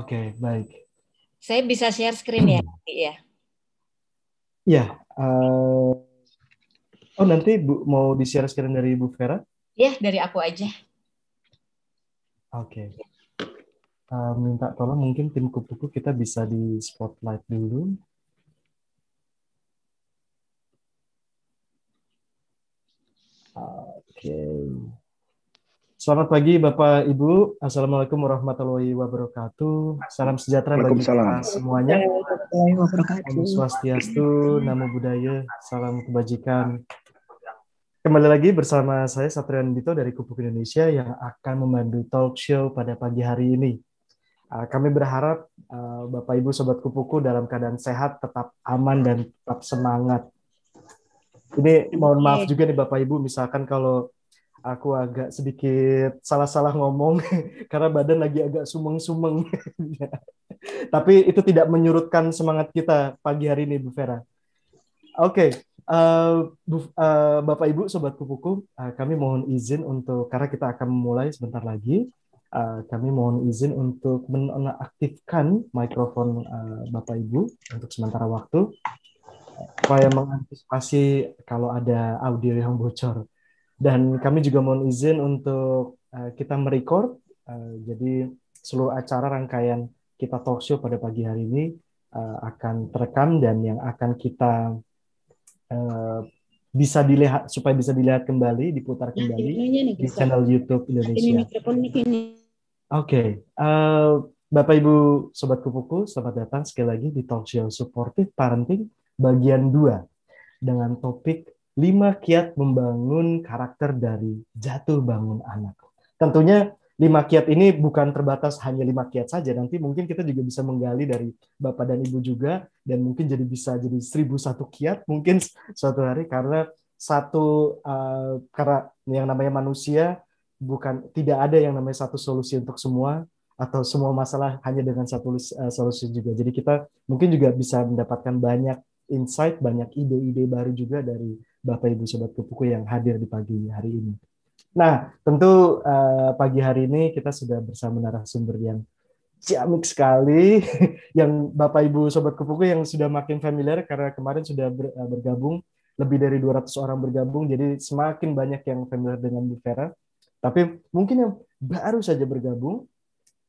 Oke, okay, baik. Saya bisa share screen ya nanti hmm. ya. Ya. Uh, oh nanti Bu mau di share screen dari Bu Vera? Ya dari aku aja. Oke. Okay. Uh, eh, minta tolong mungkin tim kupu-kupu kita bisa di spotlight dulu. Oke. Okay. Selamat pagi Bapak Ibu. Assalamualaikum warahmatullahi wabarakatuh. Salam sejahtera bagi kita semuanya. Om Swastiastu, Namo Buddhaya, Salam Kebajikan. Kembali lagi bersama saya Satrian Dito dari Kupuk Indonesia yang akan memandu talk show pada pagi hari ini. Ah, kami berharap ah, Bapak Ibu Sobat Kupuku dalam keadaan sehat, tetap aman, dan tetap semangat. Ini mohon maaf juga nih Bapak Ibu, misalkan kalau aku agak sedikit salah-salah ngomong karena badan lagi agak sumeng-sumeng. Tapi itu tidak menyurutkan semangat kita pagi hari ini, Bu Vera. Oke, okay. uh, eh, uh, eh, Bapak Ibu, Sobat Kupuku, uh, eh, kami mohon izin untuk, karena kita akan memulai sebentar lagi, uh, kami mohon izin untuk menonaktifkan mikrofon uh, Bapak Ibu untuk sementara waktu, supaya mengantisipasi kalau ada audio yang bocor. Dan kami juga mohon izin untuk uh, kita merecord, uh, jadi seluruh acara rangkaian kita talk show pada pagi hari ini uh, akan terekam dan yang akan kita uh, bisa dilihat supaya bisa dilihat kembali, diputar kembali di channel YouTube Indonesia. Oke, okay. uh, Bapak Ibu Sobat Kupuku, selamat datang sekali lagi di Talk Show Supportive Parenting bagian 2 dengan topik 5 kiat membangun karakter dari jatuh bangun anak. Tentunya 5 kiat ini bukan terbatas hanya 5 kiat saja. Nanti mungkin kita juga bisa menggali dari Bapak dan Ibu juga dan mungkin jadi bisa jadi 1001 kiat mungkin suatu hari karena satu uh, karena yang namanya manusia bukan tidak ada yang namanya satu solusi untuk semua atau semua masalah hanya dengan satu uh, solusi juga. Jadi kita mungkin juga bisa mendapatkan banyak insight, banyak ide-ide baru juga dari Bapak Ibu Sobat Kupuku yang hadir di pagi hari ini. Nah, tentu uh, pagi hari ini kita sudah bersama narasumber yang ciamik sekali, yang Bapak Ibu Sobat Kupuku yang sudah makin familiar karena kemarin sudah ber, uh, bergabung, lebih dari 200 orang bergabung, jadi semakin banyak yang familiar dengan Bu Vera. Tapi mungkin yang baru saja bergabung,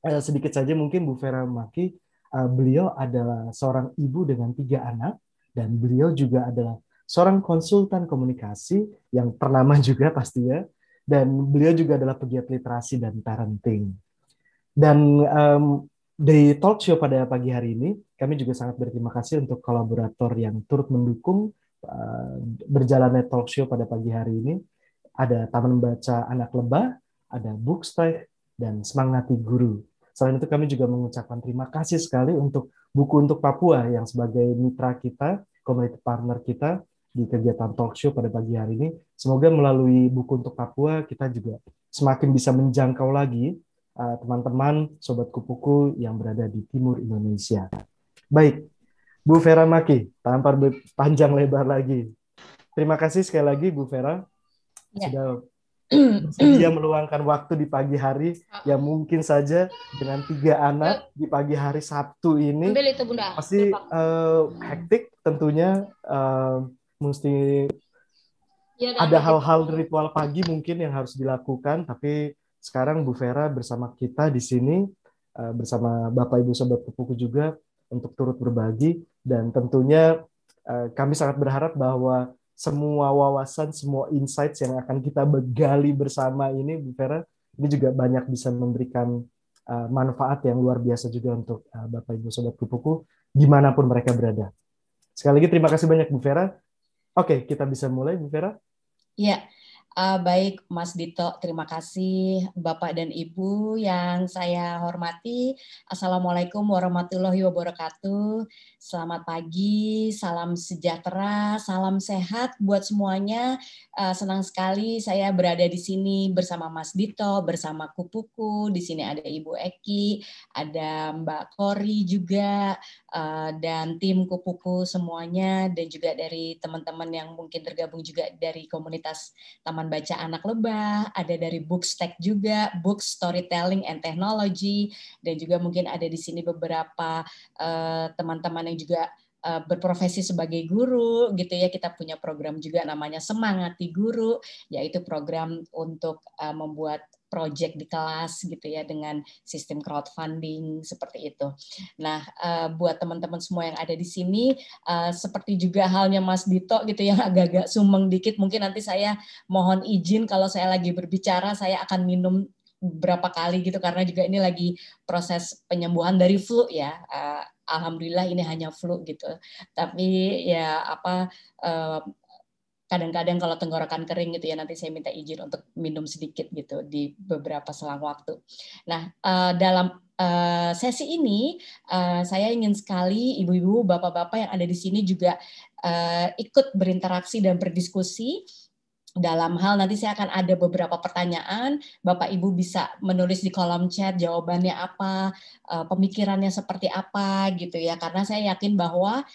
uh, sedikit saja mungkin Bu Vera Maki, uh, beliau adalah seorang ibu dengan tiga anak, dan beliau juga adalah seorang konsultan komunikasi yang ternama juga pastinya, dan beliau juga adalah pegiat literasi dan parenting. Dan um, di talk show pada pagi hari ini, kami juga sangat berterima kasih untuk kolaborator yang turut mendukung uh, berjalannya talk show pada pagi hari ini. Ada Taman Baca Anak Lebah, ada Bookstack, dan Semangati Guru. Selain itu kami juga mengucapkan terima kasih sekali untuk Buku untuk Papua yang sebagai mitra kita, community partner kita, di kegiatan talk show pada pagi hari ini. Semoga melalui buku untuk Papua kita juga semakin bisa menjangkau lagi eh, teman-teman uh, sobat kupuku yang berada di timur Indonesia. Baik, Bu Vera Maki, tanpa panjang lebar lagi. Terima kasih sekali lagi Bu Vera ya. sudah dia meluangkan waktu di pagi hari ah. yang mungkin saja dengan tiga anak di pagi hari Sabtu ini itu, Bunda. pasti uh, hektik tentunya uh, mesti ya, ada hal-hal ritual pagi mungkin yang harus dilakukan tapi sekarang Bu Vera bersama kita di sini eh, bersama Bapak Ibu Sobat Pupuku juga untuk turut berbagi dan tentunya eh, kami sangat berharap bahwa semua wawasan, semua insights yang akan kita begali bersama ini Bu Vera ini juga banyak bisa memberikan eh, manfaat yang luar biasa juga untuk Bapak Ibu Sobat Pupuku dimanapun mereka berada. Sekali lagi terima kasih banyak Bu Vera. Oke, okay, kita bisa mulai, Bu Vera. Iya. Uh, baik, Mas Dito, terima kasih. Bapak dan Ibu yang saya hormati, Assalamualaikum warahmatullahi wabarakatuh. Selamat pagi, salam sejahtera, salam sehat buat semuanya. Uh, senang sekali saya berada di sini bersama Mas Dito, bersama Kupuku, di sini ada Ibu Eki, ada Mbak Kori juga, uh, dan tim Kupuku semuanya, dan juga dari teman-teman yang mungkin tergabung juga dari komunitas Taman Taman Baca Anak Lebah, ada dari Bookstack juga, Book Storytelling and Technology, dan juga mungkin ada di sini beberapa eh, teman-teman uh, yang juga eh, berprofesi sebagai guru gitu ya kita punya program juga namanya semangati guru yaitu program untuk eh, membuat project di kelas gitu ya dengan sistem crowdfunding seperti itu. Nah, eh, buat teman-teman semua yang ada di sini eh, seperti juga halnya Mas Dito gitu yang agak-agak sumeng dikit mungkin nanti saya mohon izin kalau saya lagi berbicara saya akan minum berapa kali gitu karena juga ini lagi proses penyembuhan dari flu ya. Eh, alhamdulillah ini hanya flu gitu. Tapi ya apa kadang-kadang kalau tenggorokan kering gitu ya nanti saya minta izin untuk minum sedikit gitu di beberapa selang waktu. Nah eh, dalam eh, sesi ini eh, saya ingin sekali ibu-ibu, bapak-bapak yang ada di sini juga ikut berinteraksi dan berdiskusi dalam hal nanti saya akan ada beberapa pertanyaan, Bapak Ibu bisa menulis di kolom chat jawabannya apa, pemikirannya seperti apa gitu ya. Karena saya yakin bahwa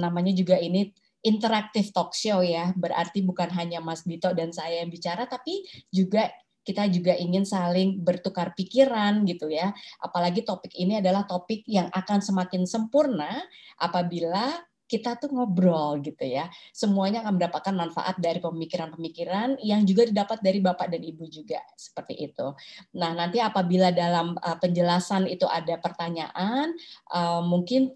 namanya juga ini interaktif talk show ya. Berarti bukan hanya Mas Dito dan saya yang bicara, tapi juga kita juga ingin saling bertukar pikiran gitu ya. Apalagi topik ini adalah topik yang akan semakin sempurna apabila kita tuh ngobrol gitu ya. Semuanya akan mendapatkan manfaat dari pemikiran-pemikiran yang juga didapat dari Bapak dan Ibu juga seperti itu. Nah, nanti apabila dalam eh, penjelasan itu ada pertanyaan, eh, mungkin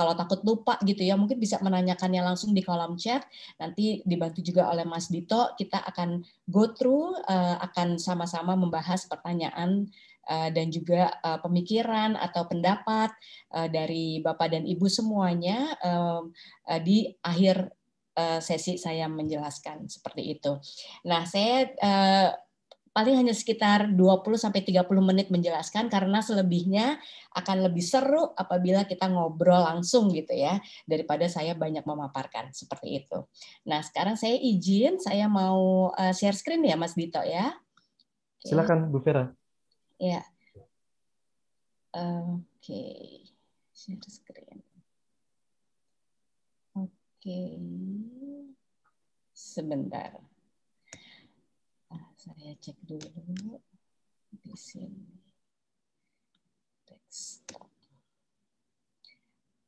kalau takut lupa gitu ya mungkin bisa menanyakannya langsung di kolom chat nanti dibantu juga oleh Mas Dito kita akan go through eh, akan sama-sama membahas pertanyaan eh, dan juga eh, pemikiran atau pendapat dari Bapak dan Ibu semuanya di akhir sesi saya menjelaskan seperti itu. Nah, saya paling hanya sekitar 20 sampai 30 menit menjelaskan karena selebihnya akan lebih seru apabila kita ngobrol langsung gitu ya daripada saya banyak memaparkan seperti itu. Nah, sekarang saya izin saya mau eh, share screen ya Mas Dito ya. Okay. Silakan Bu Vera. Ya. Oke, okay. share screen. Oke. Okay. Sebentar. Saya cek dulu di sini. Teks.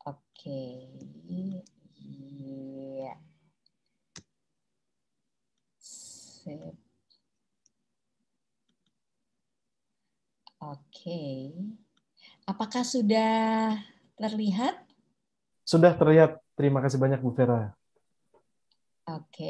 Oke. Okay. Iya. Yeah. Oke. Apakah sudah terlihat? Sudah terlihat. Terima kasih banyak Bu Vera. Oke.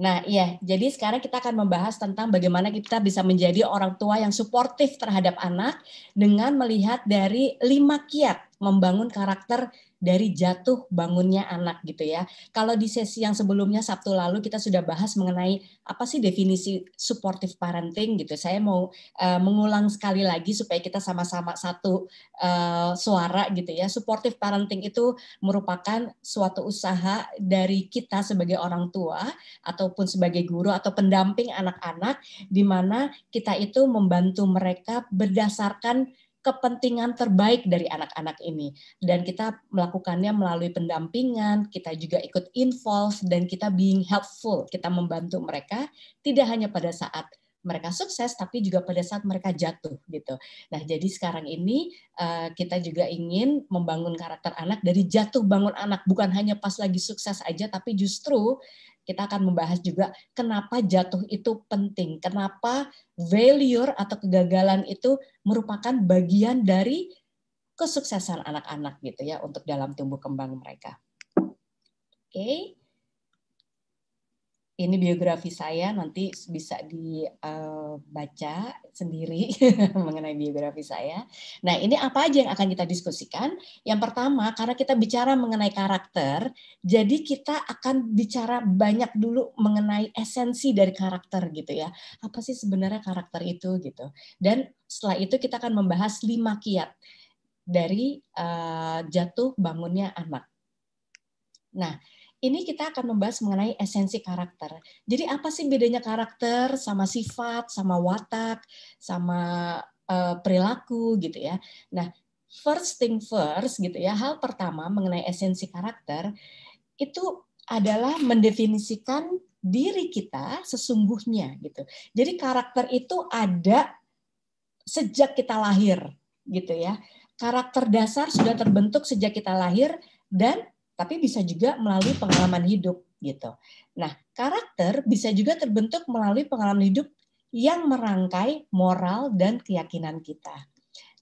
Nah, iya. Jadi sekarang kita akan membahas tentang bagaimana kita bisa menjadi orang tua yang suportif terhadap anak dengan melihat dari lima kiat membangun karakter dari jatuh bangunnya anak gitu ya. Kalau di sesi yang sebelumnya Sabtu lalu kita sudah bahas mengenai apa sih definisi supportive parenting gitu. Saya mau uh, mengulang sekali lagi supaya kita sama-sama satu uh, suara gitu ya. Supportive parenting itu merupakan suatu usaha dari kita sebagai orang tua ataupun sebagai guru atau pendamping anak-anak di mana kita itu membantu mereka berdasarkan kepentingan terbaik dari anak-anak ini dan kita melakukannya melalui pendampingan, kita juga ikut involve dan kita being helpful, kita membantu mereka tidak hanya pada saat mereka sukses tapi juga pada saat mereka jatuh gitu. Nah, jadi sekarang ini eh, kita juga ingin membangun karakter anak dari jatuh bangun anak bukan hanya pas lagi sukses aja tapi justru kita akan membahas juga kenapa jatuh itu penting, kenapa failure atau kegagalan itu merupakan bagian dari kesuksesan anak-anak gitu ya untuk dalam tumbuh kembang mereka. Oke. Okay ini biografi saya nanti bisa dibaca eh, sendiri mengenai biografi saya. Nah, ini apa aja yang akan kita diskusikan? Yang pertama, karena kita bicara mengenai karakter, jadi kita akan bicara banyak dulu mengenai esensi dari karakter gitu ya. Apa sih sebenarnya karakter itu gitu. Dan setelah itu kita akan membahas lima kiat dari uh, jatuh bangunnya anak. Nah, ini kita akan membahas mengenai esensi karakter. Jadi apa sih bedanya karakter sama sifat, sama watak, sama uh, perilaku gitu ya. Nah, first thing first gitu ya. Hal pertama mengenai esensi karakter itu adalah mendefinisikan diri kita sesungguhnya gitu. Jadi karakter itu ada sejak kita lahir gitu ya. Karakter dasar sudah terbentuk sejak kita lahir dan tapi bisa juga melalui pengalaman hidup gitu. Nah, karakter bisa juga terbentuk melalui pengalaman hidup yang merangkai moral dan keyakinan kita.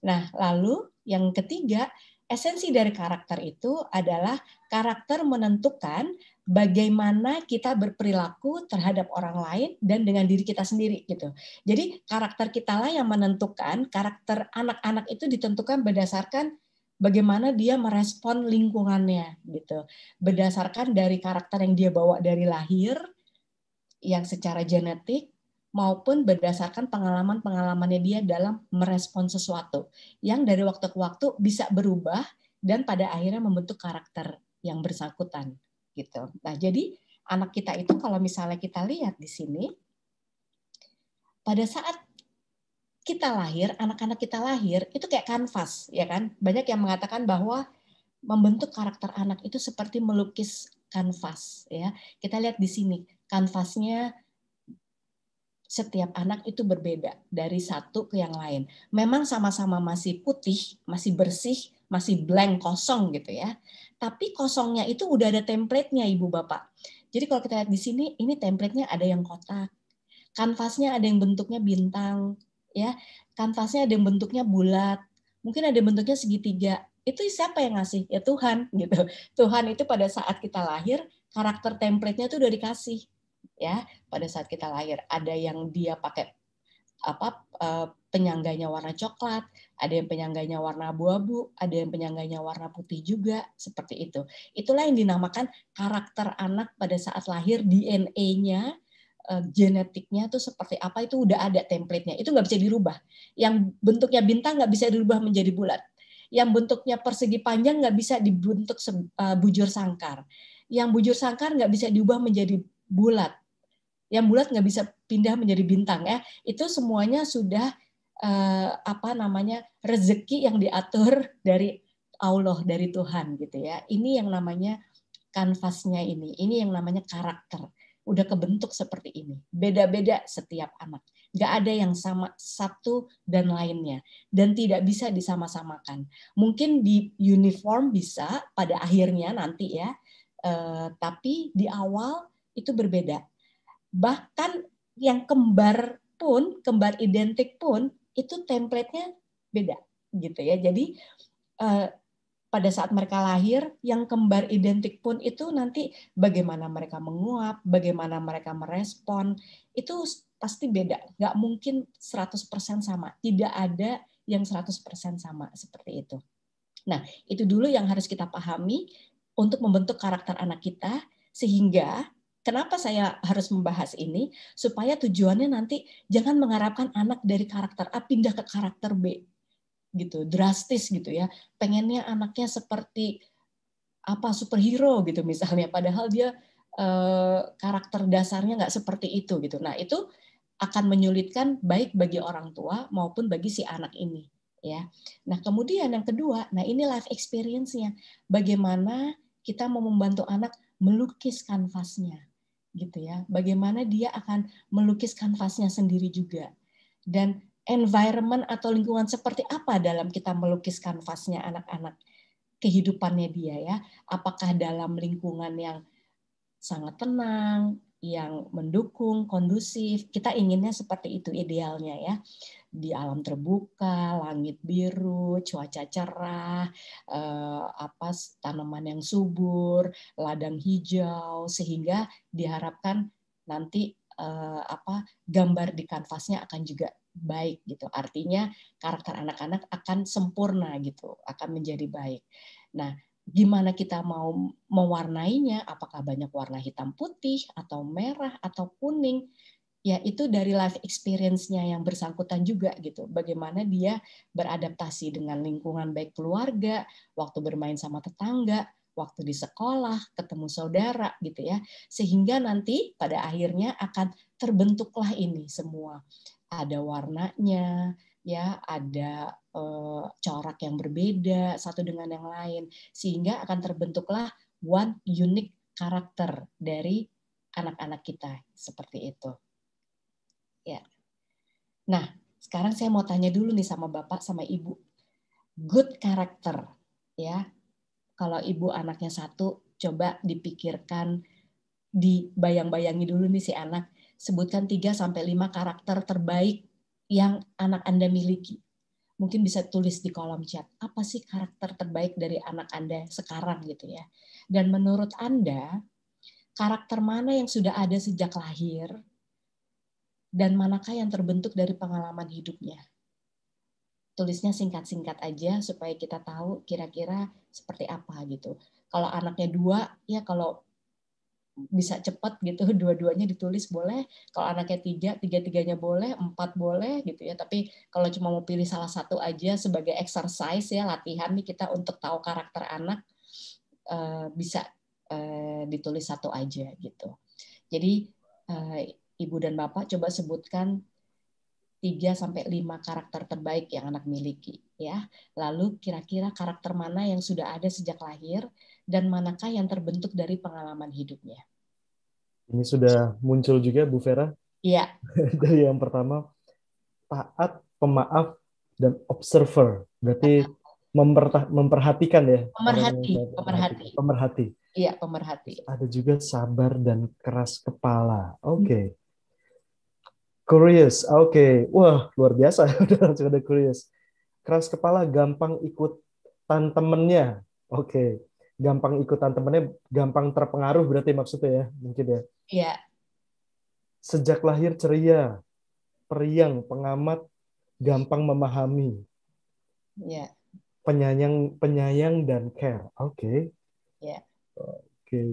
Nah, lalu yang ketiga, esensi dari karakter itu adalah karakter menentukan bagaimana kita berperilaku terhadap orang lain dan dengan diri kita sendiri gitu. Jadi karakter kitalah yang menentukan karakter anak-anak itu ditentukan berdasarkan bagaimana dia merespon lingkungannya gitu berdasarkan dari karakter yang dia bawa dari lahir yang secara genetik maupun berdasarkan pengalaman-pengalamannya dia dalam merespon sesuatu yang dari waktu ke waktu bisa berubah dan pada akhirnya membentuk karakter yang bersangkutan gitu. Nah, jadi anak kita itu kalau misalnya kita lihat di sini pada saat kita lahir, anak-anak kita lahir itu kayak kanvas, ya kan? Banyak yang mengatakan bahwa membentuk karakter anak itu seperti melukis kanvas, ya. Kita lihat di sini, kanvasnya setiap anak itu berbeda dari satu ke yang lain. Memang sama-sama masih putih, masih bersih, masih blank kosong gitu ya. Tapi kosongnya itu udah ada template-nya Ibu Bapak. Jadi kalau kita lihat di sini ini template-nya ada yang kotak. Kanvasnya ada yang bentuknya bintang, ya kanvasnya ada yang bentuknya bulat mungkin ada yang bentuknya segitiga itu siapa yang ngasih ya Tuhan gitu Tuhan itu pada saat kita lahir karakter template-nya itu udah dikasih ya pada saat kita lahir ada yang dia pakai apa eh, penyangganya warna coklat, ada yang penyangganya warna abu-abu, ada yang penyangganya warna putih juga, seperti itu. Itulah yang dinamakan karakter anak pada saat lahir DNA-nya Eh, genetiknya tuh seperti apa itu udah ada templatenya itu nggak bisa dirubah yang bentuknya bintang nggak bisa dirubah menjadi bulat yang bentuknya persegi panjang nggak bisa dibentuk eh, bujur sangkar yang bujur sangkar nggak bisa diubah menjadi bulat yang bulat nggak bisa pindah menjadi bintang ya itu semuanya sudah eh, apa namanya rezeki yang diatur dari Allah dari Tuhan gitu ya ini yang namanya kanvasnya ini ini yang namanya karakter udah kebentuk seperti ini. Beda-beda setiap anak. Gak ada yang sama satu dan lainnya. Dan tidak bisa disama-samakan. Mungkin di uniform bisa pada akhirnya nanti ya. Eh, tapi di awal itu berbeda. Bahkan yang kembar pun, kembar identik pun, itu template-nya beda gitu ya. Jadi eh, pada saat mereka lahir, yang kembar identik pun itu nanti bagaimana mereka menguap, bagaimana mereka merespon, itu pasti beda. Nggak mungkin 100% sama. Tidak ada yang 100% sama seperti itu. Nah, itu dulu yang harus kita pahami untuk membentuk karakter anak kita, sehingga kenapa saya harus membahas ini, supaya tujuannya nanti jangan mengharapkan anak dari karakter A pindah ke karakter B gitu drastis gitu ya pengennya anaknya seperti apa superhero gitu misalnya padahal dia eh, karakter dasarnya nggak seperti itu gitu nah itu akan menyulitkan baik bagi orang tua maupun bagi si anak ini ya nah kemudian yang kedua nah ini life experience-nya bagaimana kita mau membantu anak melukis kanvasnya gitu ya bagaimana dia akan melukis kanvasnya sendiri juga dan environment atau lingkungan seperti apa dalam kita melukis kanvasnya anak-anak kehidupannya dia ya apakah dalam lingkungan yang sangat tenang yang mendukung kondusif kita inginnya seperti itu idealnya ya di alam terbuka langit biru cuaca cerah eh, apa tanaman yang subur ladang hijau sehingga diharapkan nanti eh, apa gambar di kanvasnya akan juga baik gitu. Artinya karakter anak-anak akan sempurna gitu, akan menjadi baik. Nah, gimana kita mau mewarnainya, apakah banyak warna hitam putih atau merah atau kuning, ya itu dari life experience-nya yang bersangkutan juga gitu. Bagaimana dia beradaptasi dengan lingkungan baik keluarga, waktu bermain sama tetangga, waktu di sekolah, ketemu saudara gitu ya. Sehingga nanti pada akhirnya akan terbentuklah ini semua ada warnanya, ya ada e, corak yang berbeda satu dengan yang lain sehingga akan terbentuklah one unique karakter dari anak-anak kita seperti itu. Ya. Nah, sekarang saya mau tanya dulu nih sama Bapak sama Ibu. Good karakter ya. Kalau Ibu anaknya satu, coba dipikirkan dibayang-bayangi dulu nih si anak sebutkan 3 sampai 5 karakter terbaik yang anak Anda miliki. Mungkin bisa tulis di kolom chat, apa sih karakter terbaik dari anak Anda sekarang gitu ya. Dan menurut Anda, karakter mana yang sudah ada sejak lahir dan manakah yang terbentuk dari pengalaman hidupnya. Tulisnya singkat-singkat aja supaya kita tahu kira-kira seperti apa gitu. Kalau anaknya dua, ya kalau bisa cepat gitu dua-duanya ditulis boleh kalau anaknya tiga tiga-tiganya boleh empat boleh gitu ya tapi kalau cuma mau pilih salah satu aja sebagai exercise ya latihan nih kita untuk tahu karakter anak eh, bisa eh, ditulis satu aja gitu jadi eh, ibu dan bapak coba sebutkan 3 sampai 5 karakter terbaik yang anak miliki ya. Lalu kira-kira karakter mana yang sudah ada sejak lahir dan manakah yang terbentuk dari pengalaman hidupnya. Ini sudah muncul juga Bu Vera. Iya. dari yang pertama taat, pemaaf dan observer. Berarti memperhatikan ya. Pemerhati, pemerhati. Pemerhati. Iya, pemerhati. Ada juga sabar dan keras kepala. Oke. Okay. Hmm Curious, oke. Okay. Wah, luar biasa. Udah langsung ada curious. Keras kepala, gampang ikutan temennya. Oke. Okay. Gampang ikutan temennya, gampang terpengaruh berarti maksudnya ya, mungkin ya. Iya. Sejak lahir ceria, periang, pengamat, gampang memahami. Iya. Penyayang, penyayang dan care. Oke. Okay. Iya. Oke. Okay.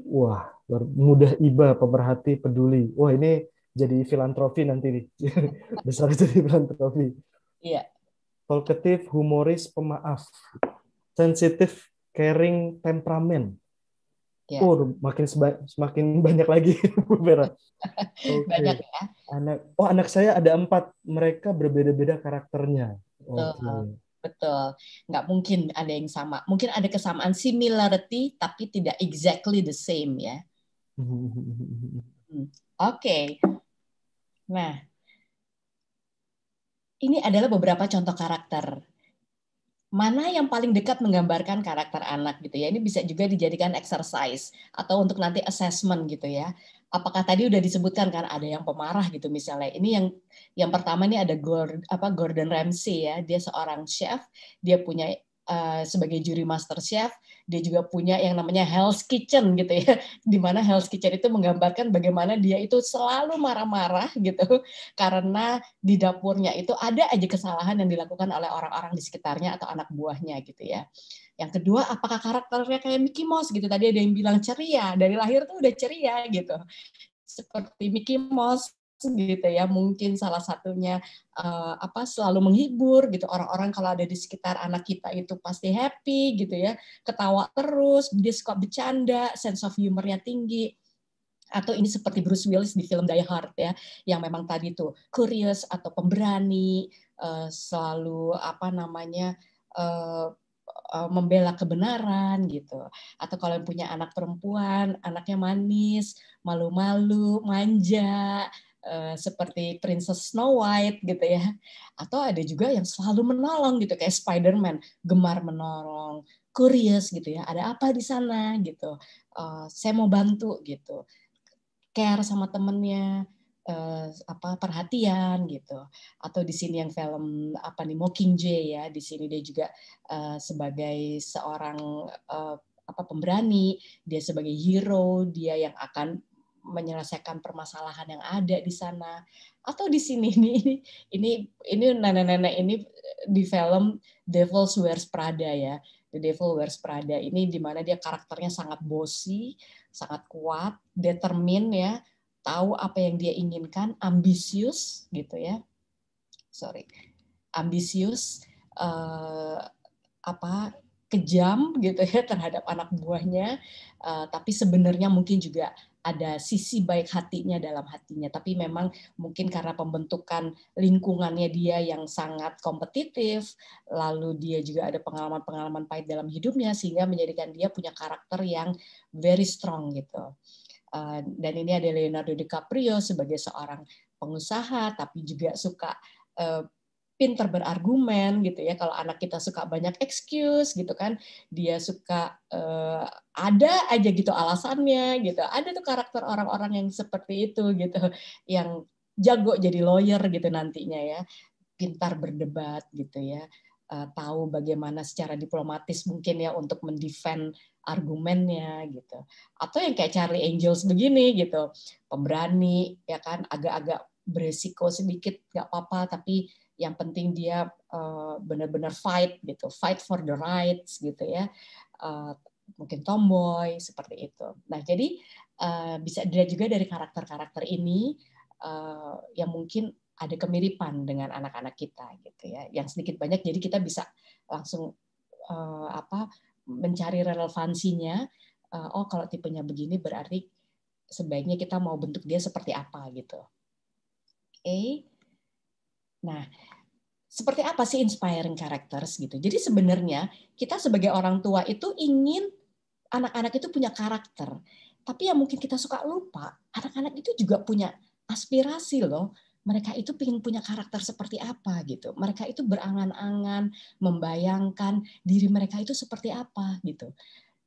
Wah, mudah iba, pemerhati, peduli. Wah, ini jadi filantropi nanti nih. Besar jadi filantropi. Iya. Talkative, humoris, pemaaf. Sensitif, caring, temperamen. Ya. Oh, makin semakin banyak lagi Bu Vera. Okay. Banyak ya. Anak, oh anak saya ada empat, mereka berbeda-beda karakternya. Betul, okay. betul. Nggak mungkin ada yang sama. Mungkin ada kesamaan similarity, tapi tidak exactly the same ya. Hmm. Oke, okay. Nah, ini adalah beberapa contoh karakter. Mana yang paling dekat menggambarkan karakter anak gitu ya. Ini bisa juga dijadikan exercise atau untuk nanti assessment gitu ya. Apakah tadi udah disebutkan kan ada yang pemarah gitu misalnya. Ini yang yang pertama ini ada Gordon, apa Gordon Ramsay ya. Dia seorang chef, dia punya uh, sebagai juri master chef, dia juga punya yang namanya Hell's Kitchen gitu ya, di mana Hell's Kitchen itu menggambarkan bagaimana dia itu selalu marah-marah gitu karena di dapurnya itu ada aja kesalahan yang dilakukan oleh orang-orang di sekitarnya atau anak buahnya gitu ya. Yang kedua, apakah karakternya kayak Mickey Mouse gitu? Tadi ada yang bilang ceria, dari lahir tuh udah ceria gitu. Seperti Mickey Mouse gitu ya mungkin salah satunya uh, apa selalu menghibur gitu orang-orang kalau ada di sekitar anak kita itu pasti happy gitu ya ketawa terus dia suka bercanda sense of humornya tinggi atau ini seperti Bruce Willis di film Die Hard ya yang memang tadi tuh curious atau pemberani uh, selalu apa namanya eh, membela kebenaran gitu atau kalau yang punya anak perempuan anaknya manis malu-malu manja Eh, seperti Princess Snow White gitu ya atau ada juga yang selalu menolong gitu kayak Spider-Man gemar menolong curious gitu ya ada apa di sana gitu uh, saya mau bantu gitu care sama temennya uh, apa perhatian gitu atau di sini yang film apa nih Mockingjay ya di sini dia juga uh, sebagai seorang uh, apa pemberani dia sebagai hero dia yang akan menyelesaikan permasalahan yang ada di sana atau di sini ini ini ini nenek-nenek ini di film Devils Wears Prada ya The Devil Wears Prada ini di mana dia karakternya sangat bossy sangat kuat determin ya tahu apa yang dia inginkan ambisius gitu ya sorry ambisius uh, apa kejam gitu ya terhadap anak buahnya uh, tapi sebenarnya mungkin juga ada sisi baik hatinya dalam hatinya tapi memang mungkin karena pembentukan lingkungannya dia yang sangat kompetitif lalu dia juga ada pengalaman-pengalaman pahit dalam hidupnya sehingga menjadikan dia punya karakter yang very strong gitu eh, dan ini ada Leonardo DiCaprio sebagai seorang pengusaha tapi juga suka eh, pinter berargumen gitu ya. Kalau anak kita suka banyak excuse gitu kan, dia suka uh, ada aja gitu alasannya gitu. Ada tuh karakter orang-orang yang seperti itu gitu, yang jago jadi lawyer gitu nantinya ya, pintar berdebat gitu ya. Uh, tahu bagaimana secara diplomatis mungkin ya untuk mendefend argumennya gitu atau yang kayak Charlie Angels begini gitu pemberani ya kan agak-agak beresiko sedikit nggak apa-apa tapi yang penting dia eh, benar-benar fight gitu fight for the rights gitu ya eh, mungkin tomboy seperti itu nah jadi eh, bisa dilihat juga dari karakter-karakter ini yang mungkin ada kemiripan dengan anak-anak kita gitu ya yang sedikit banyak jadi kita bisa langsung apa mencari relevansinya oh kalau tipenya begini berarti sebaiknya kita mau bentuk dia seperti apa gitu oke okay. nah seperti apa sih inspiring characters gitu. Jadi sebenarnya kita sebagai orang tua itu ingin anak-anak itu punya karakter. Tapi yang mungkin kita suka lupa, anak-anak itu juga punya aspirasi loh. Mereka itu ingin punya karakter seperti apa gitu. Mereka itu berangan-angan, membayangkan diri mereka itu seperti apa gitu.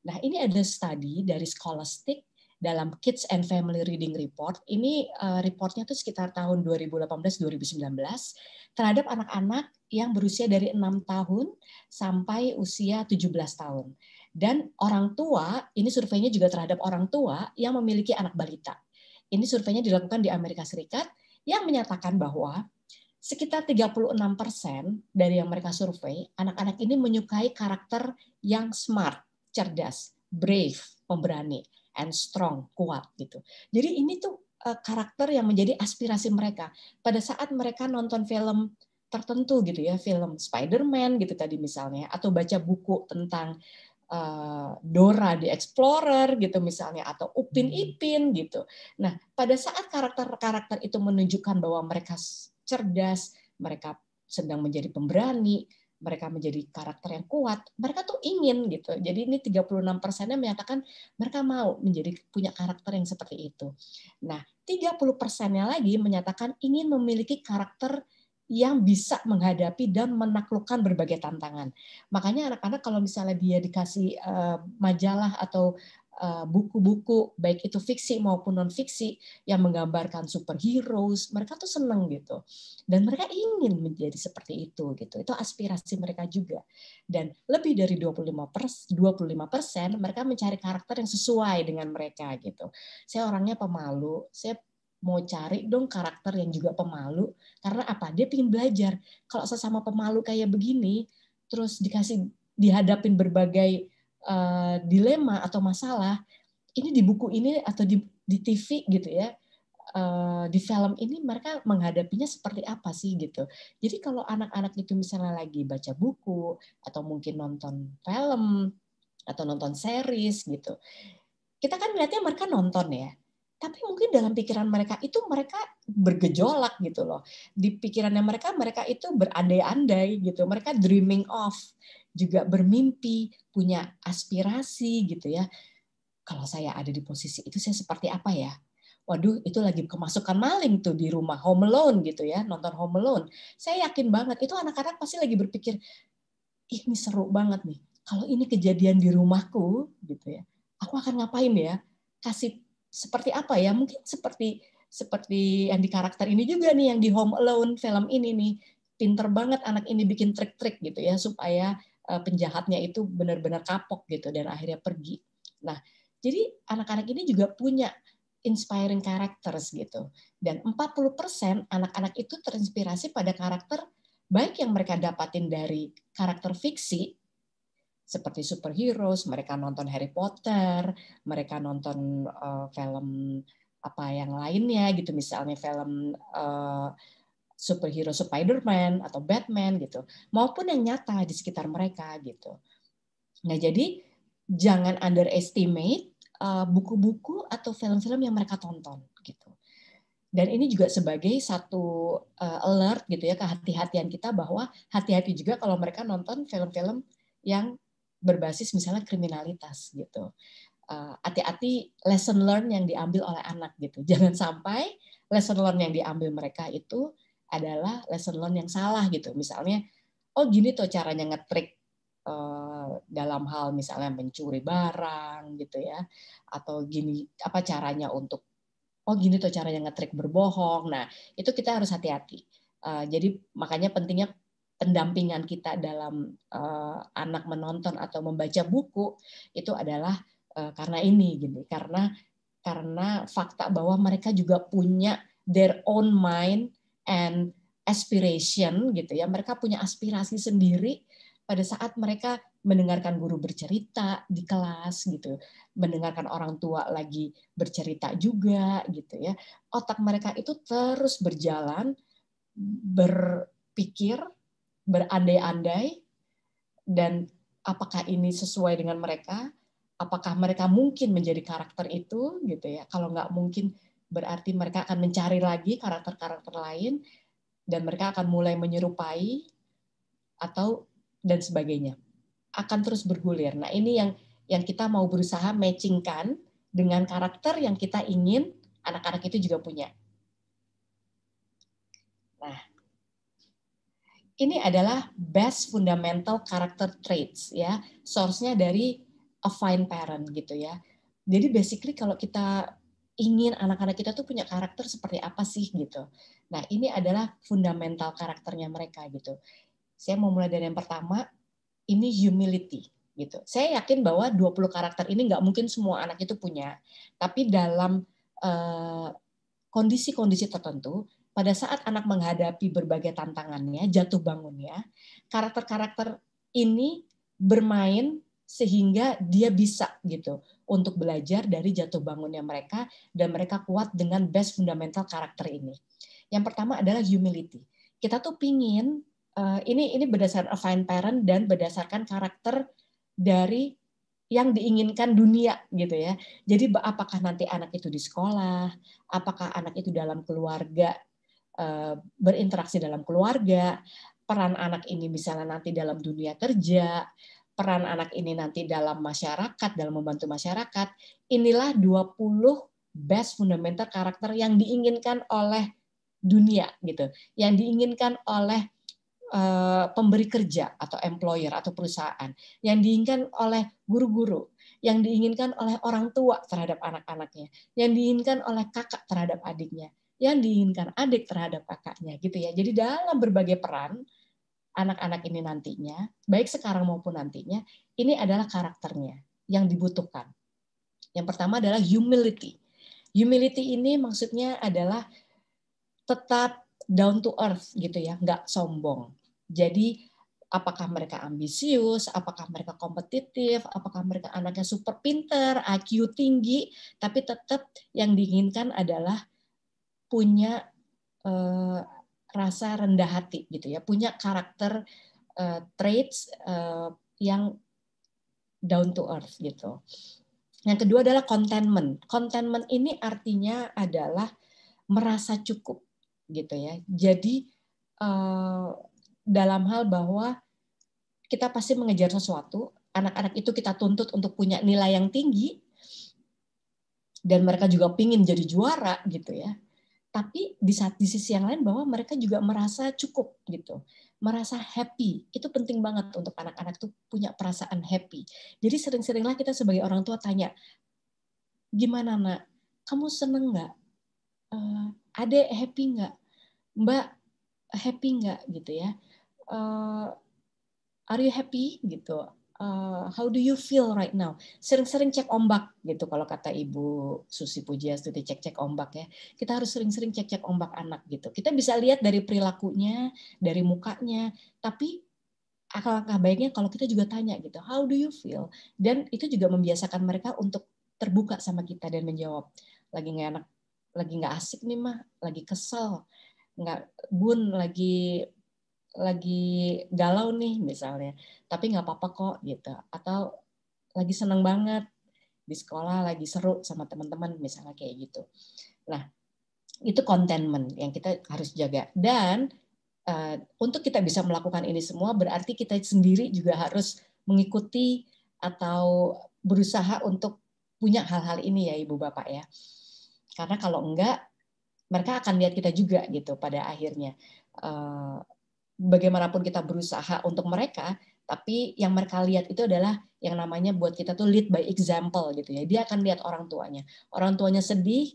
Nah ini ada studi dari Scholastic dalam Kids and Family Reading Report. Ini uh, reportnya itu sekitar tahun 2018-2019 terhadap anak-anak yang berusia dari 6 tahun sampai usia 17 tahun. Dan orang tua, ini surveinya juga terhadap orang tua yang memiliki anak balita. Ini surveinya dilakukan di Amerika Serikat yang menyatakan bahwa sekitar 36 persen dari yang mereka survei, anak-anak ini menyukai karakter yang smart, cerdas, brave, pemberani and strong, kuat gitu. Jadi ini tuh eh, karakter yang menjadi aspirasi mereka. Pada saat mereka nonton film tertentu gitu ya, film Spider-Man gitu tadi misalnya atau baca buku tentang uh, Dora the Explorer gitu misalnya atau Upin hmm. Ipin gitu. Nah, pada saat karakter-karakter itu menunjukkan bahwa mereka cerdas, mereka sedang menjadi pemberani, mereka menjadi karakter yang kuat, mereka tuh ingin gitu. Jadi ini 36 persennya menyatakan mereka mau menjadi punya karakter yang seperti itu. Nah, 30 persennya lagi menyatakan ingin memiliki karakter yang bisa menghadapi dan menaklukkan berbagai tantangan. Makanya anak-anak kalau misalnya dia dikasih eh, majalah atau Eh, buku-buku baik itu fiksi maupun non fiksi yang menggambarkan superhero, mereka tuh seneng gitu dan mereka ingin menjadi seperti itu gitu itu aspirasi mereka juga dan lebih dari 25 pers 25 persen mereka mencari karakter yang sesuai dengan mereka gitu saya orangnya pemalu saya mau cari dong karakter yang juga pemalu karena apa dia ingin belajar kalau sesama pemalu kayak begini terus dikasih dihadapin berbagai Eh, dilema atau masalah ini di buku ini atau di, di TV gitu ya eh, di film ini mereka menghadapinya seperti apa sih gitu. Jadi kalau anak-anak itu misalnya lagi baca buku atau mungkin nonton film atau nonton series gitu, kita kan melihatnya mereka nonton ya. Tapi mungkin dalam pikiran mereka itu mereka bergejolak gitu loh. Di pikirannya mereka mereka itu berandai-andai gitu. Mereka dreaming of juga bermimpi, punya aspirasi gitu ya. Kalau saya ada di posisi itu saya seperti apa ya? Waduh, itu lagi kemasukan maling tuh di rumah Home Alone gitu ya, nonton Home Alone. Saya yakin banget itu anak-anak pasti lagi berpikir, Ih, ini seru banget nih. Kalau ini kejadian di rumahku gitu ya, aku akan ngapain ya? Kasih seperti apa ya? Mungkin seperti seperti yang di karakter ini juga nih yang di Home Alone film ini nih pinter banget anak ini bikin trik-trik gitu ya supaya Eh, penjahatnya itu benar-benar kapok gitu dan akhirnya pergi. Nah, jadi anak-anak ini juga punya inspiring characters gitu. Dan 40% anak-anak itu terinspirasi pada karakter baik yang mereka dapatin dari karakter fiksi seperti superhero, mereka nonton Harry Potter, mereka nonton uh, film apa yang lainnya gitu misalnya film uh, superhero Spider-Man atau Batman gitu, maupun yang nyata di sekitar mereka gitu. Nah, jadi jangan underestimate eh, buku-buku uh, atau film-film yang mereka tonton gitu. Dan ini juga sebagai satu uh, alert gitu ya kehati-hatian kita bahwa hati-hati juga kalau mereka nonton film-film yang berbasis misalnya kriminalitas gitu. Eh, hati-hati uh, lesson learn yang diambil oleh anak gitu. Jangan sampai lesson learn yang diambil mereka itu adalah lesson learn yang salah gitu. Misalnya, oh gini tuh caranya ngetrik eh, dalam hal misalnya mencuri barang gitu ya, atau gini apa caranya untuk oh gini tuh caranya ngetrik berbohong. Nah itu kita harus hati-hati. Eh, jadi makanya pentingnya pendampingan kita dalam eh, anak menonton atau membaca buku itu adalah karena ini gini karena karena fakta bahwa mereka juga punya their own mind and aspiration gitu ya. Mereka punya aspirasi sendiri pada saat mereka mendengarkan guru bercerita di kelas gitu, mendengarkan orang tua lagi bercerita juga gitu ya. Otak mereka itu terus berjalan berpikir, berandai-andai dan apakah ini sesuai dengan mereka? Apakah mereka mungkin menjadi karakter itu gitu ya? Kalau nggak mungkin berarti mereka akan mencari lagi karakter-karakter lain dan mereka akan mulai menyerupai atau dan sebagainya akan terus bergulir. Nah ini yang yang kita mau berusaha matchingkan dengan karakter yang kita ingin anak-anak itu juga punya. Nah ini adalah best fundamental character traits ya, source-nya dari a fine parent gitu ya. Jadi basically kalau kita ingin anak-anak kita tuh punya karakter seperti apa sih gitu. Nah, ini adalah fundamental karakternya mereka gitu. Saya mau mulai dari yang pertama, ini humility gitu. Saya yakin bahwa 20 karakter ini nggak mungkin semua anak itu punya, tapi dalam eh, kondisi-kondisi uh, tertentu, pada saat anak menghadapi berbagai tantangannya, jatuh bangunnya, karakter-karakter ini bermain sehingga dia bisa gitu untuk belajar dari jatuh bangunnya mereka dan mereka kuat dengan best fundamental karakter ini. Yang pertama adalah humility. Kita tuh pingin eh, ini ini berdasarkan fine parent dan berdasarkan karakter dari yang diinginkan dunia gitu ya. Jadi apakah nanti anak itu di sekolah, apakah anak itu dalam keluarga eh, berinteraksi dalam keluarga, peran anak ini misalnya nanti dalam dunia kerja, peran anak ini nanti dalam masyarakat, dalam membantu masyarakat, inilah 20 best fundamental karakter yang diinginkan oleh dunia gitu, yang diinginkan oleh uh, pemberi kerja atau employer atau perusahaan, yang diinginkan oleh guru-guru, yang diinginkan oleh orang tua terhadap anak-anaknya, yang diinginkan oleh kakak terhadap adiknya, yang diinginkan adik terhadap kakaknya gitu ya. Jadi dalam berbagai peran anak-anak ini nantinya, baik sekarang maupun nantinya, ini adalah karakternya yang dibutuhkan. Yang pertama adalah humility. Humility ini maksudnya adalah tetap down to earth gitu ya, nggak sombong. Jadi apakah mereka ambisius, apakah mereka kompetitif, apakah mereka anaknya super pinter, IQ tinggi, tapi tetap yang diinginkan adalah punya eh, rasa rendah hati gitu ya, punya karakter uh, traits uh, yang down to earth gitu. Yang kedua adalah contentment. Contentment ini artinya adalah merasa cukup gitu ya. Jadi uh, dalam hal bahwa kita pasti mengejar sesuatu, anak-anak itu kita tuntut untuk punya nilai yang tinggi dan mereka juga pingin jadi juara gitu ya tapi di saat di sisi yang lain bahwa mereka juga merasa cukup gitu merasa happy itu penting banget untuk anak-anak tuh punya perasaan happy jadi sering-seringlah kita sebagai orang tua tanya gimana nak kamu seneng nggak uh, ade happy nggak mbak happy nggak gitu ya uh, are you happy gitu uh, how do you feel right now? Sering-sering cek ombak gitu kalau kata Ibu Susi Pujiastuti cek-cek ombak ya. Kita harus sering-sering cek-cek ombak anak gitu. Kita bisa lihat dari perilakunya, dari mukanya, tapi akal-akal baiknya kalau kita juga tanya gitu, how do you feel? Dan itu juga membiasakan mereka untuk terbuka sama kita dan menjawab. Lagi nggak enak, lagi nggak asik nih mah, lagi kesel, nggak bun, lagi lagi galau nih misalnya, tapi nggak apa-apa kok gitu. Atau lagi senang banget di sekolah, lagi seru sama teman-teman misalnya kayak gitu. Nah, itu contentment yang kita harus jaga. Dan uh, untuk kita bisa melakukan ini semua berarti kita sendiri juga harus mengikuti atau berusaha untuk punya hal-hal ini ya Ibu Bapak ya. Karena kalau enggak mereka akan lihat kita juga gitu pada akhirnya. Eh, bagaimanapun kita berusaha untuk mereka, tapi yang mereka lihat itu adalah yang namanya buat kita tuh lead by example gitu ya. Dia akan lihat orang tuanya. Orang tuanya sedih,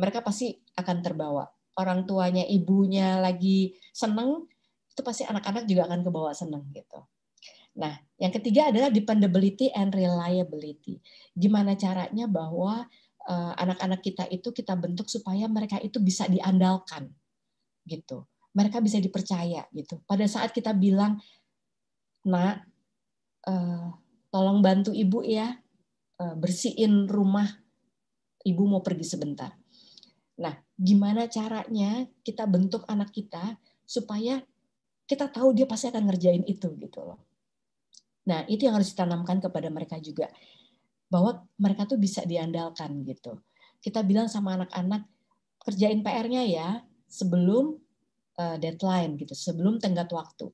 mereka pasti akan terbawa. Orang tuanya, ibunya lagi seneng, itu pasti anak-anak juga akan kebawa seneng gitu. Nah, yang ketiga adalah dependability and reliability. Gimana caranya bahwa eh, anak-anak uh, kita itu kita bentuk supaya mereka itu bisa diandalkan gitu mereka bisa dipercaya gitu. Pada saat kita bilang, nak, eh, tolong bantu ibu ya eh, bersihin rumah, ibu mau pergi sebentar. Nah, gimana caranya kita bentuk anak kita supaya kita tahu dia pasti akan ngerjain itu gitu loh. Nah, itu yang harus ditanamkan kepada mereka juga bahwa mereka tuh bisa diandalkan gitu. Kita bilang sama anak-anak kerjain PR-nya ya sebelum uh, deadline gitu, sebelum tenggat waktu.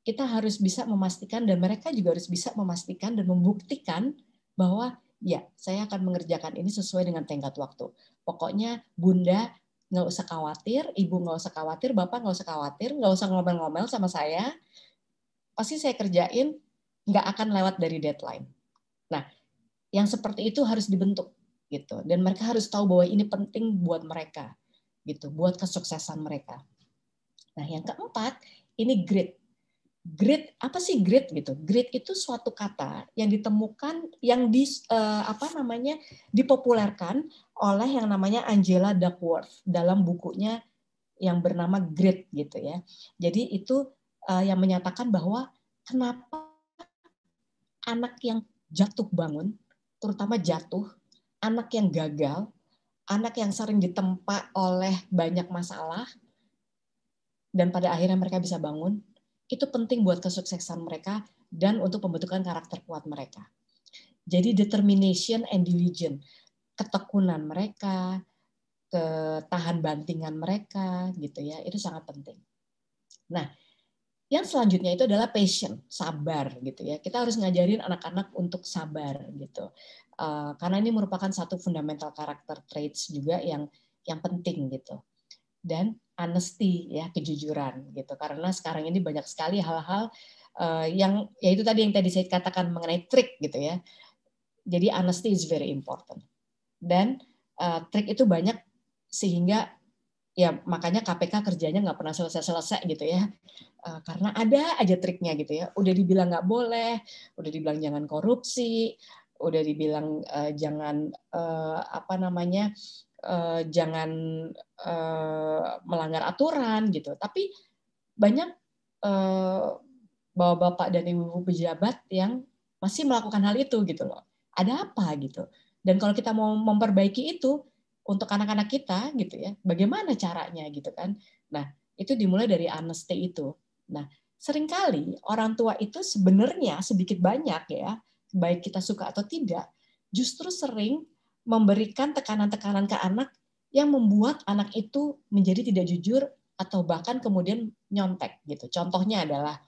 Kita harus bisa memastikan dan mereka juga harus bisa memastikan dan membuktikan bahwa ya saya akan mengerjakan ini sesuai dengan tenggat waktu. Pokoknya bunda nggak usah khawatir, ibu nggak usah khawatir, bapak nggak usah khawatir, nggak usah ngomel-ngomel sama saya. Pasti saya kerjain, nggak akan lewat dari deadline. Nah, yang seperti itu harus dibentuk gitu dan mereka harus tahu bahwa ini penting buat mereka gitu buat kesuksesan mereka. Nah, yang keempat, ini grit. Grit apa sih grit gitu? Grit itu suatu kata yang ditemukan yang di eh, apa namanya dipopulerkan oleh yang namanya Angela Duckworth dalam bukunya yang bernama Grit gitu ya. Jadi itu eh, yang menyatakan bahwa kenapa anak yang jatuh bangun, terutama jatuh, anak yang gagal anak yang sering ditempa oleh banyak masalah dan pada akhirnya mereka bisa bangun, itu penting buat kesuksesan mereka dan untuk pembentukan karakter kuat mereka. Jadi determination and diligence, ketekunan mereka, ketahan bantingan mereka gitu ya, itu sangat penting. Nah, yang selanjutnya itu adalah patient, sabar gitu ya. Kita harus ngajarin anak-anak untuk sabar gitu. Eh, karena ini merupakan satu fundamental karakter traits juga yang yang penting gitu dan honesty ya kejujuran gitu karena sekarang ini banyak sekali hal-hal uh, yang ya itu tadi yang tadi saya katakan mengenai trik gitu ya jadi honesty is very important dan uh, trik itu banyak sehingga ya makanya KPK kerjanya nggak pernah selesai-selesai gitu ya karena ada aja triknya gitu ya udah dibilang nggak boleh udah dibilang jangan korupsi udah dibilang uh, jangan uh, apa namanya uh, jangan uh, melanggar aturan gitu tapi banyak uh, bapak-bapak dan ibu-ibu pejabat yang masih melakukan hal itu gitu loh ada apa gitu dan kalau kita mau memperbaiki itu untuk anak-anak kita gitu ya bagaimana caranya gitu kan nah itu dimulai dari amnesty itu nah seringkali orang tua itu sebenarnya sedikit banyak ya baik kita suka atau tidak, justru sering memberikan tekanan-tekanan ke anak yang membuat anak itu menjadi tidak jujur atau bahkan kemudian nyontek gitu. Contohnya adalah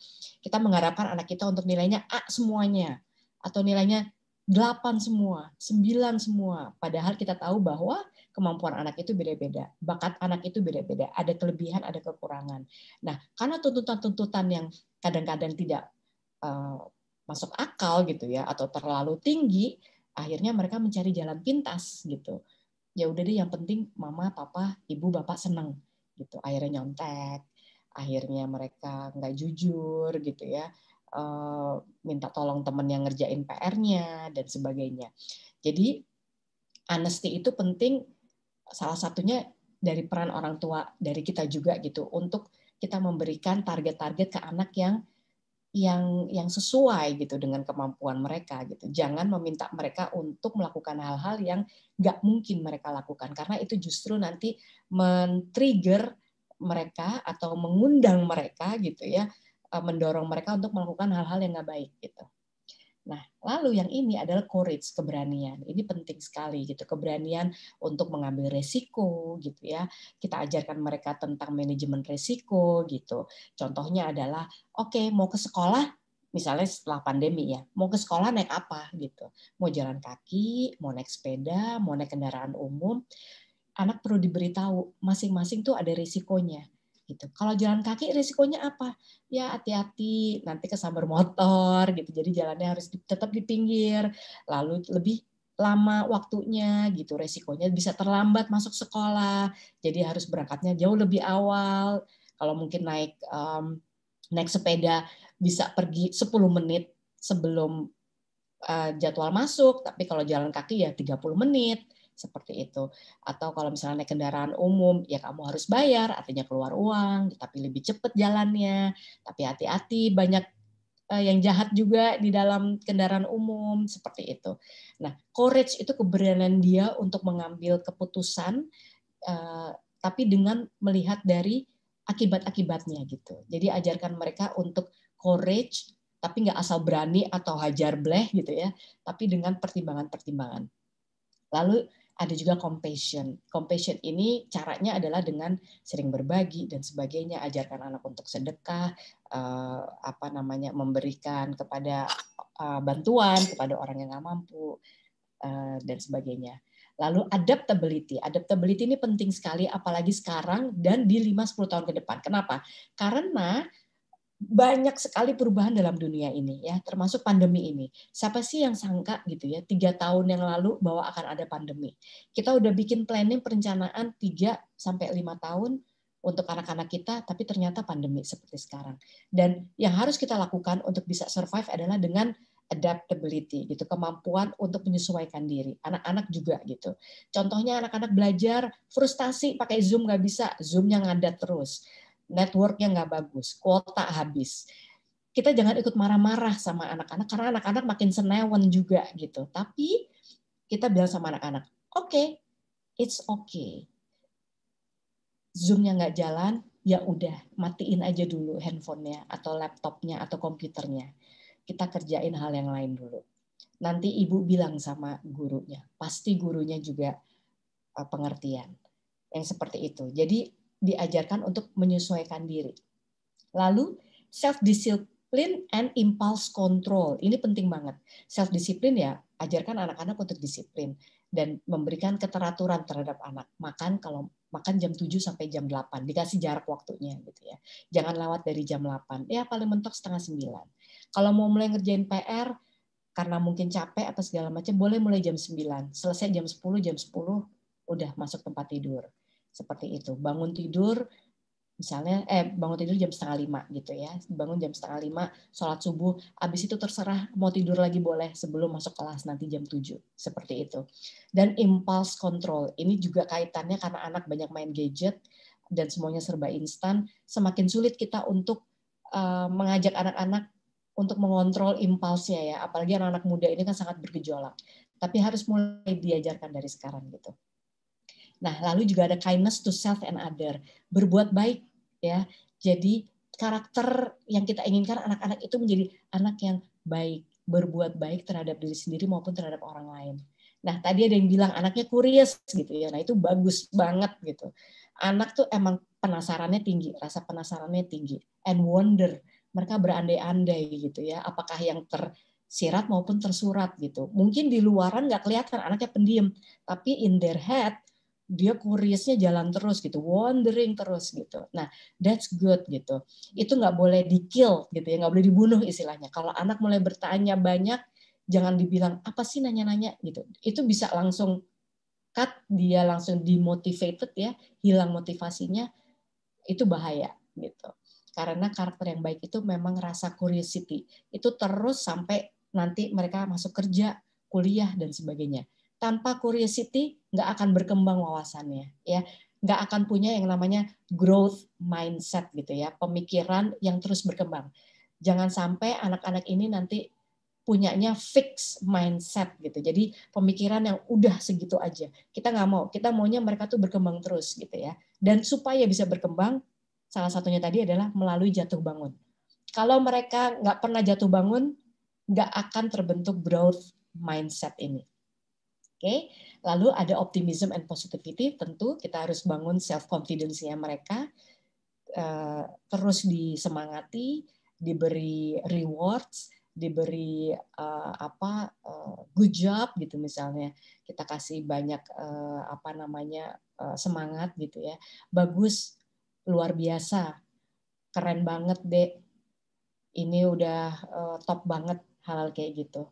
kita mengharapkan anak kita untuk nilainya A semuanya atau nilainya 8 semua, 9 semua. Padahal kita tahu bahwa kemampuan anak itu beda-beda, bakat anak itu beda-beda, ada kelebihan, ada kekurangan. Nah, karena tuntutan-tuntutan yang kadang-kadang tidak uh, masuk akal gitu ya atau terlalu tinggi akhirnya mereka mencari jalan pintas gitu ya udah deh yang penting mama papa ibu bapak seneng gitu akhirnya nyontek akhirnya mereka nggak jujur gitu ya eh, minta tolong temen yang ngerjain PR-nya dan sebagainya jadi honesty itu penting salah satunya dari peran orang tua dari kita juga gitu untuk kita memberikan target-target ke anak yang yang yang sesuai gitu dengan kemampuan mereka gitu. Jangan meminta mereka untuk melakukan hal-hal yang nggak mungkin mereka lakukan karena itu justru nanti men-trigger mereka atau mengundang mereka gitu ya, eh, mendorong mereka untuk melakukan hal-hal yang nggak baik gitu. Nah, lalu yang ini adalah courage, keberanian. Ini penting sekali gitu, keberanian untuk mengambil resiko gitu ya. Kita ajarkan mereka tentang manajemen resiko gitu. Contohnya adalah oke, okay, mau ke sekolah misalnya setelah pandemi ya, mau ke sekolah naik apa gitu. Mau jalan kaki, mau naik sepeda, mau naik kendaraan umum. Anak perlu diberitahu masing-masing tuh ada risikonya gitu. Kalau jalan kaki risikonya apa? Ya hati-hati, nanti kesambar motor gitu. Jadi jalannya harus tetap di pinggir, lalu lebih lama waktunya gitu. Risikonya bisa terlambat masuk sekolah. Jadi harus berangkatnya jauh lebih awal. Kalau mungkin naik um, naik sepeda bisa pergi 10 menit sebelum uh, jadwal masuk, tapi kalau jalan kaki ya 30 menit seperti itu. Atau kalau misalnya naik kendaraan umum, ya kamu harus bayar, artinya keluar uang, tapi lebih cepat jalannya, tapi hati-hati banyak eh, yang jahat juga di dalam kendaraan umum seperti itu. Nah, courage itu keberanian dia untuk mengambil keputusan, eh, tapi dengan melihat dari akibat-akibatnya gitu. Jadi ajarkan mereka untuk courage, tapi nggak asal berani atau hajar bleh gitu ya, tapi dengan pertimbangan-pertimbangan. Lalu ada juga compassion. Compassion ini caranya adalah dengan sering berbagi dan sebagainya, ajarkan anak untuk sedekah, eh, apa namanya memberikan kepada eh, bantuan kepada orang yang nggak mampu eh, dan sebagainya. Lalu adaptability. Adaptability ini penting sekali apalagi sekarang dan di 5 10 tahun ke depan. Kenapa? Karena banyak sekali perubahan dalam dunia ini ya, termasuk pandemi ini. Siapa sih yang sangka gitu ya, tiga tahun yang lalu bahwa akan ada pandemi. Kita udah bikin planning perencanaan 3 sampai lima tahun untuk anak-anak kita, tapi ternyata pandemi seperti sekarang. Dan yang harus kita lakukan untuk bisa survive adalah dengan adaptability gitu kemampuan untuk menyesuaikan diri anak-anak juga gitu contohnya anak-anak belajar frustasi pakai zoom nggak bisa zoomnya ngadat terus networknya nggak bagus, kuota habis. Kita jangan ikut marah-marah sama anak-anak karena anak-anak makin senewen juga gitu. Tapi kita bilang sama anak-anak, oke, okay, it's okay. Zoomnya nggak jalan, ya udah matiin aja dulu handphonenya atau laptopnya atau komputernya. Kita kerjain hal yang lain dulu. Nanti ibu bilang sama gurunya, pasti gurunya juga eh, pengertian yang seperti itu. Jadi diajarkan untuk menyesuaikan diri. Lalu self discipline and impulse control. Ini penting banget. Self discipline ya, ajarkan anak-anak untuk disiplin dan memberikan keteraturan terhadap anak. Makan kalau makan jam 7 sampai jam 8, dikasih jarak waktunya gitu ya. Jangan lewat dari jam 8. Ya paling mentok setengah 9. Kalau mau mulai ngerjain PR karena mungkin capek atau segala macam, boleh mulai jam 9. Selesai jam 10, jam 10 udah masuk tempat tidur seperti itu bangun tidur misalnya eh bangun tidur jam setengah lima gitu ya bangun jam setengah lima sholat subuh abis itu terserah mau tidur lagi boleh sebelum masuk kelas nanti jam tujuh seperti itu dan impulse control ini juga kaitannya karena anak banyak main gadget dan semuanya serba instan semakin sulit kita untuk uh, mengajak anak-anak untuk mengontrol impulsnya ya apalagi anak-anak muda ini kan sangat bergejolak tapi harus mulai diajarkan dari sekarang gitu Nah, lalu juga ada kindness to self and other, berbuat baik ya. Jadi karakter yang kita inginkan anak-anak itu menjadi anak yang baik, berbuat baik terhadap diri sendiri maupun terhadap orang lain. Nah, tadi ada yang bilang anaknya curious gitu ya. Nah, itu bagus banget gitu. Anak tuh emang penasarannya tinggi, rasa penasarannya tinggi and wonder. Mereka berandai-andai gitu ya, apakah yang tersirat maupun tersurat gitu. Mungkin di luaran nggak kelihatan anaknya pendiam, tapi in their head dia kuriusnya jalan terus gitu, wandering terus gitu. Nah, that's good gitu. Itu nggak boleh di kill gitu ya, nggak boleh dibunuh istilahnya. Kalau anak mulai bertanya banyak, jangan dibilang apa sih nanya-nanya gitu. Itu bisa langsung cut, dia langsung demotivated ya, hilang motivasinya, itu bahaya gitu. Karena karakter yang baik itu memang rasa curiosity. Itu terus sampai nanti mereka masuk kerja, kuliah, dan sebagainya. Tanpa curiosity, nggak akan berkembang wawasannya ya nggak akan punya yang namanya growth mindset gitu ya pemikiran yang terus berkembang jangan sampai anak-anak ini nanti punyanya fix mindset gitu jadi pemikiran yang udah segitu aja kita nggak mau kita maunya mereka tuh berkembang terus gitu ya dan supaya bisa berkembang salah satunya tadi adalah melalui jatuh bangun kalau mereka nggak pernah jatuh bangun nggak akan terbentuk growth mindset ini Oke, lalu ada optimism and positivity tentu kita harus bangun self confidence-nya mereka eh, terus disemangati diberi rewards diberi eh, apa eh, good job gitu misalnya kita kasih banyak apa namanya semangat gitu ya bagus luar biasa keren banget deh. ini udah top banget hal, -hal kayak gitu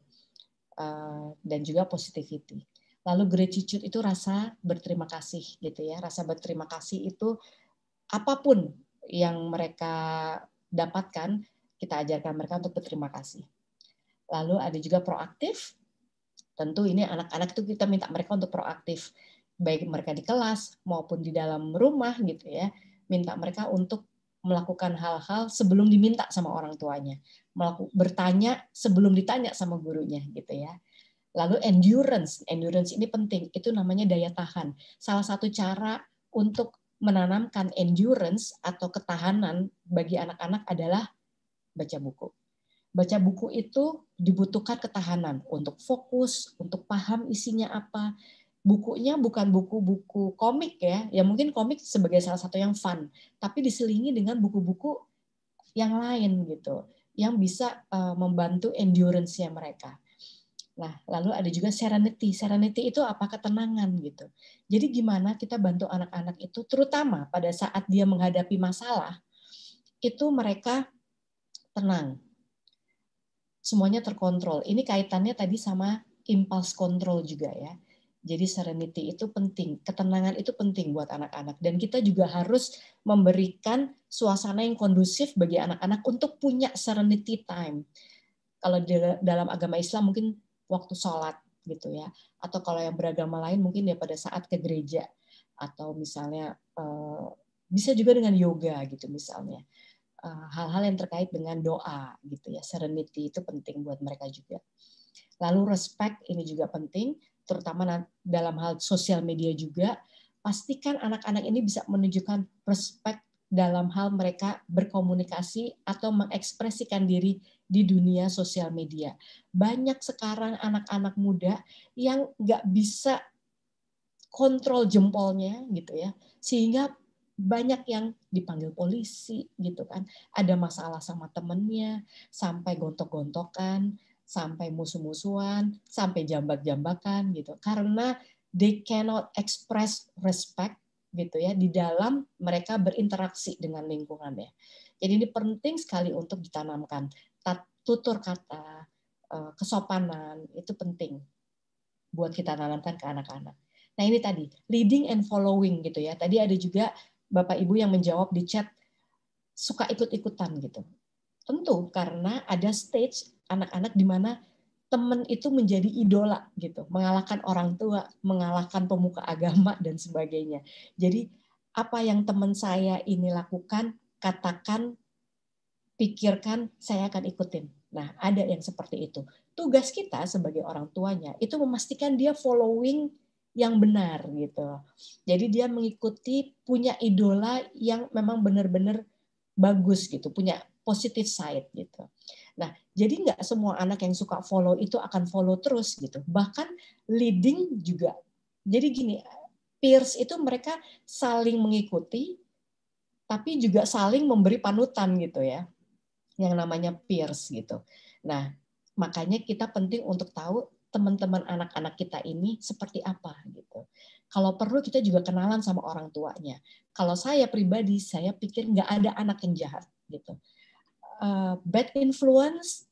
dan juga positivity Lalu gratitude itu rasa berterima kasih gitu ya. Rasa berterima kasih itu apapun yang mereka dapatkan, kita ajarkan mereka untuk berterima kasih. Lalu ada juga proaktif. Tentu ini anak-anak itu kita minta mereka untuk proaktif baik mereka di kelas maupun di dalam rumah gitu ya. Minta mereka untuk melakukan hal-hal sebelum diminta sama orang tuanya, bertanya sebelum ditanya sama gurunya gitu ya. Lalu endurance, endurance ini penting, itu namanya daya tahan. Salah satu cara untuk menanamkan endurance atau ketahanan bagi anak-anak adalah baca buku. Baca buku itu dibutuhkan ketahanan untuk fokus, untuk paham isinya apa. Bukunya bukan buku-buku komik ya, ya mungkin komik sebagai salah satu yang fun, tapi diselingi dengan buku-buku yang lain gitu, yang bisa eh, membantu endurance-nya mereka Nah, lalu ada juga serenity. Serenity itu apa? Ketenangan gitu. Jadi gimana kita bantu anak-anak itu terutama pada saat dia menghadapi masalah itu mereka tenang. Semuanya terkontrol. Ini kaitannya tadi sama impulse control juga ya. Jadi serenity itu penting, ketenangan itu penting buat anak-anak dan kita juga harus memberikan suasana yang kondusif bagi anak-anak untuk punya serenity time. Kalau dalam agama Islam mungkin waktu sholat gitu ya atau kalau yang beragama lain mungkin ya pada saat ke gereja atau misalnya eh, bisa juga dengan yoga gitu misalnya eh, hal-hal yang terkait dengan doa gitu ya serenity itu penting buat mereka juga lalu respect ini juga penting terutama dalam hal sosial media juga pastikan anak-anak ini bisa menunjukkan respect dalam hal mereka berkomunikasi atau mengekspresikan diri di dunia sosial media. Banyak sekarang anak-anak muda yang nggak bisa kontrol jempolnya gitu ya, sehingga banyak yang dipanggil polisi gitu kan, ada masalah sama temennya, sampai gontok-gontokan, sampai musuh-musuhan, sampai jambak-jambakan gitu, karena they cannot express respect gitu ya di dalam mereka berinteraksi dengan lingkungannya. Jadi ini penting sekali untuk ditanamkan. Tutur kata, eh, kesopanan itu penting buat kita tanamkan ke anak-anak. Nah ini tadi leading and following gitu ya. Tadi ada juga bapak ibu yang menjawab di chat suka ikut-ikutan gitu. Tentu karena ada stage anak-anak di mana teman itu menjadi idola gitu, mengalahkan orang tua, mengalahkan pemuka agama dan sebagainya. Jadi apa yang teman saya ini lakukan, katakan, pikirkan, saya akan ikutin. Nah, ada yang seperti itu. Tugas kita sebagai orang tuanya itu memastikan dia following yang benar gitu. Jadi dia mengikuti punya idola yang memang benar-benar bagus gitu, punya positive side gitu. Nah, jadi nggak semua anak yang suka follow itu akan follow terus gitu. Bahkan leading juga. Jadi gini, peers itu mereka saling mengikuti, tapi juga saling memberi panutan gitu ya, yang namanya peers gitu. Nah, makanya kita penting untuk tahu teman-teman anak-anak kita ini seperti apa gitu. Kalau perlu kita juga kenalan sama orang tuanya. Kalau saya pribadi, saya pikir nggak ada anak yang jahat gitu. Eh, bad influence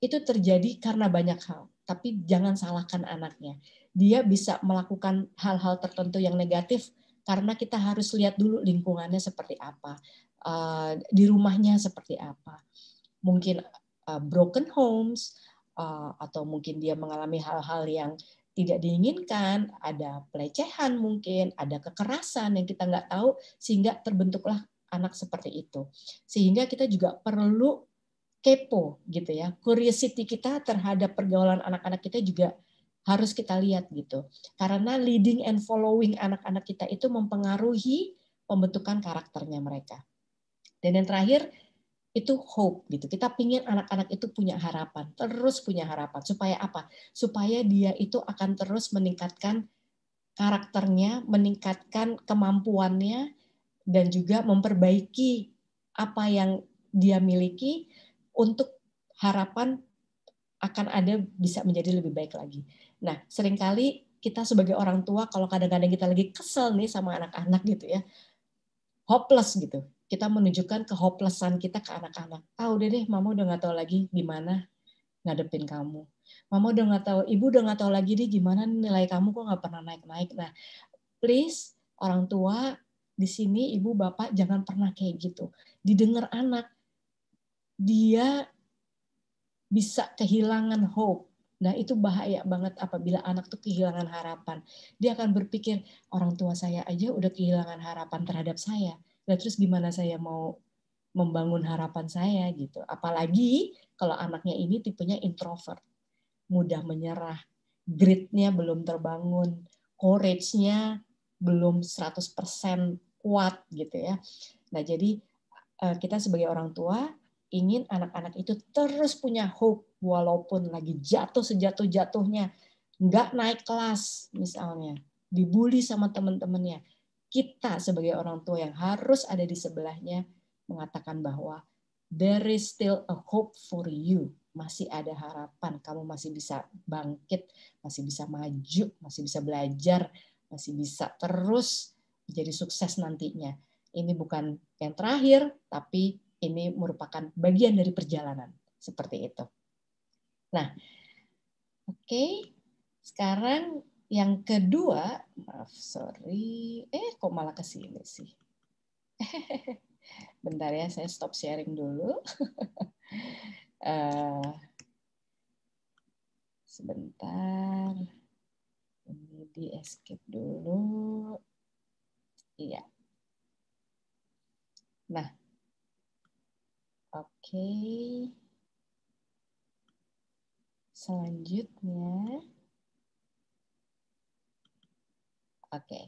itu terjadi karena banyak hal, tapi jangan salahkan anaknya. Dia bisa melakukan hal-hal tertentu yang negatif karena kita harus lihat dulu lingkungannya seperti apa, uh, di rumahnya seperti apa. Mungkin uh, broken homes uh, atau mungkin dia mengalami hal-hal yang tidak diinginkan, ada pelecehan mungkin, ada kekerasan yang kita nggak tahu sehingga terbentuklah anak seperti itu. Sehingga kita juga perlu kepo gitu ya. Curiosity kita terhadap pergaulan anak-anak kita juga harus kita lihat gitu. Karena leading and following anak-anak kita itu mempengaruhi pembentukan karakternya mereka. Dan yang terakhir itu hope gitu. Kita pingin anak-anak itu punya harapan, terus punya harapan. Supaya apa? Supaya dia itu akan terus meningkatkan karakternya, meningkatkan kemampuannya, dan juga memperbaiki apa yang dia miliki untuk harapan akan ada bisa menjadi lebih baik lagi. Nah, seringkali kita sebagai orang tua kalau kadang-kadang kita lagi kesel nih sama anak-anak gitu ya, hopeless gitu. Kita menunjukkan kehopelessan kita ke anak-anak. Ah udah deh, mama udah nggak tahu lagi gimana ngadepin kamu. Mama udah nggak tahu, ibu udah nggak tahu lagi deh gimana nilai kamu kok nggak pernah naik-naik. Nah, please orang tua di sini ibu bapak jangan pernah kayak gitu. Didengar anak, dia bisa kehilangan hope. Nah itu bahaya banget apabila anak tuh kehilangan harapan. Dia akan berpikir orang tua saya aja udah kehilangan harapan terhadap saya. Nah terus gimana saya mau membangun harapan saya gitu. Apalagi kalau anaknya ini tipenya introvert. Mudah menyerah. Gritnya belum terbangun. Courage-nya belum 100% kuat gitu ya. Nah jadi eh, kita sebagai orang tua ingin anak-anak itu terus punya hope walaupun lagi jatuh sejatuh-jatuhnya, nggak naik kelas misalnya, dibully sama teman-temannya. Kita sebagai orang tua yang harus ada di sebelahnya mengatakan bahwa there is still a hope for you. Masih ada harapan, kamu masih bisa bangkit, masih bisa maju, masih bisa belajar, masih bisa terus jadi sukses nantinya. Ini bukan yang terakhir, tapi ini merupakan bagian dari perjalanan seperti itu. Nah, oke, okay. sekarang yang kedua, maaf, sorry, eh kok malah ke sini sih. Bentar ya, saya stop sharing dulu. Eh, sebentar, ini di escape dulu. Iya. Nah. Oke. Okay. Selanjutnya. Oke. Okay.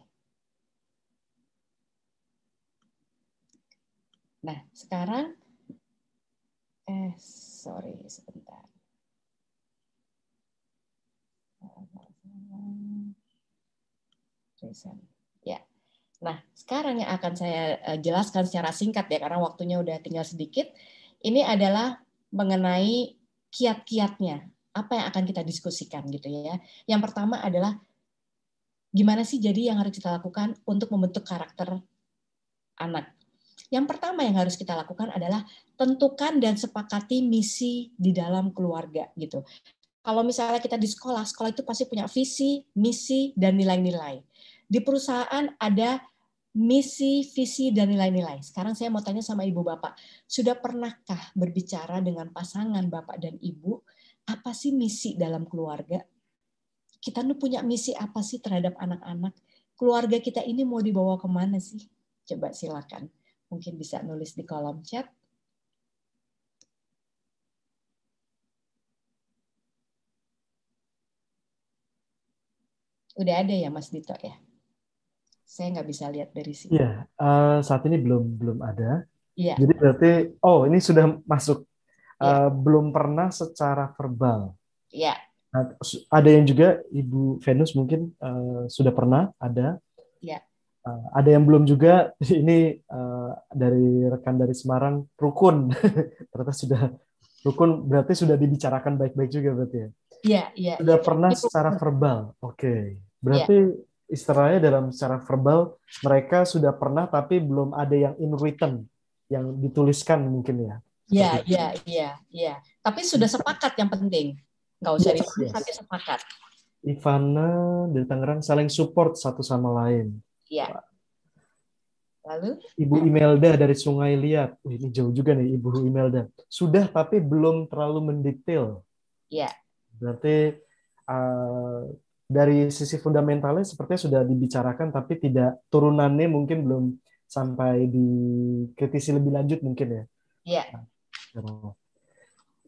Nah, sekarang eh sorry sebentar. Jason. Nah, sekarang yang akan saya eh, jelaskan secara singkat ya, karena waktunya udah tinggal sedikit, ini adalah mengenai kiat-kiatnya, apa yang akan kita diskusikan gitu ya. Yang pertama adalah gimana sih jadi yang harus kita lakukan untuk membentuk karakter anak. Yang pertama yang harus kita lakukan adalah tentukan dan sepakati misi di dalam keluarga gitu. Kalau misalnya kita di sekolah, sekolah itu pasti punya visi, misi, dan nilai-nilai. Di perusahaan ada misi, visi, dan nilai-nilai. Sekarang saya mau tanya sama Ibu Bapak, sudah pernahkah berbicara dengan pasangan Bapak dan Ibu, apa sih misi dalam keluarga? Kita tuh punya misi apa sih terhadap anak-anak? Keluarga kita ini mau dibawa kemana sih? Coba silakan. Mungkin bisa nulis di kolom chat. Udah ada ya Mas Dito ya? Saya nggak bisa lihat dari sini. Iya, uh, saat ini belum belum ada. Iya. Jadi berarti, oh ini sudah masuk. Uh, belum pernah secara verbal. Iya. Nah, ada yang juga Ibu Venus mungkin uh, sudah pernah ada. Iya. Uh, ada yang belum juga ini uh, dari rekan dari Semarang rukun ternyata sudah rukun berarti sudah dibicarakan baik-baik juga berarti ya iya iya sudah yeah. pernah iya. secara verbal oke okay. Iya. berarti Yeah istilahnya dalam secara verbal mereka sudah pernah tapi belum ada yang in written yang dituliskan mungkin ya. Iya, iya, iya, iya. Tapi sudah sepakat yang penting. Nggak usah yes, iya, yes. Iya. tapi sepakat. Ivana dari Tangerang saling support satu sama lain. Iya. Lalu? Ibu Imelda dari Sungai Liat. ini jauh juga nih Ibu Imelda. Sudah tapi belum terlalu mendetail. Iya. Berarti uh, dari sisi fundamentalnya sepertinya sudah dibicarakan tapi tidak turunannya mungkin belum sampai di dikritisi lebih lanjut mungkin ya. Iya.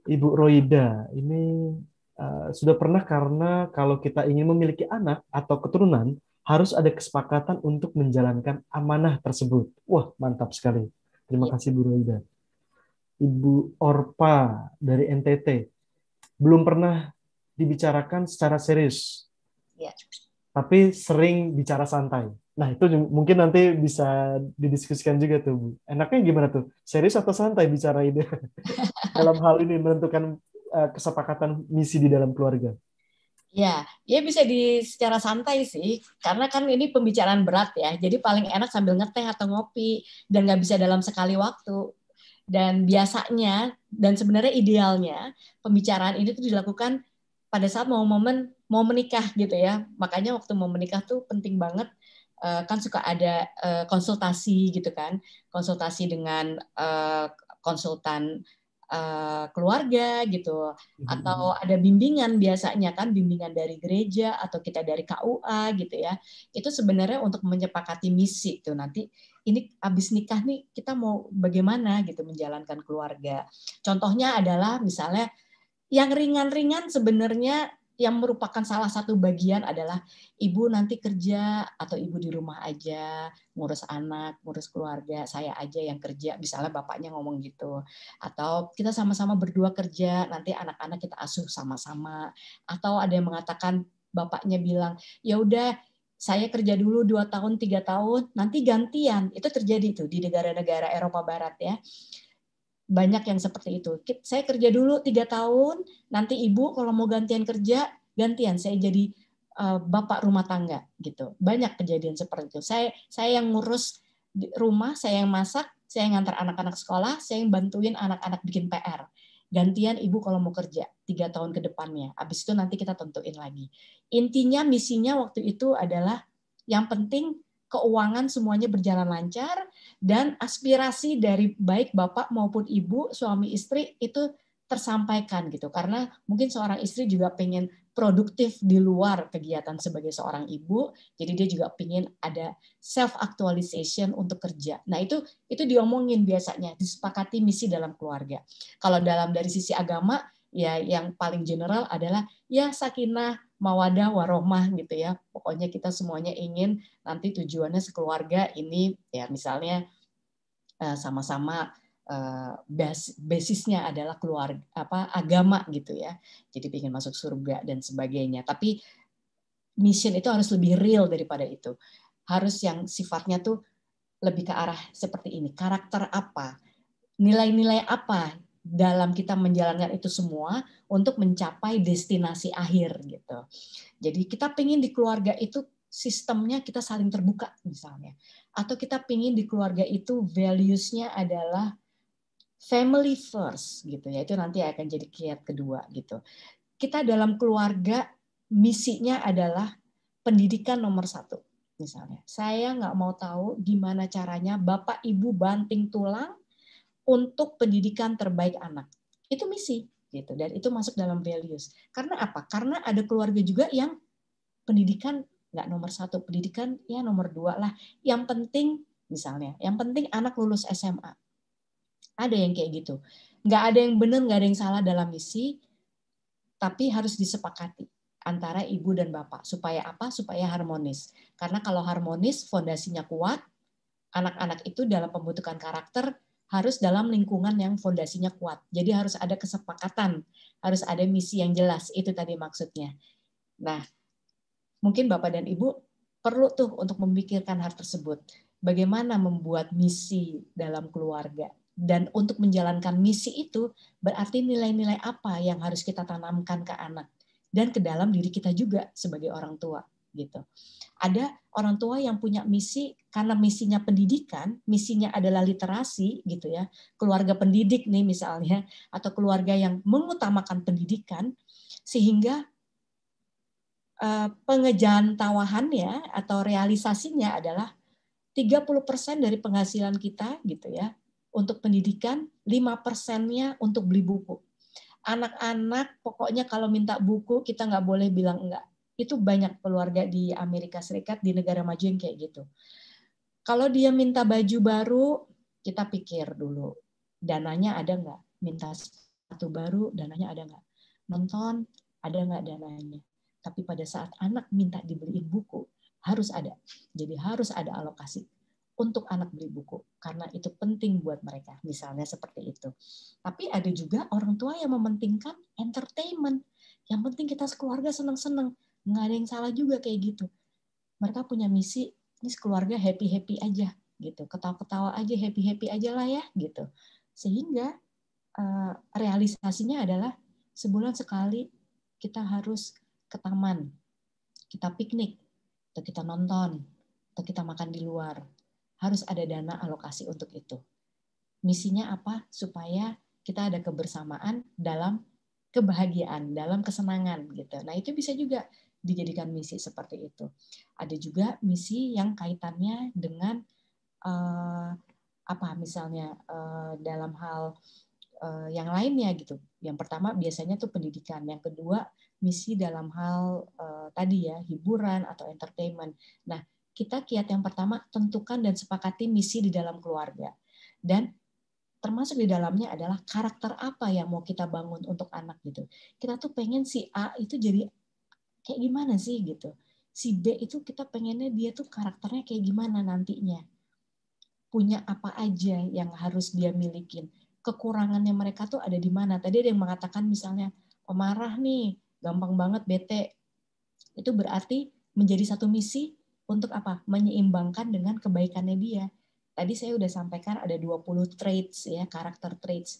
Ibu Roida, ini uh, sudah pernah karena kalau kita ingin memiliki anak atau keturunan harus ada kesepakatan untuk menjalankan amanah tersebut. Wah, mantap sekali. Terima iya. kasih Bu Roida. Ibu Orpa dari NTT. Belum pernah dibicarakan secara serius ya. tapi sering bicara santai nah itu mungkin nanti bisa didiskusikan juga tuh bu enaknya gimana tuh serius atau santai bicara ide dalam hal ini menentukan eh, kesepakatan misi di dalam keluarga Ya, ya bisa di secara santai sih, karena kan ini pembicaraan berat ya. Jadi paling enak sambil ngeteh atau ngopi dan nggak bisa dalam sekali waktu. Dan biasanya dan sebenarnya idealnya pembicaraan ini tuh dilakukan pada saat mau momen mau menikah gitu ya. Makanya waktu mau menikah tuh penting banget eh, kan suka ada eh, konsultasi gitu kan. Konsultasi dengan eh, konsultan keluarga gitu mhm. atau ada bimbingan biasanya kan bimbingan dari gereja atau kita dari KUA gitu ya. Itu sebenarnya untuk menyepakati misi tuh nanti ini abis nikah nih kita mau bagaimana gitu menjalankan keluarga. Contohnya adalah misalnya yang ringan-ringan sebenarnya yang merupakan salah satu bagian adalah ibu nanti kerja atau ibu di rumah aja ngurus anak, ngurus keluarga, saya aja yang kerja, misalnya bapaknya ngomong gitu. Atau kita sama-sama berdua kerja, nanti anak-anak kita asuh sama-sama. Atau ada yang mengatakan bapaknya bilang, "Ya udah, saya kerja dulu dua tahun, tiga tahun, nanti gantian." Itu terjadi tuh di negara-negara Eropa Barat ya banyak yang seperti itu. Saya kerja dulu tiga tahun, nanti ibu kalau mau gantian kerja, gantian. Saya jadi uh, bapak rumah tangga gitu. Banyak kejadian seperti itu. Saya saya yang ngurus rumah, saya yang masak, saya yang ngantar anak-anak sekolah, saya yang bantuin anak-anak bikin PR. Gantian ibu kalau mau kerja tiga tahun ke depannya. Habis itu nanti kita tentuin lagi. Intinya misinya waktu itu adalah yang penting keuangan semuanya berjalan lancar dan aspirasi dari baik bapak maupun ibu suami istri itu tersampaikan gitu karena mungkin seorang istri juga pengen produktif di luar kegiatan sebagai seorang ibu jadi dia juga pengen ada self actualization untuk kerja nah itu itu diomongin biasanya disepakati misi dalam keluarga kalau dalam dari sisi agama ya yang paling general adalah ya sakinah mawadah waromah gitu ya. Pokoknya kita semuanya ingin nanti tujuannya sekeluarga ini ya misalnya eh, sama-sama eh, basisnya adalah keluarga apa agama gitu ya. Jadi ingin masuk surga dan sebagainya. Tapi mission itu harus lebih real daripada itu. Harus yang sifatnya tuh lebih ke arah seperti ini. Karakter apa? Nilai-nilai apa dalam kita menjalankan itu semua untuk mencapai destinasi akhir gitu. Jadi kita pingin di keluarga itu sistemnya kita saling terbuka misalnya, atau kita pingin di keluarga itu values-nya adalah family first gitu ya itu nanti akan jadi kiat kedua gitu. Kita dalam keluarga misinya adalah pendidikan nomor satu misalnya. Saya nggak mau tahu gimana caranya bapak ibu banting tulang untuk pendidikan terbaik anak. Itu misi gitu dan itu masuk dalam values. Karena apa? Karena ada keluarga juga yang pendidikan nggak nomor satu, pendidikan ya nomor dua lah. Yang penting misalnya, yang penting anak lulus SMA. Ada yang kayak gitu. Nggak ada yang benar, nggak ada yang salah dalam misi, tapi harus disepakati antara ibu dan bapak. Supaya apa? Supaya harmonis. Karena kalau harmonis, fondasinya kuat, anak-anak itu dalam pembentukan karakter harus dalam lingkungan yang fondasinya kuat. Jadi harus ada kesepakatan, harus ada misi yang jelas. Itu tadi maksudnya. Nah, mungkin Bapak dan Ibu perlu tuh untuk memikirkan hal tersebut. Bagaimana membuat misi dalam keluarga dan untuk menjalankan misi itu berarti nilai-nilai apa yang harus kita tanamkan ke anak dan ke dalam diri kita juga sebagai orang tua gitu. Ada orang tua yang punya misi karena misinya pendidikan, misinya adalah literasi gitu ya. Keluarga pendidik nih misalnya atau keluarga yang mengutamakan pendidikan sehingga eh, pengejaan tawahan tawahannya atau realisasinya adalah 30% dari penghasilan kita gitu ya untuk pendidikan, 5%-nya untuk beli buku anak-anak pokoknya kalau minta buku kita nggak boleh bilang enggak itu banyak keluarga di Amerika Serikat di negara maju yang kayak gitu. Kalau dia minta baju baru, kita pikir dulu dananya ada nggak? Minta sepatu baru, dananya ada nggak? Nonton, ada nggak dananya? Tapi pada saat anak minta dibeliin buku, harus ada. Jadi harus ada alokasi untuk anak beli buku karena itu penting buat mereka misalnya seperti itu tapi ada juga orang tua yang mementingkan entertainment yang penting kita sekeluarga senang-senang nggak ada yang salah juga kayak gitu mereka punya misi ini keluarga happy happy aja gitu ketawa ketawa aja happy happy aja lah ya gitu sehingga eh, realisasinya adalah sebulan sekali kita harus ke taman kita piknik atau kita nonton atau kita makan di luar harus ada dana alokasi untuk itu misinya apa supaya kita ada kebersamaan dalam kebahagiaan dalam kesenangan gitu nah itu bisa juga dijadikan misi seperti itu. Ada juga misi yang kaitannya dengan uh, apa misalnya uh, dalam hal uh, yang lainnya gitu. Yang pertama biasanya tuh pendidikan, yang kedua misi dalam hal uh, tadi ya hiburan atau entertainment. Nah, kita kiat yang pertama tentukan dan sepakati misi di dalam keluarga. Dan termasuk di dalamnya adalah karakter apa yang mau kita bangun untuk anak gitu. Kita tuh pengen si A itu jadi kayak gimana sih gitu si B itu kita pengennya dia tuh karakternya kayak gimana nantinya punya apa aja yang harus dia milikin kekurangannya mereka tuh ada di mana tadi ada yang mengatakan misalnya pemarah oh, nih gampang banget bete itu berarti menjadi satu misi untuk apa menyeimbangkan dengan kebaikannya dia tadi saya udah sampaikan ada 20 traits ya karakter traits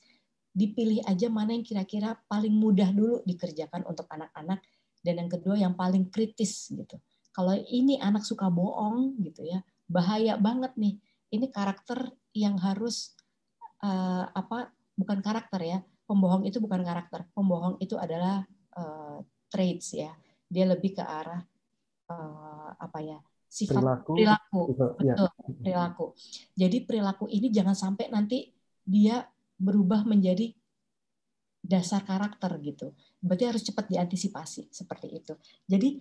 dipilih aja mana yang kira-kira paling mudah dulu dikerjakan untuk anak-anak dan yang kedua yang paling kritis gitu. Kalau ini anak suka bohong gitu ya, bahaya banget nih. Ini karakter yang harus uh, apa? Bukan karakter ya. Pembohong itu bukan karakter. Pembohong itu adalah uh, traits ya. Dia lebih ke arah uh, apa ya? sifat perilaku, perilaku. Ya. betul perilaku. Jadi perilaku ini jangan sampai nanti dia berubah menjadi dasar karakter gitu. Berarti harus cepat diantisipasi seperti itu. Jadi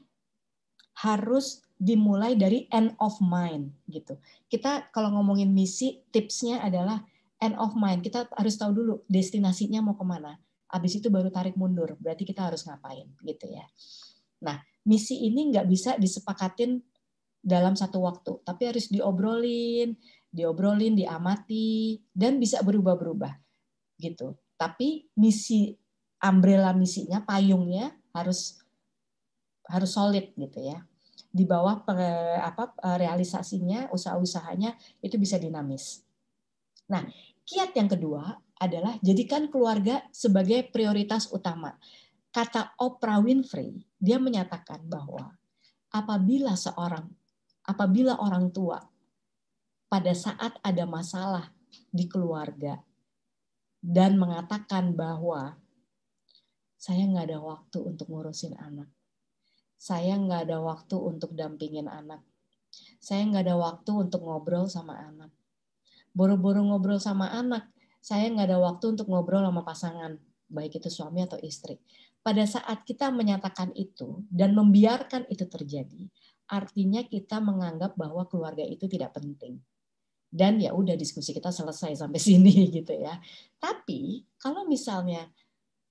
harus dimulai dari end of mind gitu. Kita kalau ngomongin misi, tipsnya adalah end of mind. Kita harus tahu dulu destinasinya mau kemana. Habis itu baru tarik mundur. Berarti kita harus ngapain gitu ya. Nah, misi ini nggak bisa disepakatin dalam satu waktu, tapi harus diobrolin, diobrolin, diamati, dan bisa berubah-berubah gitu tapi misi umbrella misinya payungnya harus harus solid gitu ya di bawah apa e, realisasinya usaha-usahanya itu bisa dinamis. Nah, kiat yang kedua adalah jadikan keluarga sebagai prioritas utama. Kata Oprah Winfrey, dia menyatakan bahwa apabila seorang apabila orang tua pada saat ada masalah di keluarga dan mengatakan bahwa saya nggak ada waktu untuk ngurusin anak. Saya nggak ada waktu untuk dampingin anak. Saya nggak ada waktu untuk ngobrol sama anak. Boro-boro ngobrol sama anak, saya nggak ada waktu untuk ngobrol sama pasangan, baik itu suami atau istri. Pada saat kita menyatakan itu dan membiarkan itu terjadi, artinya kita menganggap bahwa keluarga itu tidak penting dan ya udah diskusi kita selesai sampai sini gitu ya. Tapi kalau misalnya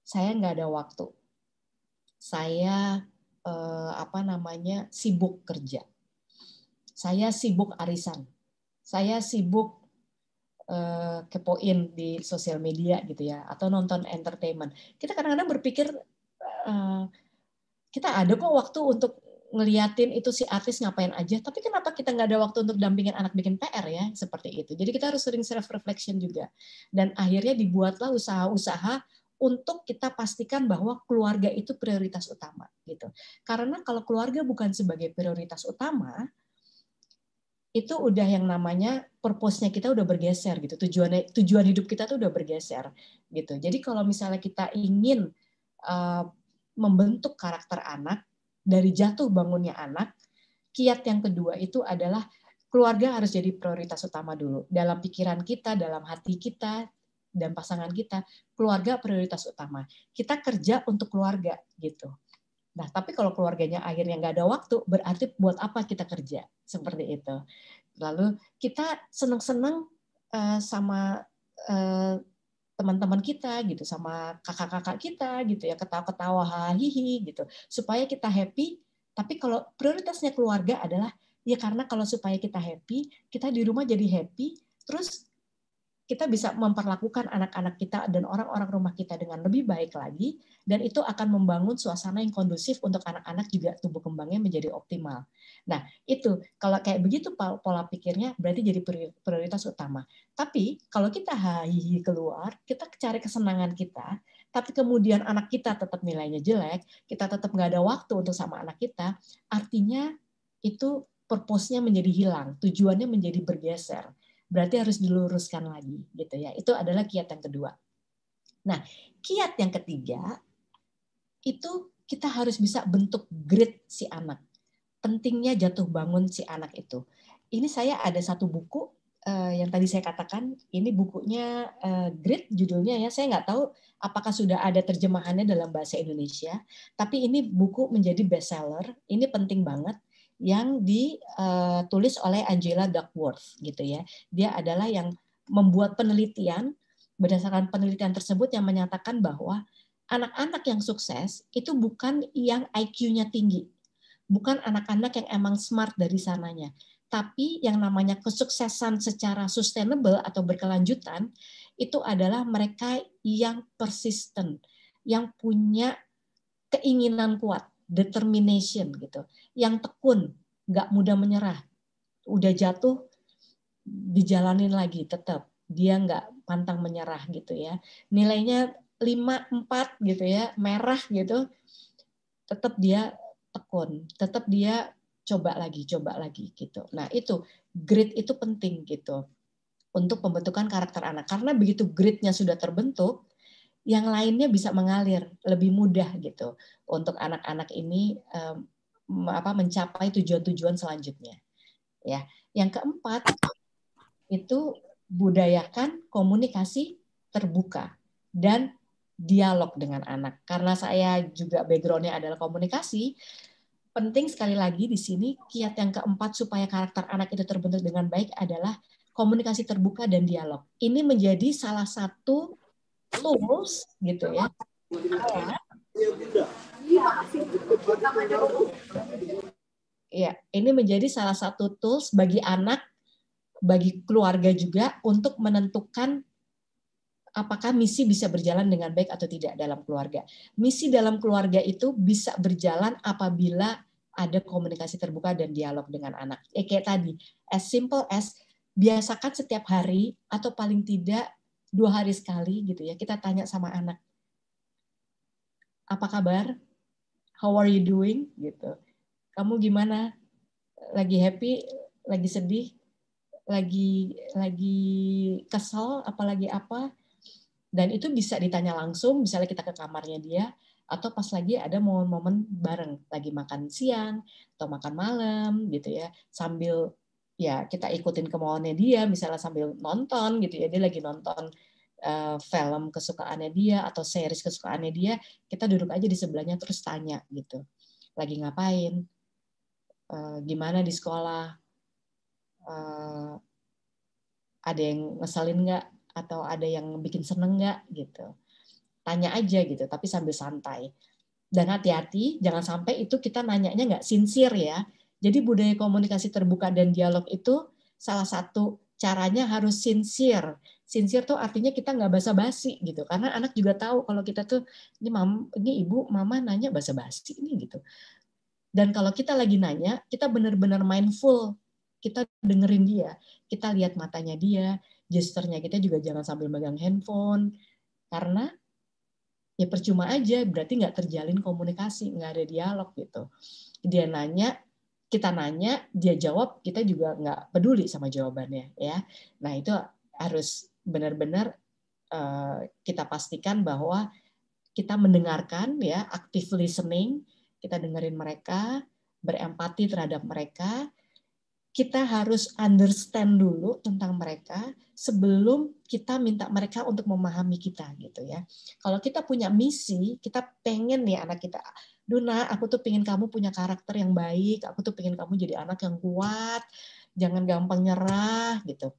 saya nggak ada waktu, saya eh, apa namanya sibuk kerja, saya sibuk arisan, saya sibuk eh, kepoin di sosial media gitu ya, atau nonton entertainment. Kita kadang-kadang berpikir eh, kita ada kok waktu untuk ngeliatin itu si artis ngapain aja, tapi kenapa kita nggak ada waktu untuk dampingin anak bikin PR ya, seperti itu. Jadi kita harus sering self-reflection juga. Dan akhirnya dibuatlah usaha-usaha untuk kita pastikan bahwa keluarga itu prioritas utama gitu. Karena kalau keluarga bukan sebagai prioritas utama, itu udah yang namanya purpose-nya kita udah bergeser gitu. Tujuan tujuan hidup kita tuh udah bergeser gitu. Jadi kalau misalnya kita ingin uh, membentuk karakter anak dari jatuh bangunnya anak, kiat yang kedua itu adalah keluarga harus jadi prioritas utama dulu. Dalam pikiran kita, dalam hati kita, dan pasangan kita, keluarga prioritas utama. Kita kerja untuk keluarga gitu. Nah, tapi kalau keluarganya akhirnya nggak ada waktu, berarti buat apa kita kerja seperti itu? Lalu kita senang-senang uh, eh, sama eh, teman-teman kita gitu sama kakak-kakak kita gitu ya ketawa-ketawa hihi gitu supaya kita happy tapi kalau prioritasnya keluarga adalah ya karena kalau supaya kita happy kita di rumah jadi happy terus kita bisa memperlakukan anak-anak kita dan orang-orang rumah kita dengan lebih baik lagi dan itu akan membangun suasana yang kondusif untuk anak-anak juga tumbuh kembangnya menjadi optimal. Nah, itu kalau kayak begitu pola pikirnya berarti jadi prioritas utama. Tapi kalau kita hihi keluar, kita cari kesenangan kita, tapi kemudian anak kita tetap nilainya jelek, kita tetap nggak ada waktu untuk sama anak kita, artinya itu purpose-nya menjadi hilang, tujuannya menjadi bergeser berarti harus diluruskan lagi gitu ya. Itu adalah kiat yang kedua. Nah, kiat yang ketiga itu kita harus bisa bentuk grid si anak. Pentingnya jatuh bangun si anak itu. Ini saya ada satu buku uh, yang tadi saya katakan ini bukunya uh, grid judulnya ya saya nggak tahu apakah sudah ada terjemahannya dalam bahasa Indonesia tapi ini buku menjadi bestseller ini penting banget yang ditulis eh, oleh Angela Duckworth gitu ya. Dia adalah yang membuat penelitian berdasarkan penelitian tersebut yang menyatakan bahwa anak-anak yang sukses itu bukan yang IQ-nya tinggi, bukan anak-anak yang emang smart dari sananya, tapi yang namanya kesuksesan secara sustainable atau berkelanjutan itu adalah mereka yang persisten, yang punya keinginan kuat determination gitu, yang tekun, nggak mudah menyerah. Udah jatuh, dijalanin lagi tetap. Dia nggak pantang menyerah gitu ya. Nilainya lima empat gitu ya, merah gitu, tetap dia tekun, tetap dia coba lagi, coba lagi gitu. Nah itu, grit itu penting gitu untuk pembentukan karakter anak. Karena begitu gritnya sudah terbentuk, yang lainnya bisa mengalir lebih mudah gitu untuk anak-anak ini um, apa mencapai tujuan-tujuan selanjutnya ya yang keempat itu budayakan komunikasi terbuka dan dialog dengan anak karena saya juga backgroundnya adalah komunikasi penting sekali lagi di sini kiat yang keempat supaya karakter anak itu terbentuk dengan baik adalah komunikasi terbuka dan dialog ini menjadi salah satu lurus gitu ya. Ya, ini menjadi salah satu tools bagi anak, bagi keluarga juga untuk menentukan apakah misi bisa berjalan dengan baik atau tidak dalam keluarga. Misi dalam keluarga itu bisa berjalan apabila ada komunikasi terbuka dan dialog dengan anak. Eh, kayak tadi, as simple as biasakan setiap hari atau paling tidak dua hari sekali gitu ya kita tanya sama anak apa kabar how are you doing gitu kamu gimana lagi happy lagi sedih lagi lagi kesel apalagi apa dan itu bisa ditanya langsung misalnya kita ke kamarnya dia atau pas lagi ada momen-momen bareng lagi makan siang atau makan malam gitu ya sambil ya kita ikutin kemauannya dia misalnya sambil nonton gitu ya dia lagi nonton uh, film kesukaannya dia atau series kesukaannya dia kita duduk aja di sebelahnya terus tanya gitu lagi ngapain uh, gimana di sekolah uh, ada yang ngeselin nggak atau ada yang bikin seneng nggak gitu tanya aja gitu tapi sambil santai dan hati-hati jangan sampai itu kita nanyanya nggak sincere ya jadi budaya komunikasi terbuka dan dialog itu salah satu caranya harus sincere. Sincere tuh artinya kita nggak basa-basi gitu. Karena anak juga tahu kalau kita tuh ini mam, ini ibu, mama nanya basa-basi ini gitu. Dan kalau kita lagi nanya, kita benar-benar mindful. Kita dengerin dia, kita lihat matanya dia, gesturnya kita juga jangan sambil megang handphone. Karena ya percuma aja berarti nggak terjalin komunikasi nggak ada dialog gitu dia nanya kita nanya dia jawab kita juga nggak peduli sama jawabannya ya nah itu harus benar-benar uh, kita pastikan bahwa kita mendengarkan ya active listening kita dengerin mereka berempati terhadap mereka kita harus understand dulu tentang mereka sebelum kita minta mereka untuk memahami kita gitu ya. Kalau kita punya misi, kita pengen nih anak kita Duna, aku tuh pengen kamu punya karakter yang baik, aku tuh pengen kamu jadi anak yang kuat, jangan gampang nyerah gitu.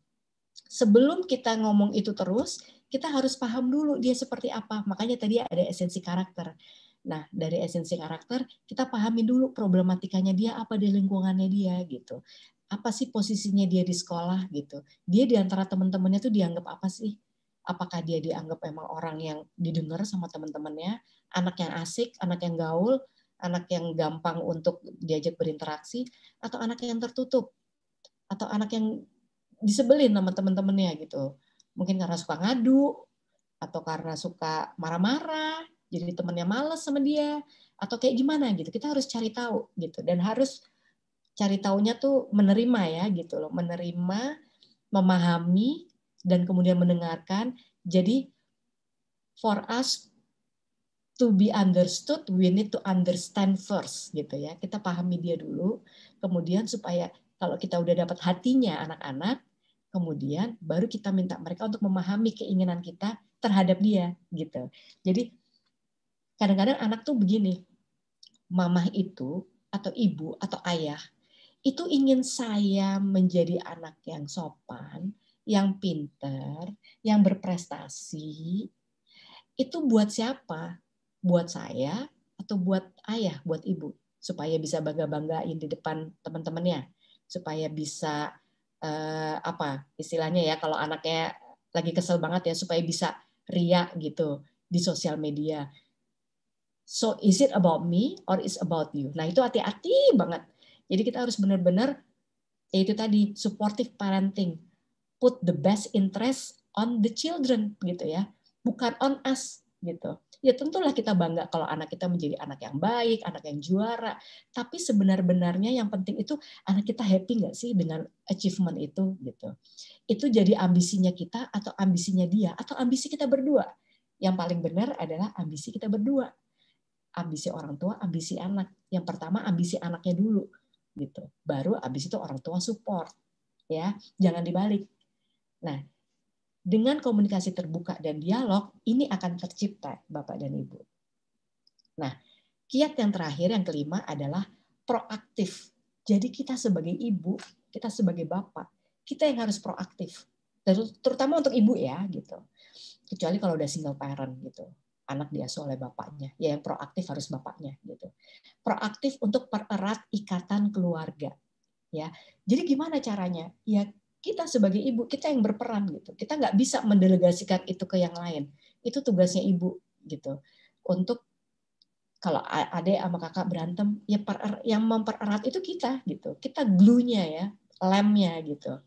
Sebelum kita ngomong itu terus, kita harus paham dulu dia seperti apa. Makanya tadi ada esensi karakter. Nah, dari esensi karakter, kita pahami dulu problematikanya dia, apa di lingkungannya dia gitu. Apa sih posisinya dia di sekolah gitu. Dia di antara teman-temannya tuh dianggap apa sih? apakah dia dianggap emang orang yang didengar sama teman-temannya, anak yang asik, anak yang gaul, anak yang gampang untuk diajak berinteraksi, atau anak yang tertutup, atau anak yang disebelin sama teman-temannya gitu. Mungkin karena suka ngadu, atau karena suka marah-marah, jadi temennya males sama dia, atau kayak gimana gitu. Kita harus cari tahu gitu, dan harus cari taunya tuh menerima ya gitu loh, menerima, memahami, dan kemudian mendengarkan. Jadi for us to be understood, we need to understand first gitu ya. Kita pahami dia dulu, kemudian supaya kalau kita udah dapat hatinya anak-anak, kemudian baru kita minta mereka untuk memahami keinginan kita terhadap dia gitu. Jadi kadang-kadang anak tuh begini, mamah itu atau ibu atau ayah itu ingin saya menjadi anak yang sopan, yang pinter, yang berprestasi, itu buat siapa? Buat saya atau buat ayah, buat ibu? Supaya bisa bangga-banggain di depan teman-temannya. Supaya bisa, eh, apa istilahnya ya, kalau anaknya lagi kesel banget ya, supaya bisa ria gitu di sosial media. So is it about me or is about you? Nah itu hati-hati banget. Jadi kita harus benar-benar yaitu tadi supportive parenting put the best interest on the children gitu ya, bukan on us gitu. Ya tentulah kita bangga kalau anak kita menjadi anak yang baik, anak yang juara. Tapi sebenar-benarnya yang penting itu anak kita happy nggak sih dengan achievement itu gitu. Itu jadi ambisinya kita atau ambisinya dia atau ambisi kita berdua. Yang paling benar adalah ambisi kita berdua. Ambisi orang tua, ambisi anak. Yang pertama ambisi anaknya dulu gitu. Baru abis itu orang tua support ya jangan dibalik Nah, dengan komunikasi terbuka dan dialog, ini akan tercipta, Bapak dan Ibu. Nah, kiat yang terakhir, yang kelima adalah proaktif. Jadi kita sebagai ibu, kita sebagai bapak, kita yang harus proaktif. Terutama untuk ibu ya, gitu. Kecuali kalau udah single parent gitu anak diasuh oleh bapaknya. Ya yang proaktif harus bapaknya gitu. Proaktif untuk pererat ikatan keluarga. Ya. Jadi gimana caranya? Ya kita sebagai ibu kita yang berperan gitu kita nggak bisa mendelegasikan itu ke yang lain itu tugasnya ibu gitu untuk kalau adik sama kakak berantem ya per, yang mempererat itu kita gitu kita glue nya ya lemnya gitu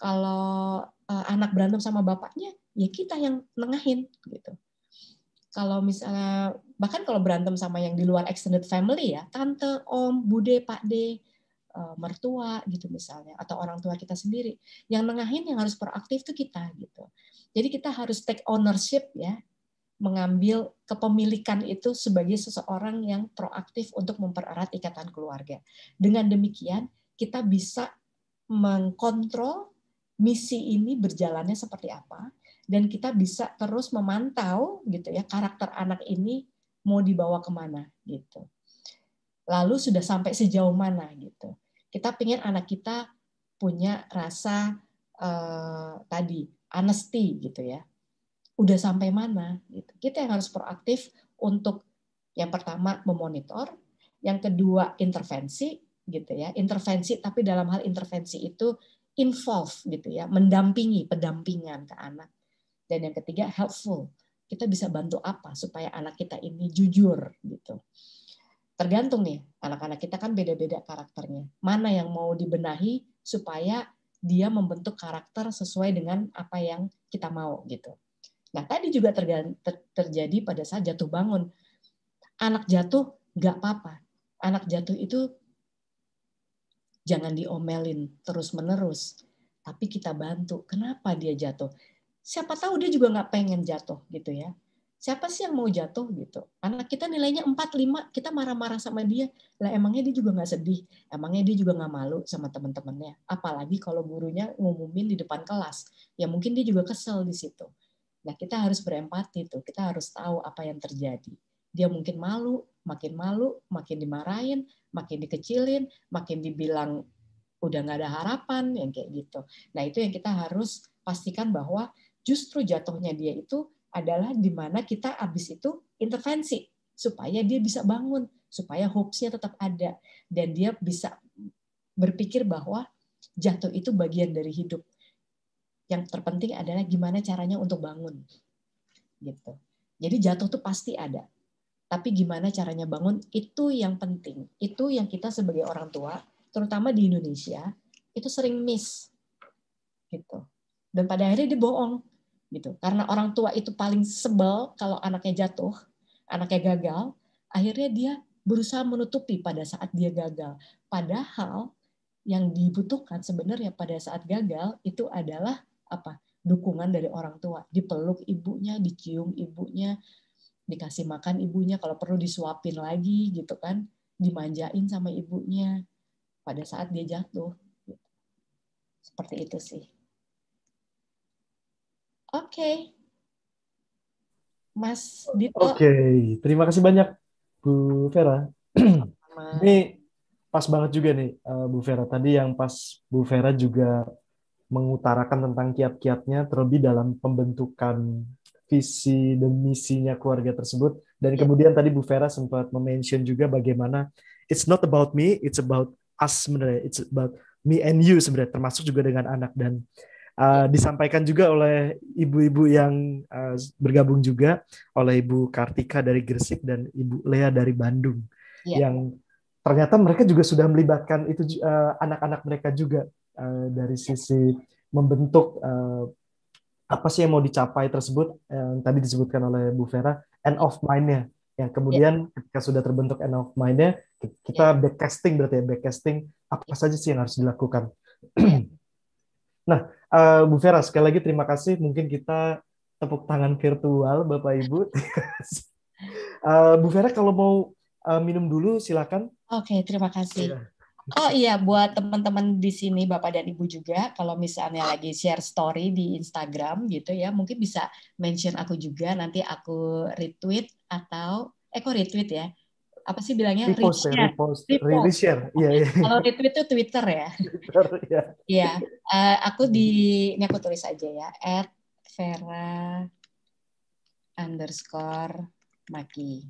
kalau uh, anak berantem sama bapaknya ya kita yang nengahin gitu kalau misalnya bahkan kalau berantem sama yang di luar extended family ya tante om bude pak de Eh, mertua gitu misalnya atau orang tua kita sendiri yang nengahin yang harus proaktif itu kita gitu jadi kita harus take ownership ya mengambil kepemilikan itu sebagai seseorang yang proaktif untuk mempererat ikatan keluarga. Dengan demikian, kita bisa mengkontrol misi ini berjalannya seperti apa dan kita bisa terus memantau gitu ya karakter anak ini mau dibawa kemana gitu lalu sudah sampai sejauh mana gitu. Kita pingin anak kita punya rasa eh, tadi honesty gitu ya. Udah sampai mana gitu. Kita yang harus proaktif untuk yang pertama memonitor, yang kedua intervensi gitu ya. Intervensi tapi dalam hal intervensi itu involve gitu ya, mendampingi, pendampingan ke anak. Dan yang ketiga helpful. Kita bisa bantu apa supaya anak kita ini jujur gitu tergantung nih anak-anak kita kan beda-beda karakternya mana yang mau dibenahi supaya dia membentuk karakter sesuai dengan apa yang kita mau gitu nah tadi juga terjadi pada saat jatuh bangun anak jatuh nggak apa-apa anak jatuh itu jangan diomelin terus-menerus tapi kita bantu kenapa dia jatuh siapa tahu dia juga nggak pengen jatuh gitu ya siapa sih yang mau jatuh gitu karena kita nilainya 4-5 kita marah-marah sama dia lah emangnya dia juga nggak sedih emangnya dia juga nggak malu sama teman-temannya apalagi kalau gurunya ngumumin di depan kelas ya mungkin dia juga kesel di situ nah kita harus berempati tuh kita harus tahu apa yang terjadi dia mungkin malu makin malu makin dimarahin makin dikecilin makin dibilang udah nggak ada harapan yang kayak gitu nah itu yang kita harus pastikan bahwa justru jatuhnya dia itu adalah di mana kita habis itu intervensi supaya dia bisa bangun, supaya hopes-nya tetap ada dan dia bisa berpikir bahwa jatuh itu bagian dari hidup. Yang terpenting adalah gimana caranya untuk bangun. Gitu. Jadi jatuh tuh pasti ada. Tapi gimana caranya bangun itu yang penting. Itu yang kita sebagai orang tua, terutama di Indonesia, itu sering miss. Gitu. Dan pada akhirnya dia bohong gitu. Karena orang tua itu paling sebel kalau anaknya jatuh, anaknya gagal, akhirnya dia berusaha menutupi pada saat dia gagal. Padahal yang dibutuhkan sebenarnya pada saat gagal itu adalah apa? dukungan dari orang tua, dipeluk ibunya, dicium ibunya, dikasih makan ibunya kalau perlu disuapin lagi gitu kan, dimanjain sama ibunya pada saat dia jatuh. Seperti itu sih. Oke. Okay. Mas Dito. Oke, okay. terima kasih banyak Bu Vera. Ini pas banget juga nih uh, Bu Vera. Tadi yang pas Bu Vera juga mengutarakan tentang kiat-kiatnya terlebih dalam pembentukan visi dan misinya keluarga tersebut. Dan iya. kemudian tadi Bu Vera sempat mention juga bagaimana it's not about me, it's about us sebenarnya, it's about me and you sebenarnya, termasuk juga dengan anak dan uh, disampaikan juga oleh ibu-ibu yang uh, bergabung juga oleh Ibu Kartika dari Gresik dan Ibu Lea dari Bandung yeah. yang ternyata mereka juga sudah melibatkan itu eh, anak-anak uh, mereka juga uh, dari sisi membentuk uh, apa sih yang mau dicapai tersebut yang tadi disebutkan oleh Bu Vera end of mind-nya yang kemudian yeah. ketika sudah terbentuk end of mind kita yeah. backcasting berarti ya backcasting apa iya. saja sih yang harus dilakukan iya. Nah, uh, Bu Vera, sekali lagi terima kasih. Mungkin kita tepuk tangan virtual, Bapak Ibu. uh, Bu Vera, kalau mau uh, minum dulu, silakan. Oke, okay, terima kasih. Iya. Oh iya, buat teman-teman di sini Bapak dan Ibu juga, kalau misalnya lagi share story di Instagram gitu ya, mungkin bisa mention aku juga, nanti aku retweet atau, eh kok retweet ya, apa sih bilangnya repost, ya, reshare, repost, repost. share Iya, iya. Kalau retweet itu Twitter ya. Twitter ya. Iya. uh, aku di ini aku tulis aja ya at Vera underscore Maki.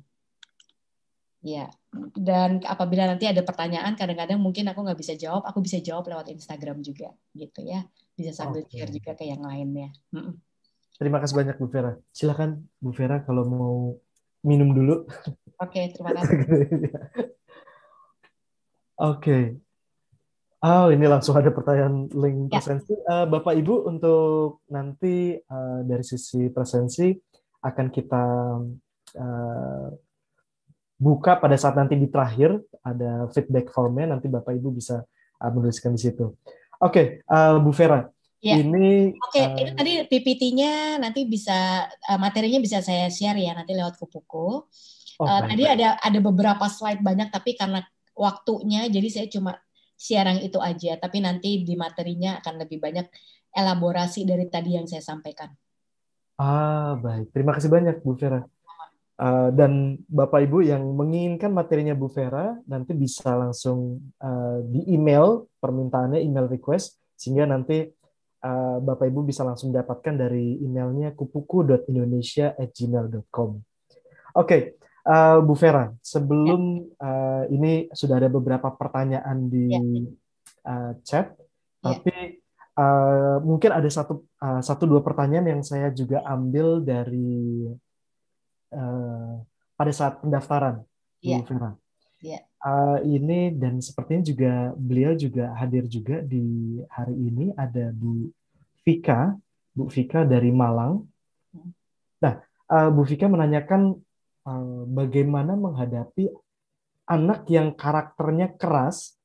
Ya, dan apabila nanti ada pertanyaan, kadang-kadang mungkin aku nggak bisa jawab, aku bisa jawab lewat Instagram juga, gitu ya. Bisa sambil okay. share juga ke yang lainnya. Terima kasih banyak Bu Vera. Silakan Bu Vera kalau mau minum dulu. Oke, terima kasih. Oke. Okay. Oh, ini langsung ada pertanyaan link ya. presensi. Uh, Bapak Ibu untuk nanti uh, dari sisi presensi akan kita uh, buka pada saat nanti di terakhir ada feedback formnya nanti Bapak Ibu bisa uh, menuliskan di situ. Oke, okay, uh, Bu Vera. Ya. Ini Oke, okay, uh, itu tadi PPT-nya nanti bisa uh, materinya bisa saya share ya nanti lewat kupu-kupu. Oh, uh, tadi ada ada beberapa slide banyak tapi karena waktunya jadi saya cuma siaran itu aja tapi nanti di materinya akan lebih banyak elaborasi dari tadi yang saya sampaikan. Ah baik terima kasih banyak Bu Vera. Uh, dan Bapak Ibu yang menginginkan materinya Bu Vera nanti bisa langsung uh, di email permintaannya email request sehingga nanti Bapak Ibu bisa langsung dapatkan dari emailnya kupuku.indonesia@gmail.com. Oke, okay uh, Bu Vera, ya. sebelum ya. uh, ini sudah ada beberapa pertanyaan di ya. uh, chat, ya. tapi uh, mungkin ada satu uh, satu dua pertanyaan yang saya juga ambil dari uh, pada saat pendaftaran, Bu ya. Vera. Yeah. Ya. Uh, ini dan sepertinya juga beliau juga hadir juga di hari ini ada Bu Vika, Bu Vika dari Malang. Hmm. Nah, uh, Bu Vika menanyakan Eh, bagaimana menghadapi anak yang karakternya keras,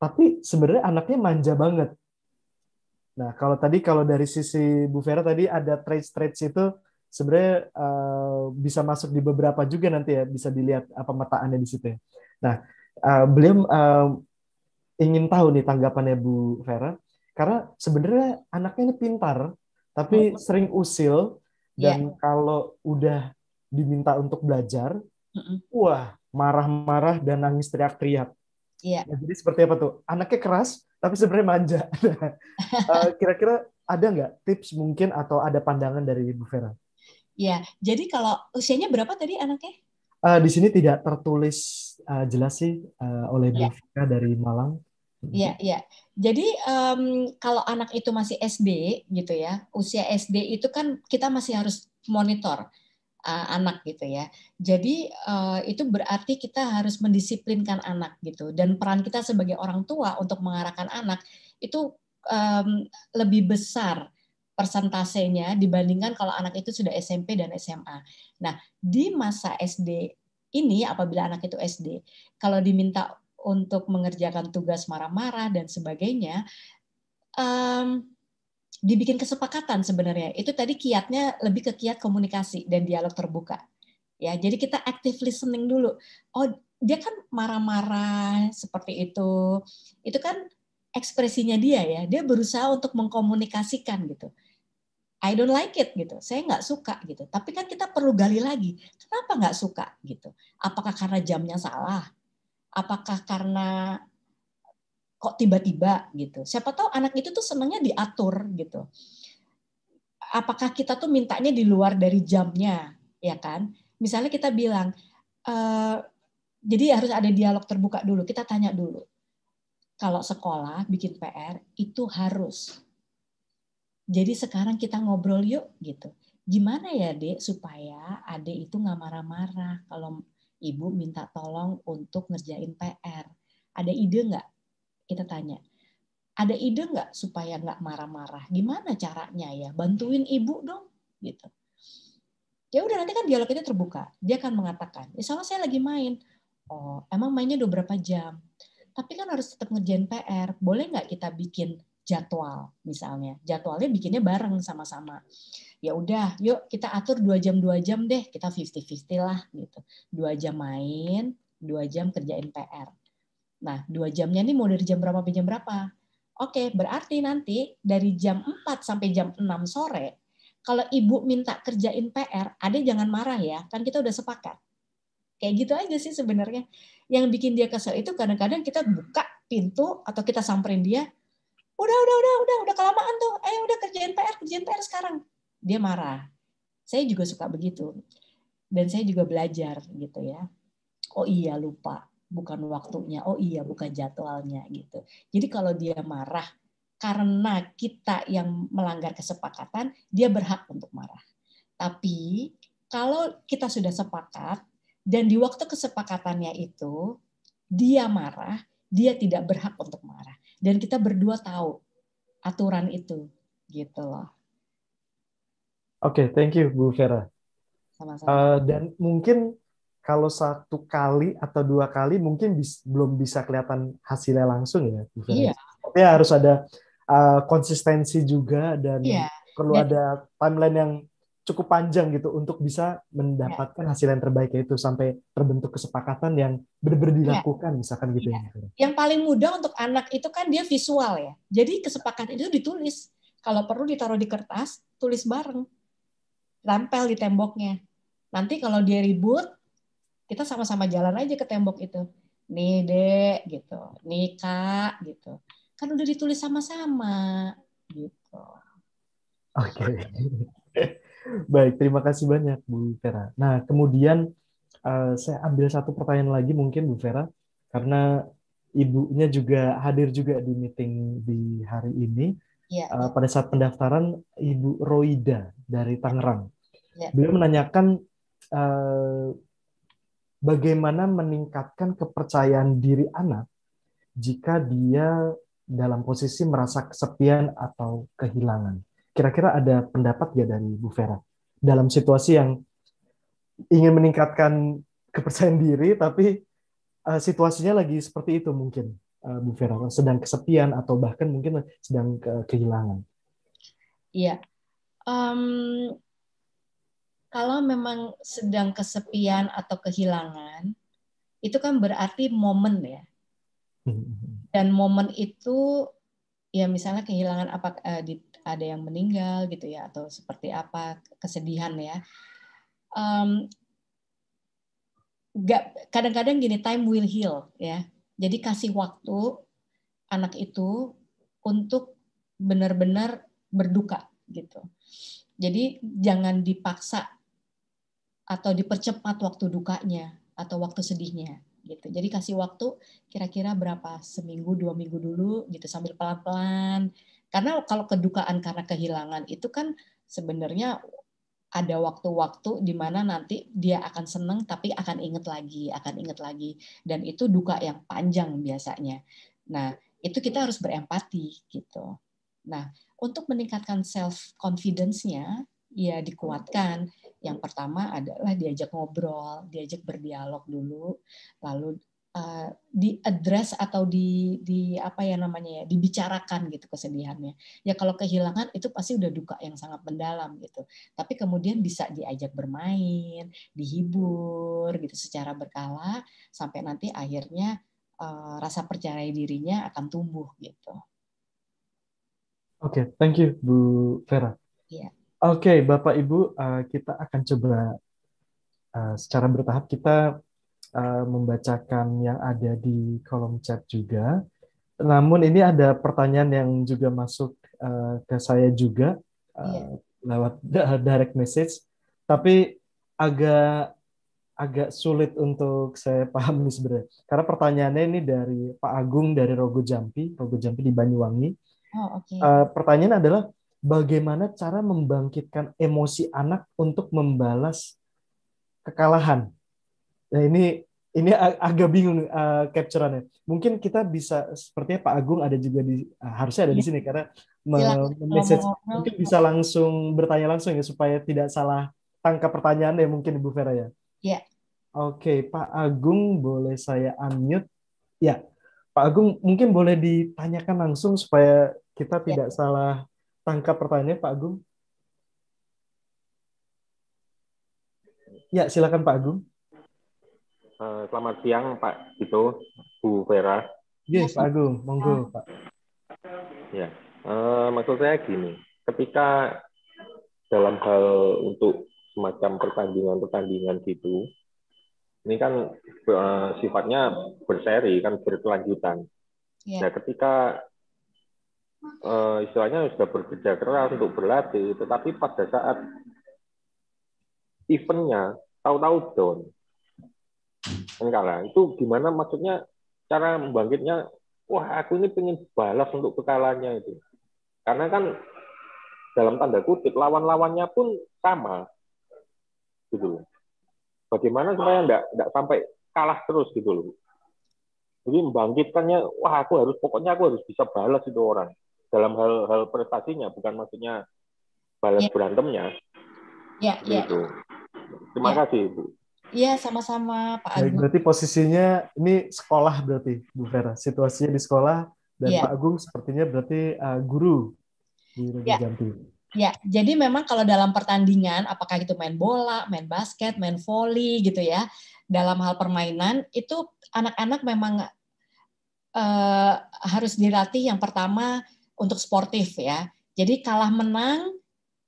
tapi sebenarnya anaknya manja banget. Nah, kalau tadi kalau dari sisi Bu Vera tadi ada trade trade itu sebenarnya uh, bisa masuk di beberapa juga nanti ya, bisa dilihat apa mataannya di situ. Ya. Nah, uh, beliau uh, ingin tahu nih tanggapannya Bu Vera, karena sebenarnya anaknya ini pintar, tapi sering usil dan yeah. kalau udah diminta untuk belajar, mm-hmm. wah marah-marah dan nangis teriak-teriak. Yeah. Nah, jadi seperti apa tuh? Anaknya keras, tapi sebenarnya manja. Nah, eh, kira-kira ada nggak tips mungkin atau ada pandangan dari Ibu Vera? Ya, jadi kalau usianya berapa tadi anaknya? Uh, di sini tidak tertulis uh, jelas sih uh, oleh Bu Vera iya. Vera dari Malang. Iya, iya. Jadi um, kalau anak itu masih SD gitu ya, usia SD itu kan kita masih harus monitor uh, anak gitu ya. Jadi uh, itu berarti kita harus mendisiplinkan anak gitu dan peran kita sebagai orang tua untuk mengarahkan anak itu um, lebih besar persentasenya dibandingkan kalau anak itu sudah SMP dan SMA. Nah, di masa SD ini apabila anak itu SD, kalau diminta untuk mengerjakan tugas marah-marah dan sebagainya, um, dibikin kesepakatan sebenarnya. Itu tadi kiatnya lebih ke kiat komunikasi dan dialog terbuka. Ya, jadi kita active listening dulu. Oh, dia kan marah-marah seperti itu. Itu kan ekspresinya dia ya. Dia berusaha untuk mengkomunikasikan gitu. I don't like it gitu. Saya nggak suka gitu. Tapi kan kita perlu gali lagi. Kenapa nggak suka gitu? Apakah karena jamnya salah? Apakah karena kok tiba-tiba gitu. Siapa tahu anak itu tuh senangnya diatur gitu. Apakah kita tuh mintanya di luar dari jamnya, ya kan? Misalnya kita bilang, e, jadi harus ada dialog terbuka dulu. Kita tanya dulu. Kalau sekolah bikin PR itu harus. Jadi sekarang kita ngobrol yuk gitu. Gimana ya dek supaya ade itu nggak marah-marah kalau ibu minta tolong untuk ngerjain PR. Ada ide nggak? kita tanya ada ide nggak supaya nggak marah-marah gimana caranya ya bantuin ibu dong gitu ya udah nanti kan dialognya terbuka dia akan mengatakan misalnya saya lagi main oh emang mainnya udah berapa jam tapi kan harus tetap ngerjain PR boleh nggak kita bikin jadwal misalnya jadwalnya bikinnya bareng sama-sama ya udah yuk kita atur dua jam dua jam deh kita fifty fifty lah gitu dua jam main dua jam kerjain PR Nah, dua jamnya ini mau dari jam berapa sampai jam berapa? Oke, berarti nanti dari jam 4 sampai jam 6 sore, kalau ibu minta kerjain PR, ada jangan marah ya, kan kita udah sepakat. Kayak gitu aja sih sebenarnya. Yang bikin dia kesel itu kadang-kadang kita buka pintu atau kita samperin dia, udah, udah, udah, udah, udah kelamaan tuh, eh udah kerjain PR, kerjain PR sekarang. Dia marah. Saya juga suka begitu. Dan saya juga belajar gitu ya. Oh iya, lupa bukan waktunya. Oh iya, bukan jadwalnya gitu. Jadi kalau dia marah karena kita yang melanggar kesepakatan, dia berhak untuk marah. Tapi kalau kita sudah sepakat dan di waktu kesepakatannya itu dia marah, dia tidak berhak untuk marah. Dan kita berdua tahu aturan itu gitu loh. Oke, okay, thank you Bu Vera. Sama-sama. Uh, dan mungkin kalau satu kali atau dua kali mungkin bis, belum bisa kelihatan hasilnya langsung ya. Iya. Tapi harus ada uh, konsistensi juga dan iya. perlu dan, ada timeline yang cukup panjang gitu untuk bisa mendapatkan iya. hasil yang terbaik yaitu sampai terbentuk kesepakatan yang benar-benar iya. dilakukan iya. misalkan gitu iya. ya. ya. Yang paling mudah untuk anak itu kan dia visual ya. Jadi kesepakatan itu ditulis. Kalau perlu ditaruh di kertas, tulis bareng. Tempel di temboknya. Nanti kalau dia ribut, kita sama-sama jalan aja ke tembok itu nih dek gitu nih kak gitu kan udah ditulis sama-sama gitu oke okay. baik terima kasih banyak Bu Vera nah kemudian uh, saya ambil satu pertanyaan lagi mungkin Bu Vera karena ibunya juga hadir juga di meeting di hari ini ya, uh, pada saat pendaftaran Ibu Roida dari Tangerang ya. beliau menanyakan uh, bagaimana meningkatkan kepercayaan diri anak jika dia dalam posisi merasa kesepian atau kehilangan. Kira-kira ada pendapat ya dari Bu Vera dalam situasi yang ingin meningkatkan kepercayaan diri tapi uh, situasinya lagi seperti itu mungkin uh, Bu Vera sedang kesepian atau bahkan mungkin sedang ke kehilangan. Iya. Um, kalau memang sedang kesepian atau kehilangan, itu kan berarti momen ya. Mm-hmm. Dan momen itu ya misalnya kehilangan apa eh, ada yang meninggal gitu ya atau seperti apa kesedihan ya. Um, gak, kadang-kadang gini time will heal ya. Jadi kasih waktu anak itu untuk benar-benar berduka gitu. Jadi jangan dipaksa atau dipercepat waktu dukanya atau waktu sedihnya gitu. Jadi kasih waktu kira-kira berapa seminggu dua minggu dulu gitu sambil pelan-pelan. Karena kalau kedukaan karena kehilangan itu kan sebenarnya ada waktu-waktu di mana nanti dia akan seneng tapi akan inget lagi, akan inget lagi dan itu duka yang panjang biasanya. Nah itu kita harus berempati gitu. Nah untuk meningkatkan self confidence-nya ya dikuatkan yang pertama adalah diajak ngobrol, diajak berdialog dulu, lalu uh, eh, address atau di di apa ya namanya ya, dibicarakan gitu kesedihannya. Ya kalau kehilangan itu pasti udah duka yang sangat mendalam gitu. Tapi kemudian bisa diajak bermain, dihibur gitu secara berkala sampai nanti akhirnya uh, rasa percaya dirinya akan tumbuh gitu. Oke, okay, thank you Bu Vera. Iya. Yeah. Oke, okay, Bapak Ibu, uh, kita akan coba uh, secara bertahap kita uh, membacakan yang ada di kolom chat juga. Namun ini ada pertanyaan yang juga masuk uh, ke saya juga uh, yeah. lewat direct message, tapi agak agak sulit untuk saya pahami sebenarnya. Karena pertanyaannya ini dari Pak Agung dari Rogo Jampi, Rogo Jampi di Banyuwangi. Oh, okay. uh, pertanyaan adalah bagaimana cara membangkitkan emosi anak untuk membalas kekalahan. Nah, ini ini agak bingung uh, capture-annya. Mungkin kita bisa sepertinya Pak Agung ada juga di uh, harusnya ada di iya. sini karena message mungkin bisa langsung bertanya langsung ya supaya tidak salah tangkap pertanyaannya mungkin Ibu Vera ya. Iya. Oke, okay, Pak Agung boleh saya unmute? Ya. Pak Agung mungkin boleh ditanyakan langsung supaya kita iya. tidak ya. salah tangkap pertanyaannya Pak Agung? Ya, silakan Pak Agung. Eh, selamat siang Pak Tito, Bu Vera. Yes, iya, Pak Agung, monggo ah. Pak. Ya, eh, maksud saya gini, ketika dalam hal untuk semacam pertandingan-pertandingan gitu, ini kan eh, sifatnya berseri kan berkelanjutan. Yeah. Nah, ketika uh, istilahnya sudah bekerja keras untuk berlatih, tetapi pada saat eventnya tahu-tahu down, kalah. Itu gimana maksudnya cara membangkitnya? Wah, aku ini pengen balas untuk kekalahannya itu. Karena kan dalam tanda kutip lawan-lawannya pun sama, gitu Bagaimana supaya enggak, enggak sampai kalah terus gitu loh. Jadi membangkitkannya, wah aku harus pokoknya aku harus bisa balas itu orang dalam hal hal prestasinya bukan maksudnya balas ya. berantemnya ya ya. itu terima ya. kasih ibu Iya, sama-sama Pak Agung. berarti posisinya ini sekolah berarti Bu Vera. Situasinya di sekolah dan ya. Pak Agung sepertinya berarti uh, guru di ya. Jambi. Ya, jadi memang kalau dalam pertandingan, apakah itu main bola, main basket, main volley gitu ya, dalam hal permainan itu anak-anak memang uh, harus dilatih yang pertama untuk sportif ya. Jadi kalah menang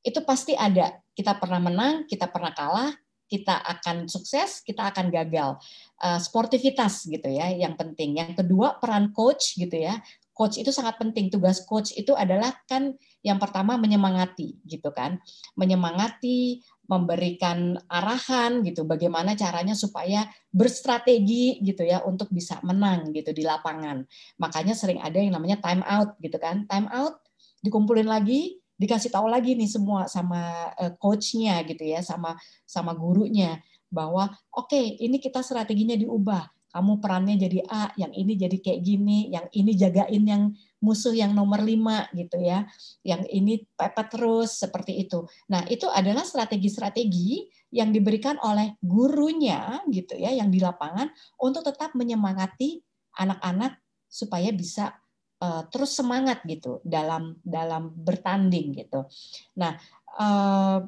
itu pasti ada. Kita pernah menang, kita pernah kalah, kita akan sukses, kita akan gagal. Uh, sportivitas gitu ya yang penting. Yang kedua peran coach gitu ya. Coach itu sangat penting. Tugas coach itu adalah kan yang pertama menyemangati gitu kan. Menyemangati memberikan arahan gitu bagaimana caranya supaya berstrategi gitu ya untuk bisa menang gitu di lapangan. Makanya sering ada yang namanya time out gitu kan. Time out dikumpulin lagi, dikasih tahu lagi nih semua sama eh, coachnya gitu ya, sama sama gurunya bahwa oke okay, ini kita strateginya diubah. Kamu perannya jadi A, yang ini jadi kayak gini, yang ini jagain yang musuh yang nomor lima gitu ya, yang ini pepet terus seperti itu. Nah itu adalah strategi-strategi yang diberikan oleh gurunya gitu ya, yang di lapangan untuk tetap menyemangati anak-anak supaya bisa uh, terus semangat gitu dalam dalam bertanding gitu. Nah uh,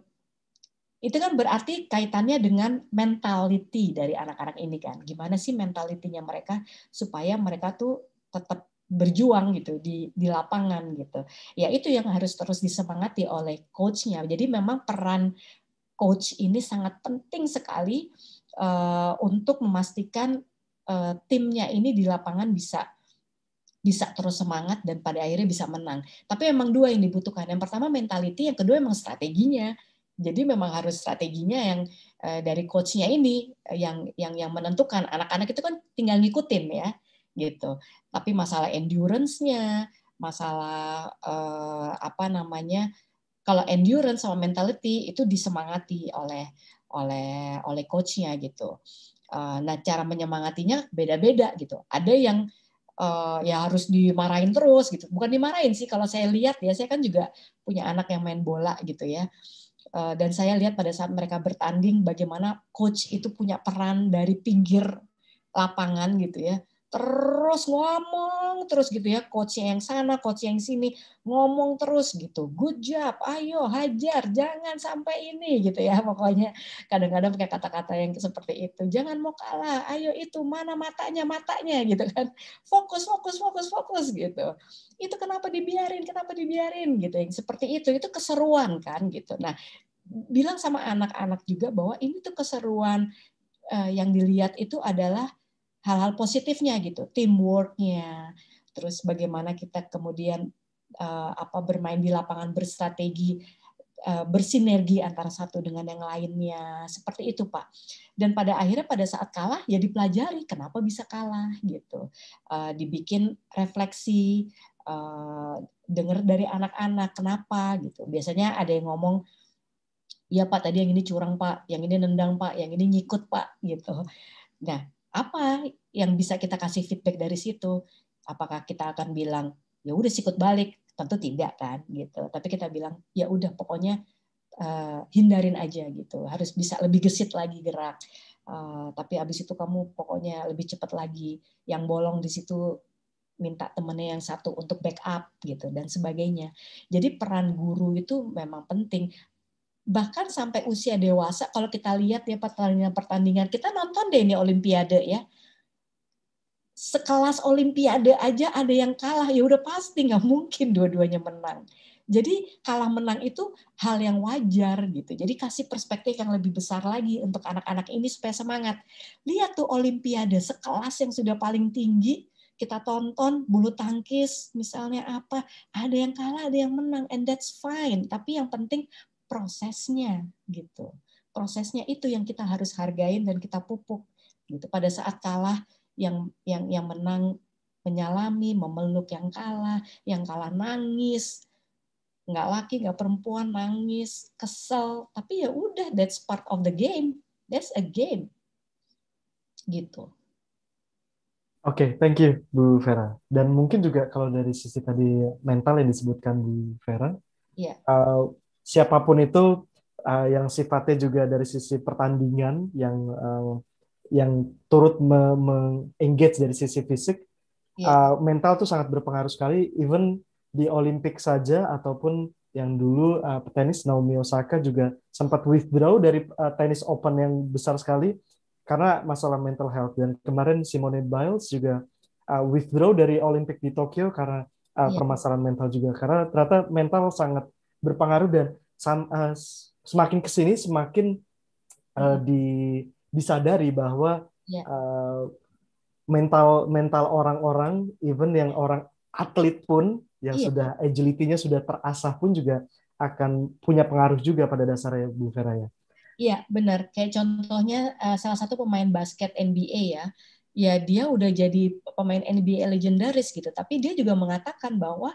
itu kan berarti kaitannya dengan mentality dari anak-anak ini kan. Gimana sih mentalitinya mereka supaya mereka tuh tetap berjuang gitu di di lapangan gitu. Ya itu yang harus terus disemangati oleh coachnya. Jadi memang peran coach ini sangat penting sekali uh, untuk memastikan uh, timnya ini di lapangan bisa bisa terus semangat dan pada akhirnya bisa menang. Tapi memang dua yang dibutuhkan. Yang pertama mentality, yang kedua memang strateginya. Jadi memang harus strateginya yang uh, dari coachnya ini yang yang yang menentukan. Anak-anak itu kan tinggal ngikutin ya gitu. Tapi masalah endurance-nya, masalah uh, apa namanya? Kalau endurance sama mentality itu disemangati oleh oleh oleh coachnya gitu. Uh, nah cara menyemangatinya beda-beda gitu. Ada yang uh, ya harus dimarahin terus gitu. Bukan dimarahin sih kalau saya lihat ya saya kan juga punya anak yang main bola gitu ya. dan saya lihat pada saat mereka bertanding bagaimana coach itu punya peran dari pinggir lapangan gitu ya terus ngomong terus gitu ya coach yang sana coach yang sini ngomong terus gitu good job ayo hajar jangan sampai ini gitu ya pokoknya kadang-kadang pakai kata-kata yang seperti itu jangan mau kalah ayo itu mana matanya matanya gitu kan fokus fokus fokus fokus gitu itu kenapa dibiarin kenapa dibiarin gitu yang seperti itu itu keseruan kan gitu nah bilang sama anak-anak juga bahwa ini tuh keseruan eh, yang dilihat itu adalah hal-hal positifnya gitu, teamworknya, terus bagaimana kita kemudian uh, apa bermain di lapangan berstrategi eh, bersinergi antara satu dengan yang lainnya seperti itu pak dan pada akhirnya pada saat kalah ya dipelajari kenapa bisa kalah gitu eh, dibikin refleksi dengar dari anak-anak kenapa gitu biasanya ada yang ngomong ya pak tadi yang ini curang pak yang ini nendang pak yang ini nyikut pak gitu nah apa yang bisa kita kasih feedback dari situ? Apakah kita akan bilang ya udah sikut balik? Tentu tidak kan gitu. Tapi kita bilang ya udah pokoknya uh, hindarin aja gitu. Harus bisa lebih gesit lagi gerak. Uh, tapi abis itu kamu pokoknya lebih cepat lagi. Yang bolong di situ minta temennya yang satu untuk backup gitu dan sebagainya. Jadi peran guru itu memang penting bahkan sampai usia dewasa kalau kita lihat ya pertandingan-pertandingan kita nonton deh ini olimpiade ya sekelas olimpiade aja ada yang kalah ya udah pasti nggak mungkin dua-duanya menang jadi kalah menang itu hal yang wajar gitu jadi kasih perspektif yang lebih besar lagi untuk anak-anak ini supaya semangat lihat tuh olimpiade sekelas yang sudah paling tinggi kita tonton bulu tangkis misalnya apa ada yang kalah ada yang menang and that's fine tapi yang penting prosesnya gitu. Prosesnya itu yang kita harus hargain dan kita pupuk gitu. Pada saat kalah yang yang yang menang menyalami, memeluk yang kalah, yang kalah nangis, nggak laki nggak perempuan nangis, kesel, tapi ya udah that's part of the game, that's a game, gitu. Oke, okay, thank you Bu Vera. Dan mungkin juga kalau dari sisi tadi mental yang disebutkan Bu Vera, yeah. uh, siapapun itu uh, yang sifatnya juga dari sisi pertandingan yang uh, yang turut mengengage dari sisi fisik yeah. Iya. uh, mental tuh sangat berpengaruh sekali even di Olimpik saja ataupun yang dulu uh, eh, petenis Naomi Osaka juga sempat withdraw dari uh, tenis open yang besar sekali karena masalah mental health dan kemarin Simone Biles juga uh, withdraw dari Olimpik di Tokyo karena uh, yeah. permasalahan mental juga karena ternyata mental sangat berpengaruh dan sam, uh, semakin kesini semakin uh, di disadari bahwa uh, mental mental orang-orang even yang orang atlet pun yang iya. sudah agility-nya sudah terasah pun juga akan punya pengaruh juga pada dasarnya Bu Vera ya. Iya benar. Kayak contohnya salah satu pemain basket NBA ya, ya dia udah jadi pemain NBA legendaris gitu. Tapi dia juga mengatakan bahwa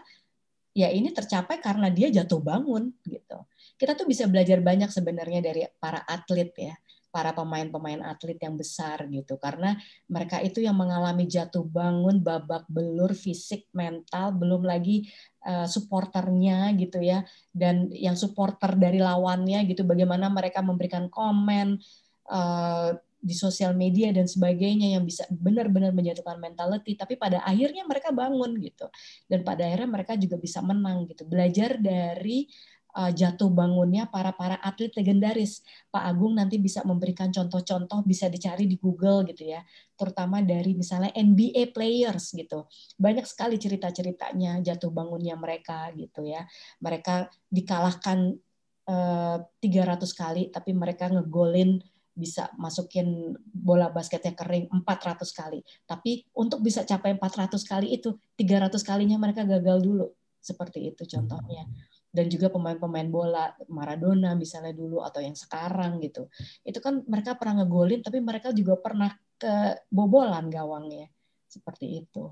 ya ini tercapai karena dia jatuh bangun gitu. Kita tuh bisa belajar banyak sebenarnya dari para atlet ya, para pemain-pemain atlet yang besar gitu. Karena mereka itu yang mengalami jatuh bangun, babak belur fisik, mental, belum lagi uh, supporternya gitu ya dan yang supporter dari lawannya gitu bagaimana mereka memberikan komen eh, di sosial media dan sebagainya yang bisa benar-benar menjatuhkan mentality tapi pada akhirnya mereka bangun gitu dan pada akhirnya mereka juga bisa menang gitu belajar dari uh, jatuh bangunnya para para atlet legendaris Pak Agung nanti bisa memberikan contoh-contoh bisa dicari di Google gitu ya terutama dari misalnya NBA players gitu banyak sekali cerita-ceritanya jatuh bangunnya mereka gitu ya mereka dikalahkan uh, 300 kali tapi mereka ngegolin bisa masukin bola basketnya kering 400 kali. Tapi untuk bisa capai 400 kali itu, 300 kalinya mereka gagal dulu. Seperti itu contohnya. Dan juga pemain-pemain bola, Maradona misalnya dulu atau yang sekarang gitu. Itu kan mereka pernah ngegolin tapi mereka juga pernah kebobolan gawangnya. Seperti itu.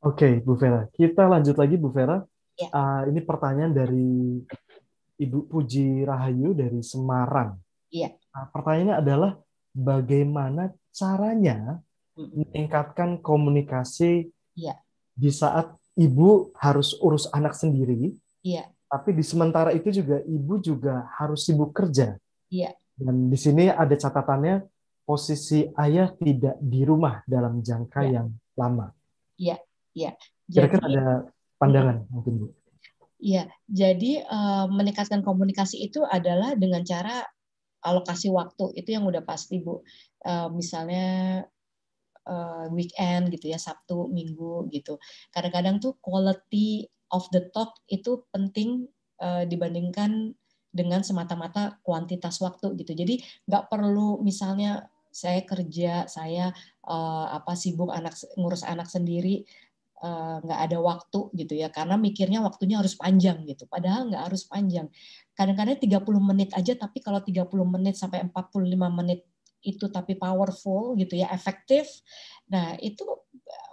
Oke, okay, Bu Vera. Kita lanjut lagi Bu Vera. Ya. Uh, ini pertanyaan dari Ibu Puji Rahayu dari Semarang. Iya. Nah, pertanyaannya adalah bagaimana caranya meningkatkan komunikasi ya. di saat ibu harus urus anak sendiri, ya. tapi di sementara itu juga ibu juga harus sibuk kerja. Ya. Dan di sini ada catatannya posisi ayah tidak di rumah dalam jangka ya. yang lama. Iya, iya. Kira-kira ada pandangan ya. mungkin Bu? Iya, jadi uh, meningkatkan komunikasi itu adalah dengan cara alokasi waktu itu yang udah pasti bu uh, misalnya uh, weekend gitu ya Sabtu Minggu gitu kadang-kadang tuh quality of the talk itu penting uh, dibandingkan dengan semata-mata kuantitas waktu gitu jadi nggak perlu misalnya saya kerja saya uh, apa sibuk anak ngurus anak sendiri Eh, nggak uh, ada waktu gitu ya karena mikirnya waktunya harus panjang gitu padahal nggak harus panjang kadang-kadang 30 menit aja tapi kalau 30 menit sampai 45 menit itu tapi powerful gitu ya efektif nah itu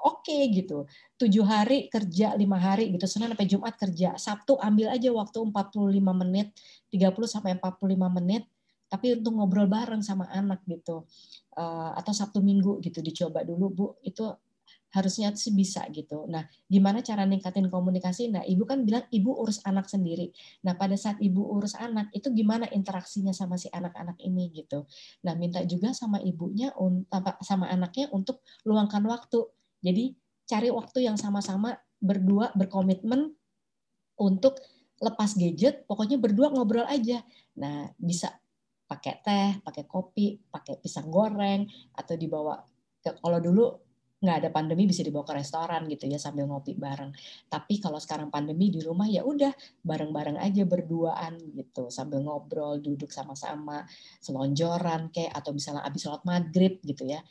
oke okay, gitu tujuh hari kerja lima hari gitu senin sampai jumat kerja sabtu ambil aja waktu 45 menit 30 sampai 45 menit tapi untuk ngobrol bareng sama anak gitu uh, atau sabtu minggu gitu dicoba dulu bu itu harusnya sih bisa gitu. Nah, gimana cara ningkatin komunikasi? Nah, ibu kan bilang ibu urus anak sendiri. Nah, pada saat ibu urus anak itu gimana interaksinya sama si anak-anak ini gitu. Nah, minta juga sama ibunya sama anaknya untuk luangkan waktu. Jadi cari waktu yang sama-sama berdua berkomitmen untuk lepas gadget, pokoknya berdua ngobrol aja. Nah, bisa pakai teh, pakai kopi, pakai pisang goreng, atau dibawa kalau dulu nggak ada pandemi bisa dibawa ke restoran gitu ya sambil ngopi bareng. Tapi kalau sekarang pandemi di rumah ya udah bareng-bareng aja berduaan gitu sambil ngobrol duduk sama-sama selonjoran kayak atau misalnya abis sholat maghrib gitu ya.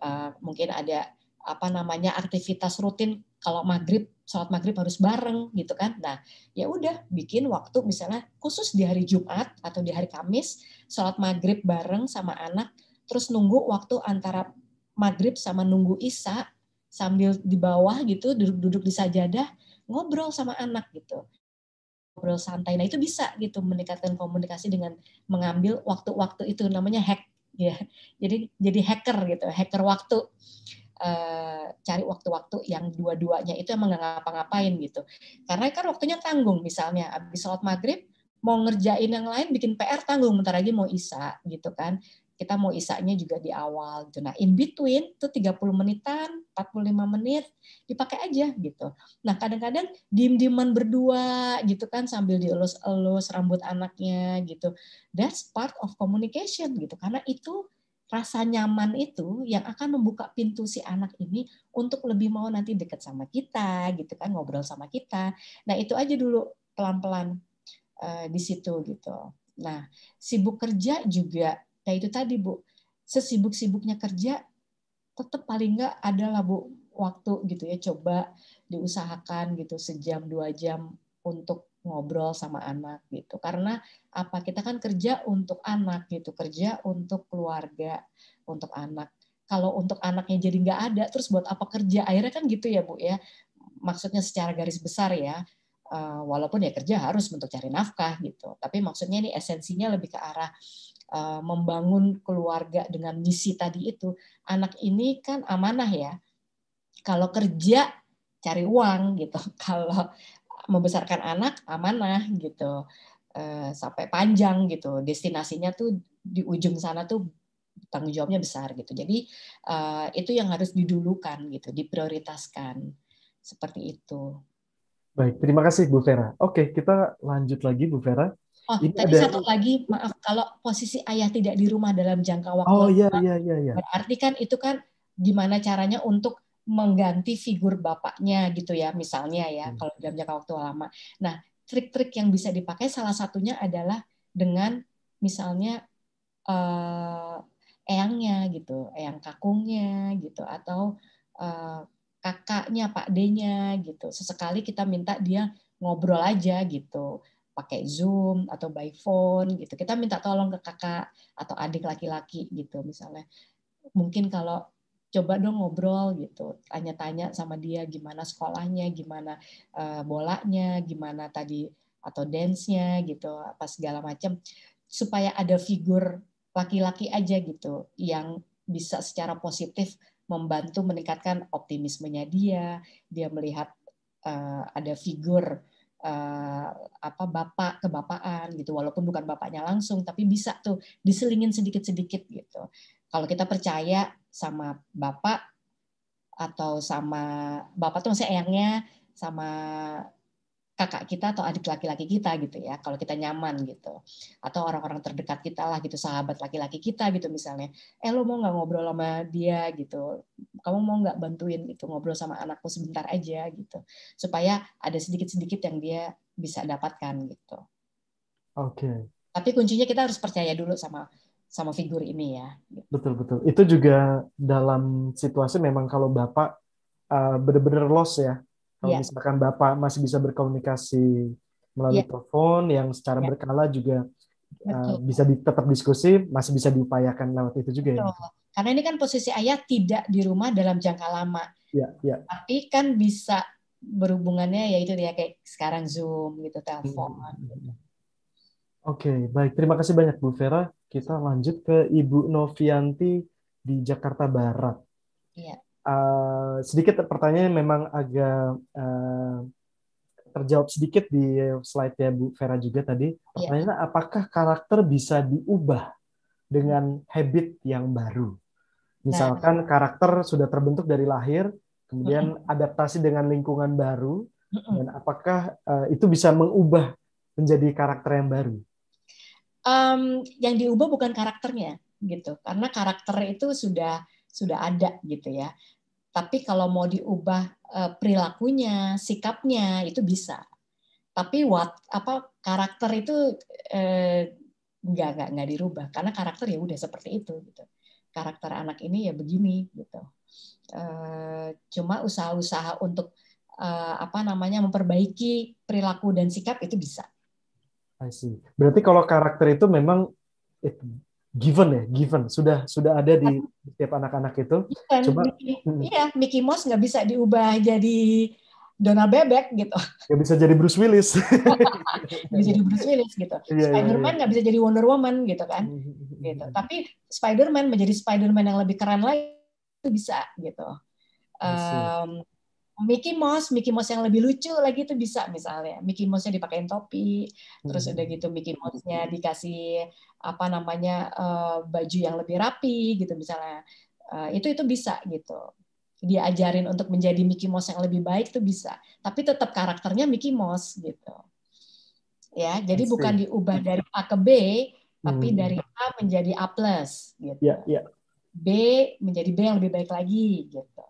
Uh, mungkin ada apa namanya aktivitas rutin kalau maghrib sholat maghrib harus bareng gitu kan. Nah ya udah bikin waktu misalnya khusus di hari Jumat atau di hari Kamis sholat maghrib bareng sama anak terus nunggu waktu antara maghrib sama nunggu isa sambil di bawah gitu duduk-duduk di sajadah ngobrol sama anak gitu ngobrol santai nah itu bisa gitu meningkatkan komunikasi dengan mengambil waktu-waktu itu namanya hack ya jadi jadi hacker gitu hacker waktu e, cari waktu-waktu yang dua-duanya itu emang nggak ngapa-ngapain gitu. Karena kan waktunya tanggung misalnya, habis sholat maghrib mau ngerjain yang lain bikin PR tanggung bentar lagi mau isa gitu kan kita mau isaknya juga di awal gitu. Nah, in between itu 30 menitan, 45 menit dipakai aja gitu. Nah, kadang-kadang diem-dieman berdua gitu kan sambil dielus-elus rambut anaknya gitu. That's part of communication gitu. Karena itu rasa nyaman itu yang akan membuka pintu si anak ini untuk lebih mau nanti dekat sama kita gitu kan ngobrol sama kita nah itu aja dulu pelan-pelan uh, di situ gitu nah sibuk kerja juga ya itu tadi bu sesibuk-sibuknya kerja tetap paling nggak adalah bu waktu gitu ya coba diusahakan gitu sejam dua jam untuk ngobrol sama anak gitu karena apa kita kan kerja untuk anak gitu kerja untuk keluarga untuk anak kalau untuk anaknya jadi nggak ada terus buat apa kerja akhirnya kan gitu ya bu ya maksudnya secara garis besar ya Eh, walaupun ya kerja harus untuk cari nafkah gitu tapi maksudnya ini esensinya lebih ke arah eh, membangun keluarga dengan misi tadi itu anak ini kan amanah ya kalau kerja cari uang gitu kalau membesarkan anak amanah gitu eh, sampai panjang gitu destinasinya tuh di ujung sana tuh tanggung jawabnya besar gitu. Jadi itu yang harus didulukan gitu, diprioritaskan seperti itu. Baik, terima kasih Bu Vera. Oke, kita lanjut lagi Bu Vera. Oh, Ini tadi ada... satu lagi, maaf, kalau posisi ayah tidak di rumah dalam jangka waktu. Oh iya, iya, iya. iya. Berarti kan itu kan gimana caranya untuk mengganti figur bapaknya gitu ya, misalnya ya, hmm. kalau dalam jangka waktu lama. Nah, trik-trik yang bisa dipakai salah satunya adalah dengan misalnya eh, eyangnya gitu, eyang kakungnya gitu, atau uh, kakaknya, Pak D-nya gitu. Sesekali kita minta dia ngobrol aja gitu pakai Zoom atau by phone gitu. Kita minta tolong ke kakak atau adik laki-laki gitu misalnya. Mungkin kalau coba dong ngobrol gitu, tanya-tanya sama dia gimana sekolahnya, gimana uh, bolanya, gimana tadi atau dance-nya gitu, apa segala macam supaya ada figur laki-laki aja gitu yang bisa secara positif membantu meningkatkan optimismenya dia. Dia melihat uh, ada figur uh, apa bapak kebapaan gitu, walaupun bukan bapaknya langsung, tapi bisa tuh diselingin sedikit-sedikit gitu. Kalau kita percaya sama bapak atau sama bapak tuh masih eyangnya sama kakak kita atau adik laki-laki kita gitu ya kalau kita nyaman gitu atau orang-orang terdekat kita lah gitu sahabat laki-laki kita gitu misalnya eh lo mau nggak ngobrol sama dia gitu kamu mau nggak bantuin itu ngobrol sama anakku sebentar aja gitu supaya ada sedikit-sedikit yang dia bisa dapatkan gitu oke okay. tapi kuncinya kita harus percaya dulu sama sama figur ini ya gitu. betul betul itu juga dalam situasi memang kalau bapak uh, benar-benar los ya kalau yeah. misalkan Bapak masih bisa berkomunikasi melalui yeah. telepon yang secara yeah. berkala juga uh, bisa di, tetap diskusi, masih bisa diupayakan lewat itu juga ya. Betul. ya. Karena ini kan posisi ayah tidak di rumah dalam jangka lama. Yeah, yeah. Tapi kan bisa berhubungannya ya itu ya kayak sekarang Zoom gitu, telepon. Hmm. hmm, hmm. Oke, okay, baik. Terima kasih banyak Bu Vera. Kita lanjut ke Ibu Novianti di Jakarta Barat. Iya. Yeah. Eh, sedikit pertanyaan memang agak uh, terjawab sedikit di slide-nya Bu Vera juga tadi. Iya. Pertanyaannya yeah. apakah karakter bisa diubah dengan habit yang baru? Nah. Misalkan nah. karakter sudah terbentuk dari lahir, kemudian mm-hmm. adaptasi dengan lingkungan baru, mm-hmm. dan apakah uh, itu bisa mengubah menjadi karakter yang baru? Um, yang diubah bukan karakternya gitu, karena karakter itu sudah sudah ada gitu ya. Tapi kalau mau diubah eh, perilakunya, sikapnya itu bisa. Tapi what apa karakter itu eh, nggak nggak nggak dirubah karena karakter ya udah seperti itu gitu. Karakter anak ini ya begini gitu. Eh, cuma usaha-usaha untuk eh, apa namanya memperbaiki perilaku dan sikap itu bisa. I see. Berarti kalau karakter itu memang it given ya given sudah sudah ada di iya. setiap anak-anak itu given. Iya, cuma hmm. iya Mickey Mouse nggak bisa diubah jadi Donald Bebek gitu nggak bisa jadi Bruce Willis bisa jadi Bruce Willis gitu yeah, iya, Spiderman nggak yeah, yeah. bisa jadi Wonder Woman gitu kan hmm, hmm, gitu tapi Spiderman menjadi Spiderman yang lebih keren lagi itu bisa gitu um, Mickey Mouse, Mickey Mouse yang lebih lucu lagi itu bisa misalnya. Mickey Mouse-nya dipakein topi, terus hmm. udah gitu Mickey Mouse-nya dikasih apa namanya uh, baju yang lebih rapi gitu misalnya. Uh, itu itu bisa gitu. Dia ajarin untuk menjadi Mickey Mouse yang lebih baik itu bisa. Tapi tetap karakternya Mickey Mouse gitu. Ya, jadi bukan diubah dari A ke B, tapi hmm. dari A menjadi A plus gitu. Yeah, yeah. B menjadi B yang lebih baik lagi gitu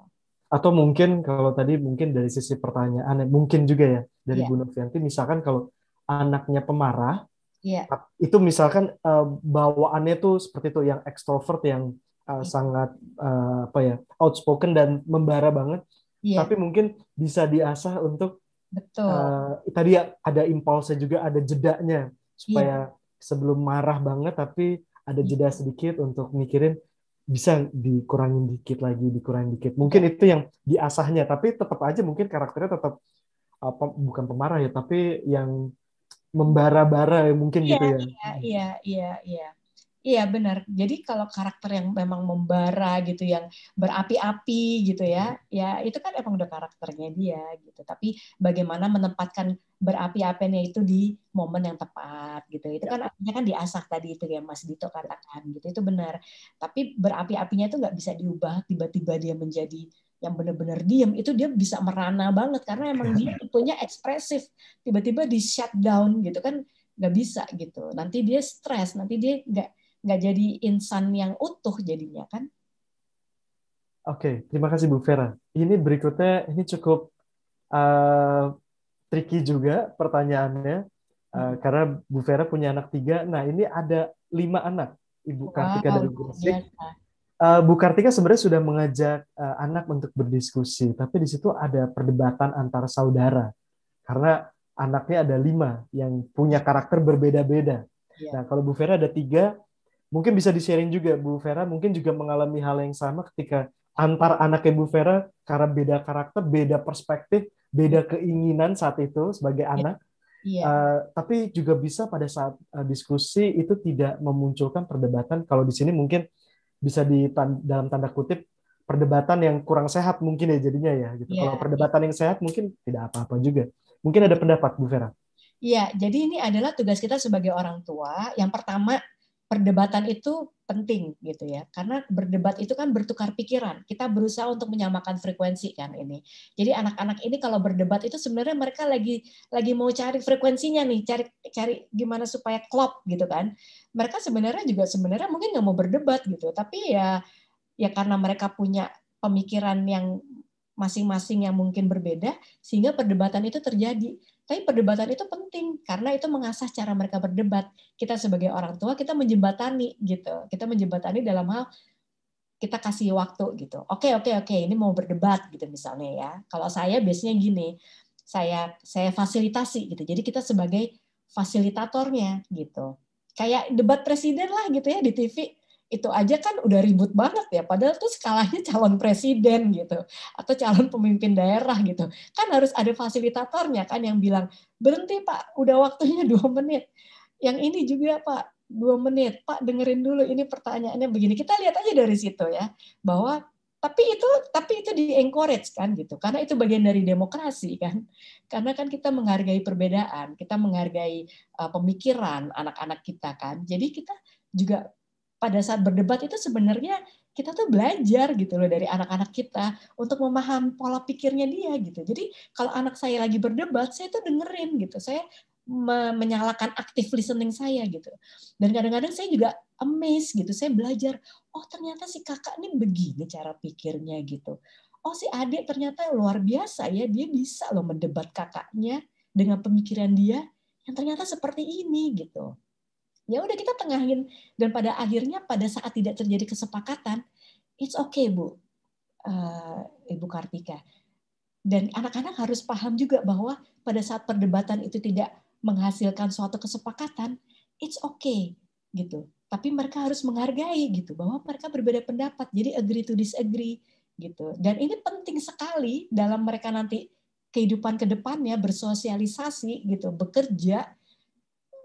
atau mungkin kalau tadi mungkin dari sisi pertanyaan mungkin juga ya dari yeah. Bu Novianti misalkan kalau anaknya pemarah yeah. itu misalkan uh, bawaannya tuh seperti itu yang ekstrovert yang uh, eh, yeah. sangat uh, apa ya outspoken dan membara banget yeah. tapi mungkin bisa diasah untuk betul uh, tadi ya ada impulsnya juga ada jedanya iya. supaya yeah. sebelum marah banget tapi ada iya. jeda sedikit untuk mikirin bisa dikurangin dikit lagi, dikurangin dikit. Mungkin itu yang diasahnya, tapi tetap aja mungkin karakternya tetap apa bukan pemarah ya, tapi yang membara-bara ya, mungkin yeah, gitu ya. Iya, iya, iya, iya. Iya benar. Jadi kalau karakter yang memang membara gitu, yang berapi-api gitu ya, iya. ya itu kan emang udah karakternya dia gitu. Tapi bagaimana menempatkan berapi-apinya itu di momen yang tepat gitu. Itu kan artinya iya. kan diasah tadi itu ya Mas Dito katakan gitu. Itu benar. Tapi berapi-apinya itu nggak bisa diubah tiba-tiba dia menjadi yang benar-benar diem itu dia bisa merana banget karena emang dia tipenya ekspresif tiba-tiba di shutdown gitu kan nggak bisa gitu nanti dia stres nanti dia nggak nggak jadi insan yang utuh jadinya kan oke okay, terima kasih Bu Vera ini berikutnya ini cukup uh, tricky juga pertanyaannya uh, karena Bu Vera punya anak tiga. Nah ini ada lima anak Ibu Kartika wow, dari Gresik. Uh, Bu Kartika sebenarnya sudah mengajak uh, anak untuk berdiskusi, tapi di situ ada perdebatan antar saudara karena anaknya ada lima yang punya karakter berbeda-beda. Yeah. Nah kalau Bu Vera ada tiga, mungkin bisa di-sharing juga Bu Vera mungkin juga mengalami hal yang sama ketika antar anaknya Bu Vera karena beda karakter, beda perspektif, beda keinginan saat itu sebagai iya. anak. Yeah. Iya. Uh, tapi juga bisa pada saat uh, diskusi itu tidak memunculkan perdebatan. Kalau di sini mungkin bisa di dalam tanda kutip perdebatan yang kurang sehat mungkin ya jadinya ya. Gitu. Yeah. Kalau iya. perdebatan yang sehat mungkin tidak apa-apa juga. Mungkin ada pendapat Bu Vera. Iya, jadi ini adalah tugas kita sebagai orang tua. Yang pertama perdebatan itu penting gitu ya karena berdebat itu kan bertukar pikiran kita berusaha untuk menyamakan frekuensi kan ini jadi anak-anak ini kalau berdebat itu sebenarnya mereka lagi lagi mau cari frekuensinya nih cari cari gimana supaya klop gitu kan mereka sebenarnya juga sebenarnya mungkin nggak mau berdebat gitu tapi ya ya karena mereka punya pemikiran yang masing-masing yang mungkin berbeda sehingga perdebatan itu terjadi tapi perdebatan itu penting karena itu mengasah cara mereka berdebat. Kita sebagai orang tua kita menjembatani gitu. Kita menjembatani dalam hal kita kasih waktu gitu. Oke, oke, oke, ini mau berdebat gitu misalnya ya. Kalau saya biasanya gini, saya saya fasilitasi gitu. Jadi kita sebagai fasilitatornya gitu. Kayak debat presiden lah gitu ya di TV itu aja kan udah ribut banget ya padahal tuh skalanya calon presiden gitu atau calon pemimpin daerah gitu kan harus ada fasilitatornya kan yang bilang berhenti pak udah waktunya dua menit yang ini juga pak dua menit pak dengerin dulu ini pertanyaannya begini kita lihat aja dari situ ya bahwa tapi itu tapi itu di encourage kan gitu karena itu bagian dari demokrasi kan karena kan kita menghargai perbedaan kita menghargai uh, pemikiran anak-anak kita kan jadi kita juga pada saat berdebat itu sebenarnya kita tuh belajar gitu loh dari anak-anak kita untuk memaham pola pikirnya dia gitu. Jadi kalau anak saya lagi berdebat, saya tuh dengerin gitu. Saya menyalakan aktif listening saya gitu. Dan kadang-kadang saya juga amazed gitu. Saya belajar, oh ternyata si kakak ini begini cara pikirnya gitu. Oh si adik ternyata luar biasa ya, dia bisa loh mendebat kakaknya dengan pemikiran dia yang ternyata seperti ini gitu ya udah kita tengahin dan pada akhirnya pada saat tidak terjadi kesepakatan it's okay bu uh, ibu Kartika dan anak-anak harus paham juga bahwa pada saat perdebatan itu tidak menghasilkan suatu kesepakatan it's okay gitu tapi mereka harus menghargai gitu bahwa mereka berbeda pendapat jadi agree to disagree gitu dan ini penting sekali dalam mereka nanti kehidupan kedepannya bersosialisasi gitu bekerja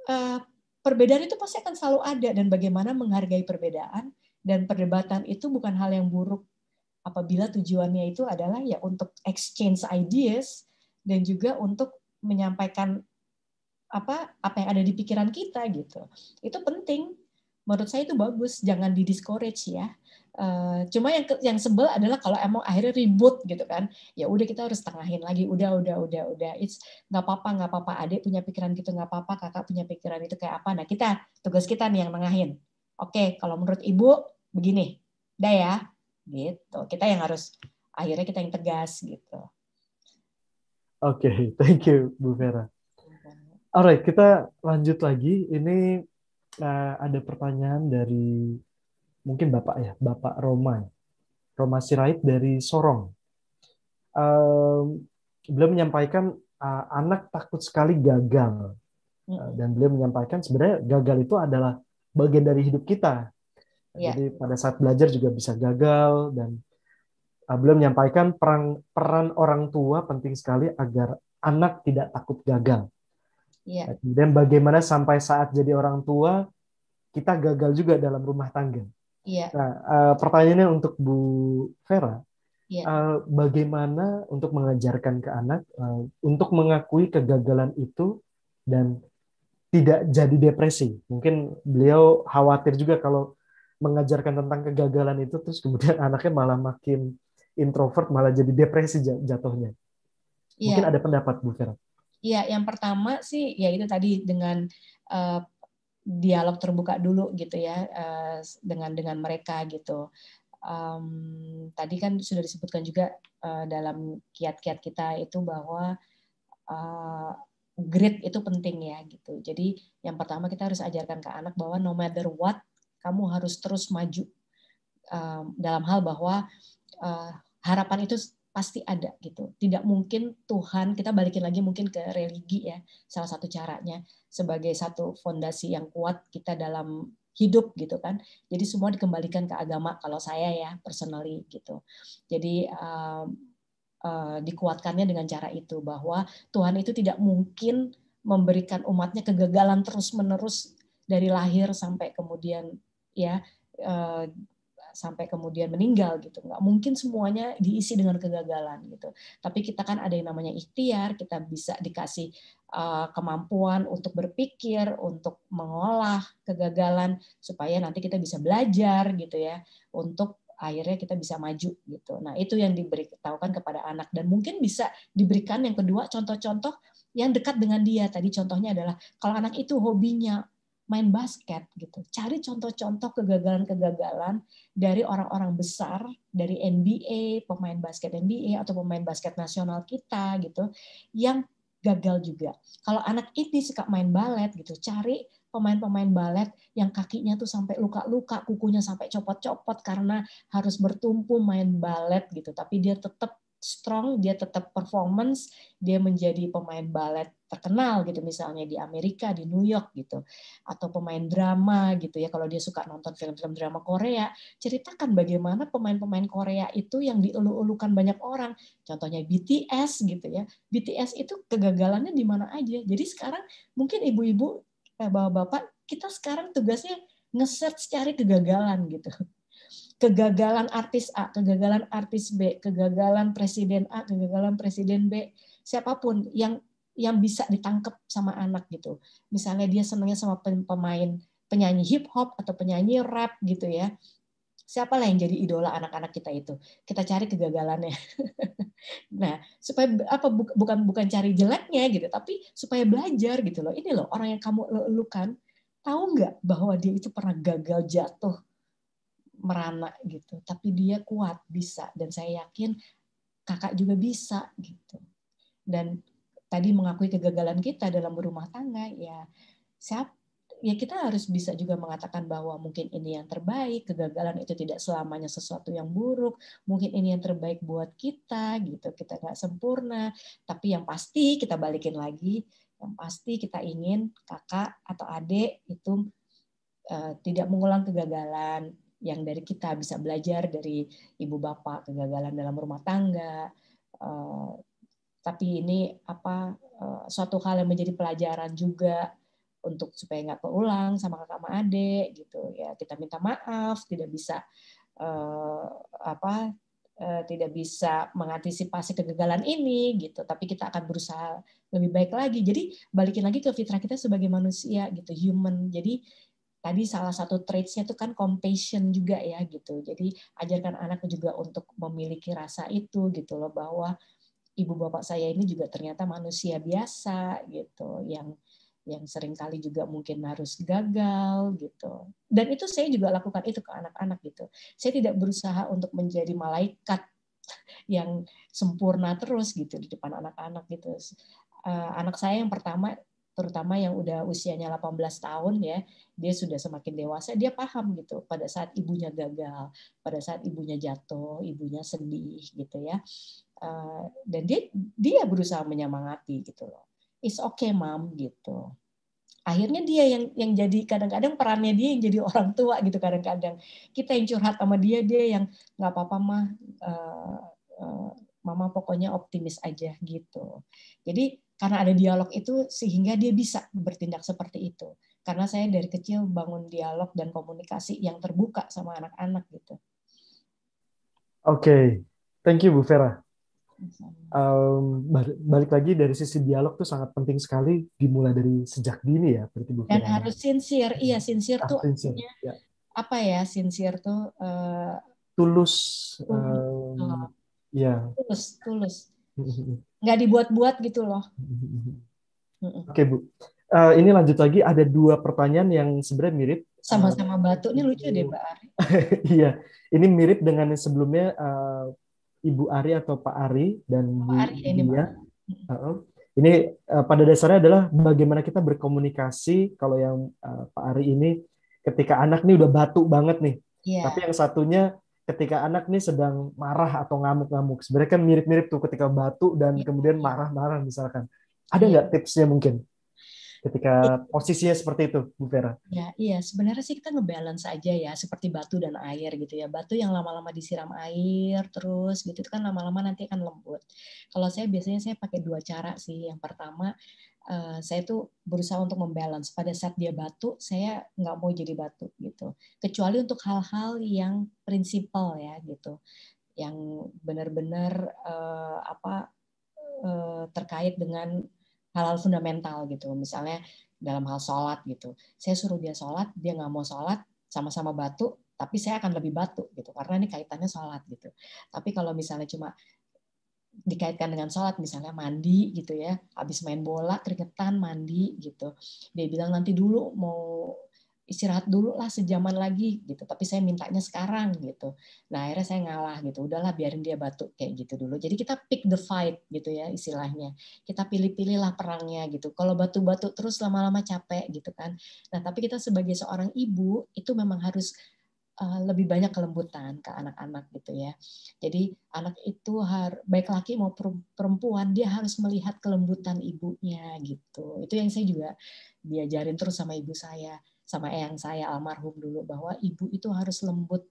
eh, perbedaan itu pasti akan selalu ada dan bagaimana menghargai perbedaan dan perdebatan itu bukan hal yang buruk apabila tujuannya itu adalah ya untuk exchange ideas dan juga untuk menyampaikan apa apa yang ada di pikiran kita gitu. Itu penting. Menurut saya itu bagus, jangan di discourage ya. Eh, cuma yang yang sebel adalah kalau emang akhirnya ribut gitu kan ya udah kita harus tengahin lagi udah udah udah udah it's nggak apa-apa nggak apa-apa adik punya pikiran gitu nggak apa-apa kakak punya pikiran itu kayak apa nah kita tugas kita nih yang tengahin oke okay, kalau menurut ibu begini dah ya gitu kita yang harus akhirnya kita yang tegas gitu oke okay, thank you Bu Vera alright kita lanjut lagi ini uh, ada pertanyaan dari mungkin Bapak ya, Bapak Roma, ya. Roma Sirait dari Sorong. Um, beliau menyampaikan uh, anak takut sekali gagal. Uh, dan beliau menyampaikan sebenarnya gagal itu adalah bagian dari hidup kita. Yeah. Jadi pada saat belajar juga bisa gagal dan uh, beliau menyampaikan perang, peran orang tua penting sekali agar anak tidak takut gagal. Yeah. Ya. Dan bagaimana sampai saat jadi orang tua kita gagal juga dalam rumah tangga. Iya. Nah, uh, pertanyaannya untuk Bu Vera. Iya. Uh, bagaimana untuk mengajarkan ke anak uh, untuk mengakui kegagalan itu dan tidak jadi depresi? Mungkin beliau khawatir juga kalau mengajarkan tentang kegagalan itu terus kemudian anaknya malah makin introvert malah jadi depresi jatuhnya. Iya. Mungkin ada pendapat Bu Vera. Iya, yang pertama sih ya itu tadi dengan uh, dialog terbuka dulu gitu ya eh, dengan dengan mereka gitu. Um, tadi kan sudah disebutkan juga uh, dalam kiat-kiat kita itu bahwa uh, grit itu penting ya gitu. Jadi yang pertama kita harus ajarkan ke anak bahwa no matter what kamu harus terus maju um, dalam hal bahwa uh, harapan itu pasti ada gitu. Tidak mungkin Tuhan kita balikin lagi mungkin ke religi ya. Salah satu caranya sebagai satu fondasi yang kuat kita dalam hidup gitu kan. Jadi semua dikembalikan ke agama kalau saya ya personally gitu. Jadi uh, uh, dikuatkannya dengan cara itu bahwa Tuhan itu tidak mungkin memberikan umatnya kegagalan terus menerus dari lahir sampai kemudian ya uh, sampai kemudian meninggal gitu. Nggak mungkin semuanya diisi dengan kegagalan gitu. Tapi kita kan ada yang namanya ikhtiar, kita bisa dikasih eh, kemampuan untuk berpikir, untuk mengolah kegagalan supaya nanti kita bisa belajar gitu ya untuk akhirnya kita bisa maju gitu. Nah, itu yang diberitahukan kepada anak dan mungkin bisa diberikan yang kedua contoh-contoh yang dekat dengan dia. Tadi contohnya adalah kalau anak itu hobinya main basket gitu. Cari contoh-contoh kegagalan-kegagalan dari orang-orang besar, dari NBA, pemain basket NBA atau pemain basket nasional kita gitu yang gagal juga. Kalau anak itu suka main balet gitu, cari pemain-pemain balet yang kakinya tuh sampai luka-luka, kukunya sampai copot-copot karena harus bertumpu main balet gitu. Tapi dia tetap strong, dia tetap performance, dia menjadi pemain balet terkenal gitu misalnya di Amerika di New York gitu atau pemain drama gitu ya kalau dia suka nonton film-film drama Korea ceritakan bagaimana pemain-pemain Korea itu yang dielu-elukan banyak orang contohnya BTS gitu ya BTS itu kegagalannya di mana aja jadi sekarang mungkin ibu-ibu eh, bapak-bapak kita sekarang tugasnya nge-search cari kegagalan gitu kegagalan artis A, kegagalan artis B, kegagalan presiden A, kegagalan presiden B, siapapun yang yang bisa ditangkap sama anak gitu. Misalnya dia senangnya sama pemain penyanyi hip hop atau penyanyi rap gitu ya. Siapa lah yang jadi idola anak-anak kita itu? Kita cari kegagalannya. nah, supaya apa bukan bukan cari jeleknya gitu, tapi supaya belajar gitu loh. Ini loh orang yang kamu lelukan, tahu nggak bahwa dia itu pernah gagal jatuh merana gitu, tapi dia kuat bisa dan saya yakin kakak juga bisa gitu. Dan tadi mengakui kegagalan kita dalam berumah tangga ya siap ya kita harus bisa juga mengatakan bahwa mungkin ini yang terbaik kegagalan itu tidak selamanya sesuatu yang buruk mungkin ini yang terbaik buat kita gitu kita nggak sempurna tapi yang pasti kita balikin lagi yang pasti kita ingin kakak atau adik itu uh, tidak mengulang kegagalan yang dari kita bisa belajar dari ibu bapak kegagalan dalam rumah tangga eh, tapi ini apa eh, suatu hal yang menjadi pelajaran juga untuk supaya nggak keulang sama kakak sama adik gitu ya kita minta maaf tidak bisa eh, apa eh, tidak bisa mengantisipasi kegagalan ini gitu tapi kita akan berusaha lebih baik lagi jadi balikin lagi ke fitrah kita sebagai manusia gitu human jadi tadi salah satu traitsnya itu kan compassion juga ya gitu. Jadi ajarkan anak juga untuk memiliki rasa itu gitu loh bahwa ibu bapak saya ini juga ternyata manusia biasa gitu yang yang kali juga mungkin harus gagal gitu dan itu saya juga lakukan itu ke anak-anak gitu saya tidak berusaha untuk menjadi malaikat yang sempurna terus gitu di depan anak-anak gitu eh, anak saya yang pertama terutama yang udah usianya 18 tahun ya, dia sudah semakin dewasa, dia paham gitu pada saat ibunya gagal, pada saat ibunya jatuh, ibunya sedih gitu ya. Eh, dan dia dia berusaha menyemangati gitu loh it's okay mom gitu akhirnya dia yang yang jadi kadang-kadang perannya dia yang jadi orang tua gitu kadang-kadang kita yang curhat sama dia dia yang nggak apa-apa mah eh, uh, eh, uh, mama pokoknya optimis aja gitu jadi karena ada dialog itu sehingga dia bisa bertindak seperti itu karena saya dari kecil bangun dialog dan komunikasi yang terbuka sama anak-anak gitu oke okay. thank you Bu Vera um, balik lagi dari sisi dialog tuh sangat penting sekali dimulai dari sejak dini ya berarti dan harus sincere iya hmm. sincere ah, tuh sincere, artinya ya. apa ya sincere tuh uh, tulus, Um, oh. ya tulus tulus hmm, hmm, nggak dibuat-buat gitu loh oke okay, bu uh, ini lanjut lagi ada dua pertanyaan yang sebenarnya mirip eh, sama-sama batuknya lucu deh Mbak Ari. iya, ini mirip dengan yang sebelumnya uh, Ibu Ari atau Pak Ari dan Pak oh, Bu Ari ini, Pak. Uh, ini uh, pada dasarnya adalah bagaimana kita berkomunikasi kalau yang uh, Pak Ari ini ketika anak nih udah batuk banget nih. Yeah. Tapi yang satunya ketika anak nih sedang marah atau ngamuk-ngamuk. Sebenarnya kan mirip-mirip tuh ketika batuk dan yeah. kemudian marah-marah misalkan. Ada iya. nggak yeah. tipsnya mungkin? ketika posisinya seperti itu, Bu Vera? Ya, iya. Sebenarnya sih kita ngebalance aja ya, seperti batu dan air gitu ya. Batu yang lama-lama disiram air terus gitu itu kan lama-lama nanti akan lembut. Kalau saya biasanya saya pakai dua cara sih. Yang pertama eh, saya tuh berusaha untuk membalance. Pada saat dia batu, saya nggak mau jadi batu gitu. Kecuali untuk hal-hal yang prinsipal ya gitu, yang benar-benar uh, apa uh, terkait dengan hal-hal fundamental gitu misalnya dalam hal sholat gitu saya suruh dia sholat dia nggak mau sholat sama-sama batu tapi saya akan lebih batu gitu karena ini kaitannya sholat gitu tapi kalau misalnya cuma dikaitkan dengan sholat misalnya mandi gitu ya habis main bola keringetan mandi gitu dia bilang nanti dulu mau istirahat dulu lah sejaman lagi gitu tapi saya mintanya sekarang gitu nah akhirnya saya ngalah gitu udahlah biarin dia batuk kayak gitu dulu jadi kita pick the fight gitu ya istilahnya kita pilih pilihlah perangnya gitu kalau batu batuk terus lama-lama capek gitu kan nah tapi kita sebagai seorang ibu itu memang harus uh, lebih banyak kelembutan ke anak-anak gitu ya jadi anak itu har baik laki mau perempuan dia harus melihat kelembutan ibunya gitu itu yang saya juga diajarin terus sama ibu saya sama yang saya almarhum dulu bahwa ibu itu harus lembut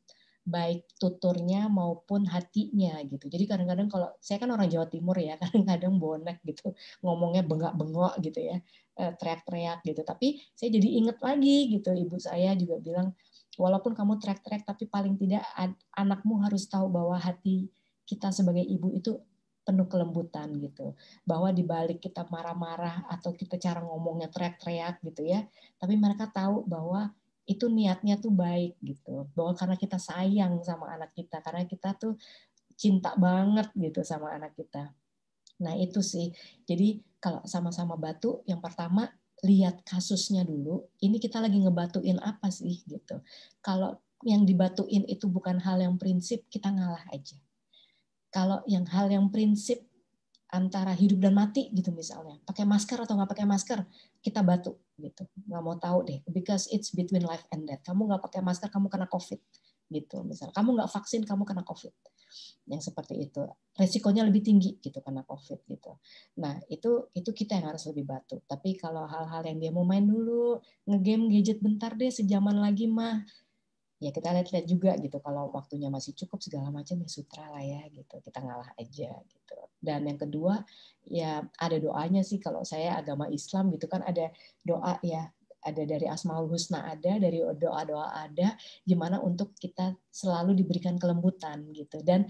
baik tuturnya maupun hatinya gitu. Jadi kadang-kadang kalau saya kan orang Jawa Timur ya, kadang-kadang bonek gitu, ngomongnya bengak-bengok gitu ya, eh, teriak-teriak gitu. Tapi saya jadi inget lagi gitu, ibu saya juga bilang, walaupun kamu teriak-teriak, tapi paling tidak anakmu harus tahu bahwa hati kita sebagai ibu itu penuh kelembutan gitu. Bahwa dibalik kita marah-marah atau kita cara ngomongnya teriak-teriak gitu ya, tapi mereka tahu bahwa itu niatnya tuh baik gitu. Bahwa karena kita sayang sama anak kita, karena kita tuh cinta banget gitu sama anak kita. Nah, itu sih. Jadi kalau sama-sama batu, yang pertama lihat kasusnya dulu, ini kita lagi ngebatuin apa sih gitu. Kalau yang dibatuin itu bukan hal yang prinsip, kita ngalah aja kalau yang hal yang prinsip antara hidup dan mati gitu misalnya, pakai masker atau nggak pakai masker, kita batuk gitu, nggak mau tahu deh, because it's between life and death. Kamu nggak pakai masker, kamu kena covid gitu misal. Kamu nggak vaksin, kamu kena covid. Yang seperti itu, resikonya lebih tinggi gitu kena covid gitu. Nah itu itu kita yang harus lebih batuk. Tapi kalau hal-hal yang dia mau main dulu, ngegame gadget bentar deh, sejaman lagi mah ya kita lihat-lihat juga gitu kalau waktunya masih cukup segala macam ya sutra lah ya gitu kita ngalah aja gitu dan yang kedua ya ada doanya sih kalau saya agama Islam gitu kan ada doa ya ada dari Asmaul Husna ada dari doa-doa ada gimana untuk kita selalu diberikan kelembutan gitu dan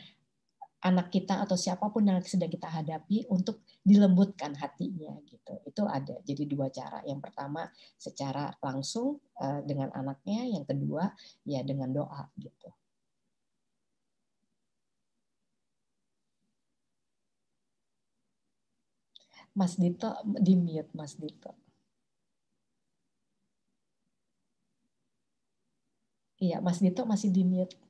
anak kita atau siapapun yang sedang kita hadapi untuk dilembutkan hatinya gitu. Itu ada. Jadi dua cara. Yang pertama secara langsung eh, dengan anaknya, yang kedua ya dengan doa gitu. Mas Dito di mute Mas Dito. Iya, Mas Dito masih di mute.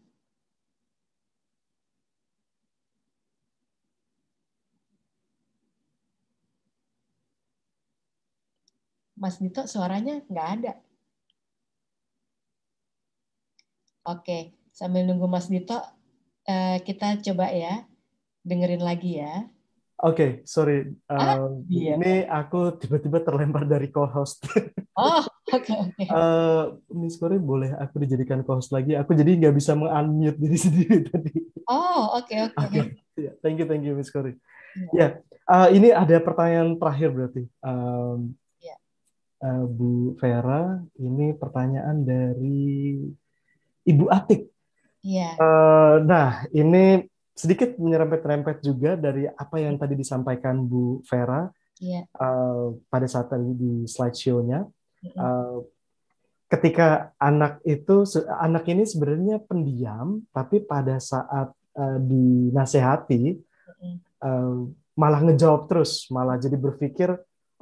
Mas Dito suaranya nggak ada. Oke, sambil nunggu Mas Dito, eh, kita coba ya dengerin lagi ya. Oke, okay, sorry. Ah, uh, iya. Ini aku tiba-tiba terlempar dari co-host. Oh, oke. Okay, okay. uh, eh, Miss Kori, boleh aku dijadikan co-host lagi? Aku jadi nggak bisa meng-unmute diri sendiri tadi. Oh, oke, okay, oke. Okay. Iya. okay. thank you, thank you, Miss Kori. Iya. Ya, yeah. yeah. uh, ini ada pertanyaan terakhir berarti. Um, uh, Bu Vera. Ini pertanyaan dari Ibu Atik. Yeah. Iya. Uh, nah, ini sedikit menyerempet-rempet juga dari apa yang tadi disampaikan Bu Vera yeah. Iya. uh, pada saat tadi di slideshow-nya. Uh, ketika anak itu anak ini sebenarnya pendiam, tapi pada saat uh, dinasehati uh, malah ngejawab terus, malah jadi berpikir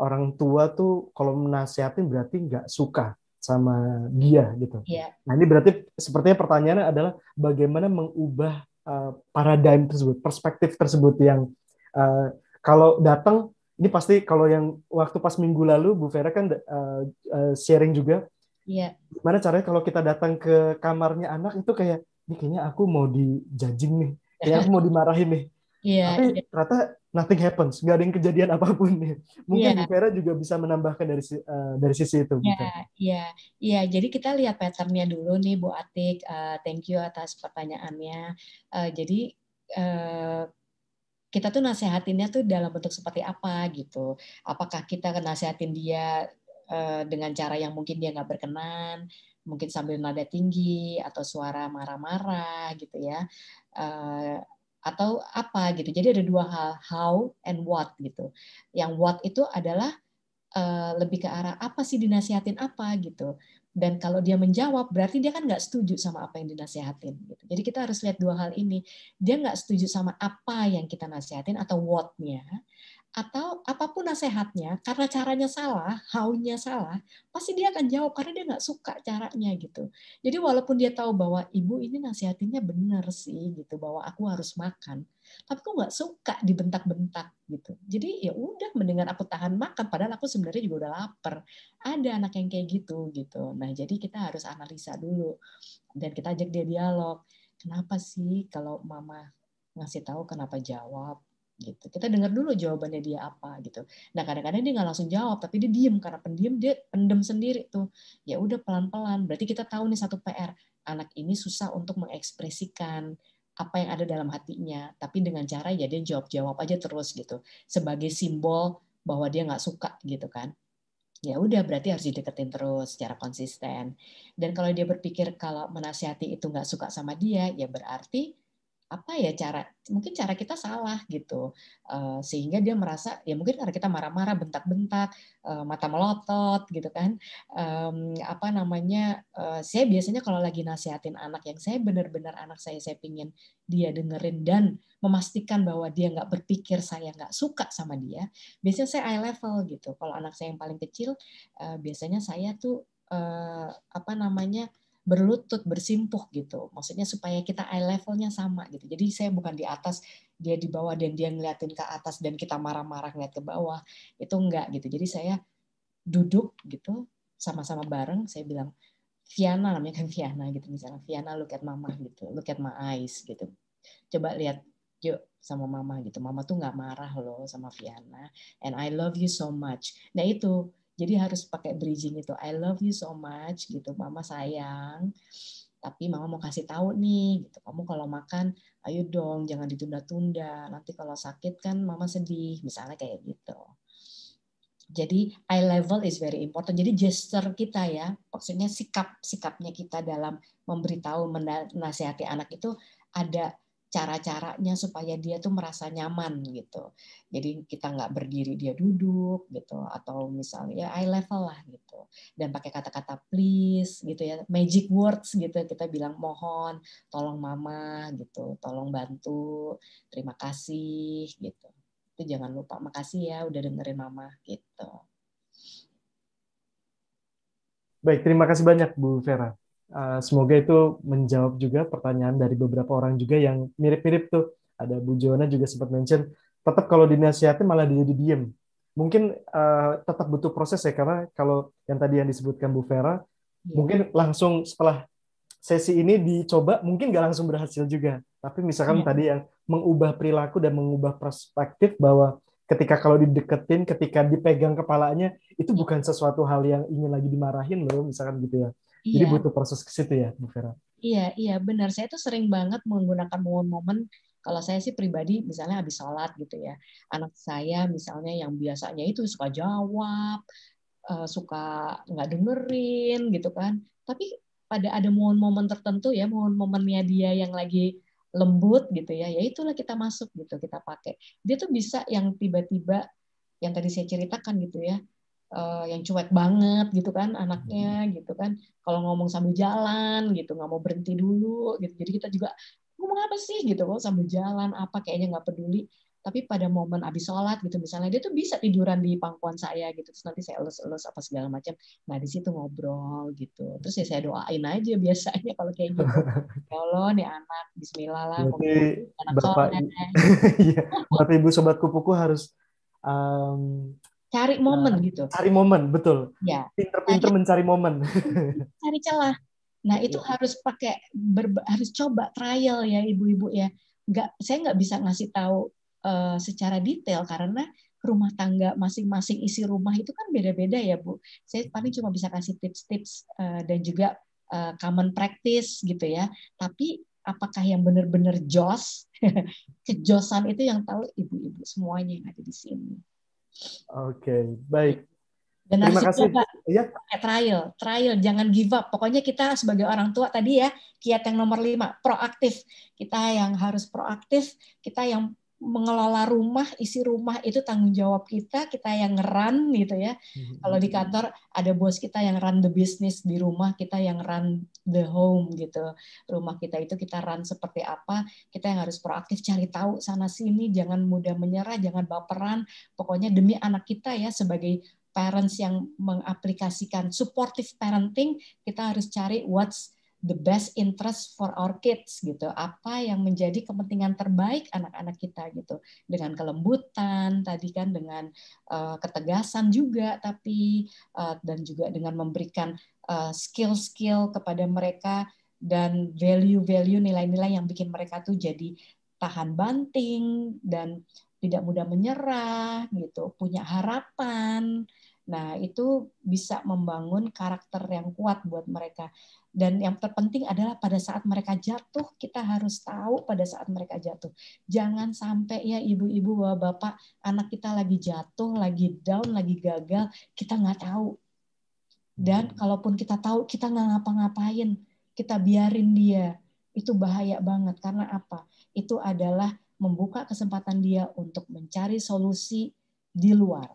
orang tua tuh kalau menasihatin berarti nggak suka sama dia gitu. Yeah. Nah ini berarti sepertinya pertanyaannya adalah bagaimana mengubah uh, paradigm tersebut, perspektif tersebut yang uh, kalau datang ini pasti kalau yang waktu pas minggu lalu Bu Vera kan uh, uh, sharing juga. Iya. Yeah. Gimana caranya kalau kita datang ke kamarnya anak itu kayak ini kayaknya aku mau dijajing nih, kayak aku mau dimarahin nih. Yeah, Tapi yeah. ternyata nothing happens, nggak ada yang kejadian apapun nih. Mungkin yeah. Vera juga bisa menambahkan dari uh, dari sisi itu. Iya, yeah, gitu. iya, yeah. yeah. Jadi kita lihat patternnya dulu nih, Bu Atik. Uh, thank you atas pertanyaannya. Uh, jadi uh, kita tuh nasehatinnya tuh dalam bentuk seperti apa gitu. Apakah kita nasehatin dia uh, dengan cara yang mungkin dia nggak berkenan, mungkin sambil nada tinggi atau suara marah-marah gitu ya. Uh, atau apa gitu. Jadi ada dua hal, how and what gitu. Yang what itu adalah uh, lebih ke arah apa sih dinasihatin apa gitu. Dan kalau dia menjawab, berarti dia kan nggak setuju sama apa yang dinasihatin Gitu. Jadi kita harus lihat dua hal ini. Dia nggak setuju sama apa yang kita nasihatin atau what-nya, atau apapun nasihatnya karena caranya salah, haunya salah, pasti dia akan jawab karena dia nggak suka caranya gitu. Jadi walaupun dia tahu bahwa ibu ini nasihatinya benar sih gitu bahwa aku harus makan, tapi aku nggak suka dibentak-bentak gitu. Jadi ya udah mendengar aku tahan makan padahal aku sebenarnya juga udah lapar. Ada anak yang kayak gitu gitu. Nah jadi kita harus analisa dulu dan kita ajak dia dialog. Kenapa sih kalau mama ngasih tahu kenapa jawab gitu kita dengar dulu jawabannya dia apa gitu nah kadang-kadang dia nggak langsung jawab tapi dia diem karena pendiam dia pendem sendiri tuh ya udah pelan-pelan berarti kita tahu nih satu pr anak ini susah untuk mengekspresikan apa yang ada dalam hatinya tapi dengan cara ya dia jawab jawab aja terus gitu sebagai simbol bahwa dia nggak suka gitu kan ya udah berarti harus dideketin terus secara konsisten dan kalau dia berpikir kalau menasihati itu nggak suka sama dia ya berarti apa ya cara mungkin cara kita salah gitu eh, sehingga dia merasa ya mungkin karena kita marah-marah bentak-bentak eh, mata melotot gitu kan apa namanya eh, saya biasanya kalau lagi nasihatin anak yang saya benar-benar anak saya saya pingin dia dengerin dan memastikan bahwa dia nggak berpikir saya nggak suka sama dia biasanya saya eye level gitu kalau anak saya yang paling kecil biasanya saya tuh apa namanya berlutut, bersimpuh gitu. Maksudnya supaya kita eye levelnya sama gitu. Jadi saya bukan di atas, dia di bawah dan dia ngeliatin ke atas dan kita marah-marah ngeliat ke bawah. Itu enggak gitu. Jadi saya duduk gitu sama-sama bareng saya bilang Viana namanya kan Viana gitu misalnya Viana look at mama gitu look at my eyes gitu coba lihat yuk sama mama gitu mama tuh nggak marah loh sama Viana and I love you so much nah itu jadi harus pakai bridging itu. I love you so much gitu, mama sayang. Tapi mama mau kasih tahu nih gitu. Kamu kalau makan ayo dong jangan ditunda-tunda. Nanti kalau sakit kan mama sedih, misalnya kayak gitu. Jadi eye level is very important. Jadi gesture kita ya, maksudnya sikap sikapnya kita dalam memberitahu menasihati anak itu ada cara-caranya supaya dia tuh merasa nyaman gitu. Jadi kita nggak berdiri dia duduk gitu atau misalnya eye ya level lah gitu. Dan pakai kata-kata please gitu ya, magic words gitu kita bilang mohon, tolong mama gitu, tolong bantu, terima kasih gitu. Itu jangan lupa makasih ya udah dengerin mama gitu. Baik, terima kasih banyak Bu Vera. Eh, semoga itu menjawab juga pertanyaan dari beberapa orang juga yang mirip-mirip tuh. Ada Bu Jona juga sempat mention, tetap kalau dinasihati malah dia jadi diem. Mungkin uh, eh, tetap butuh proses ya, karena kalau yang tadi yang disebutkan Bu Vera, ya. mungkin langsung setelah sesi ini dicoba, mungkin nggak langsung berhasil juga. Tapi misalkan ya. tadi yang mengubah perilaku dan mengubah perspektif bahwa ketika kalau dideketin, ketika dipegang kepalanya, itu bukan sesuatu hal yang ingin lagi dimarahin loh, misalkan gitu ya. Jadi iya. butuh proses ke situ ya, Bu Vera. Iya, iya benar. Saya tuh sering banget menggunakan momen-momen kalau saya sih pribadi misalnya habis sholat gitu ya. Anak saya misalnya yang biasanya itu suka jawab, eh, suka nggak dengerin gitu kan. Tapi pada ada momen-momen tertentu ya, momen-momennya dia yang lagi lembut gitu ya, ya itulah kita masuk gitu, kita pakai. Dia tuh bisa yang tiba-tiba yang tadi saya ceritakan gitu ya, uh, yang cuek banget gitu kan anaknya hmm. gitu kan kalau ngomong sambil jalan gitu nggak mau berhenti dulu gitu jadi kita juga ngomong apa sih gitu kok kan, sambil jalan apa kayaknya nggak peduli tapi pada momen abis sholat gitu misalnya dia tuh bisa tiduran di pangkuan saya gitu terus nanti saya elus-elus apa segala macam nah di situ ngobrol gitu terus ya saya doain aja biasanya kalau kayak gitu ya Allah nih anak Bismillah lah berarti gitu, anak bapak iya, i- ya. bapak ibu sobat kupuku harus um, cari nah, momen nah, gitu cari momen betul ya pinter-pinter nah, mencari momen cari celah nah itu ya. harus pakai harus coba trial ya ibu-ibu ya nggak saya nggak bisa ngasih tahu uh, secara detail karena rumah tangga masing-masing isi rumah itu kan beda-beda ya bu saya paling cuma bisa kasih tips-tips uh, dan juga uh, common practice gitu ya tapi apakah yang benar-benar jos kejosan itu yang tahu ibu-ibu semuanya yang ada di sini Oke, okay, baik. Dan Terima kasih. Ya, Trial, trial, jangan give up. Pokoknya kita sebagai orang tua tadi ya, kiat yang nomor lima, proaktif. Kita yang harus proaktif, kita yang mengelola rumah, isi rumah itu tanggung jawab kita, kita yang run gitu ya. Hmm. Kalau di kantor ada bos kita yang run the business di rumah, kita yang run the home gitu. Rumah kita itu kita run seperti apa, kita yang harus proaktif cari tahu sana sini, jangan mudah menyerah, jangan baperan. Pokoknya demi anak kita ya sebagai parents yang mengaplikasikan supportive parenting, kita harus cari what's the best interest for our kids gitu. Apa yang menjadi kepentingan terbaik anak-anak kita gitu. Dengan kelembutan tadi kan dengan uh, ketegasan juga tapi uh, dan juga dengan memberikan skill eh, skill-skill kepada mereka dan value-value nilai-nilai yang bikin mereka tuh jadi tahan banting dan tidak mudah menyerah gitu, punya harapan Nah, itu bisa membangun karakter yang kuat buat mereka. Dan yang terpenting adalah pada saat mereka jatuh, kita harus tahu pada saat mereka jatuh. Jangan sampai ya ibu-ibu, bapak-bapak, anak kita lagi jatuh, lagi down, lagi gagal, kita nggak tahu. Dan hmm. kalaupun kita tahu, kita nggak ngapa-ngapain, kita biarin dia. Itu bahaya banget. Karena apa? Itu adalah membuka kesempatan dia untuk mencari solusi di luar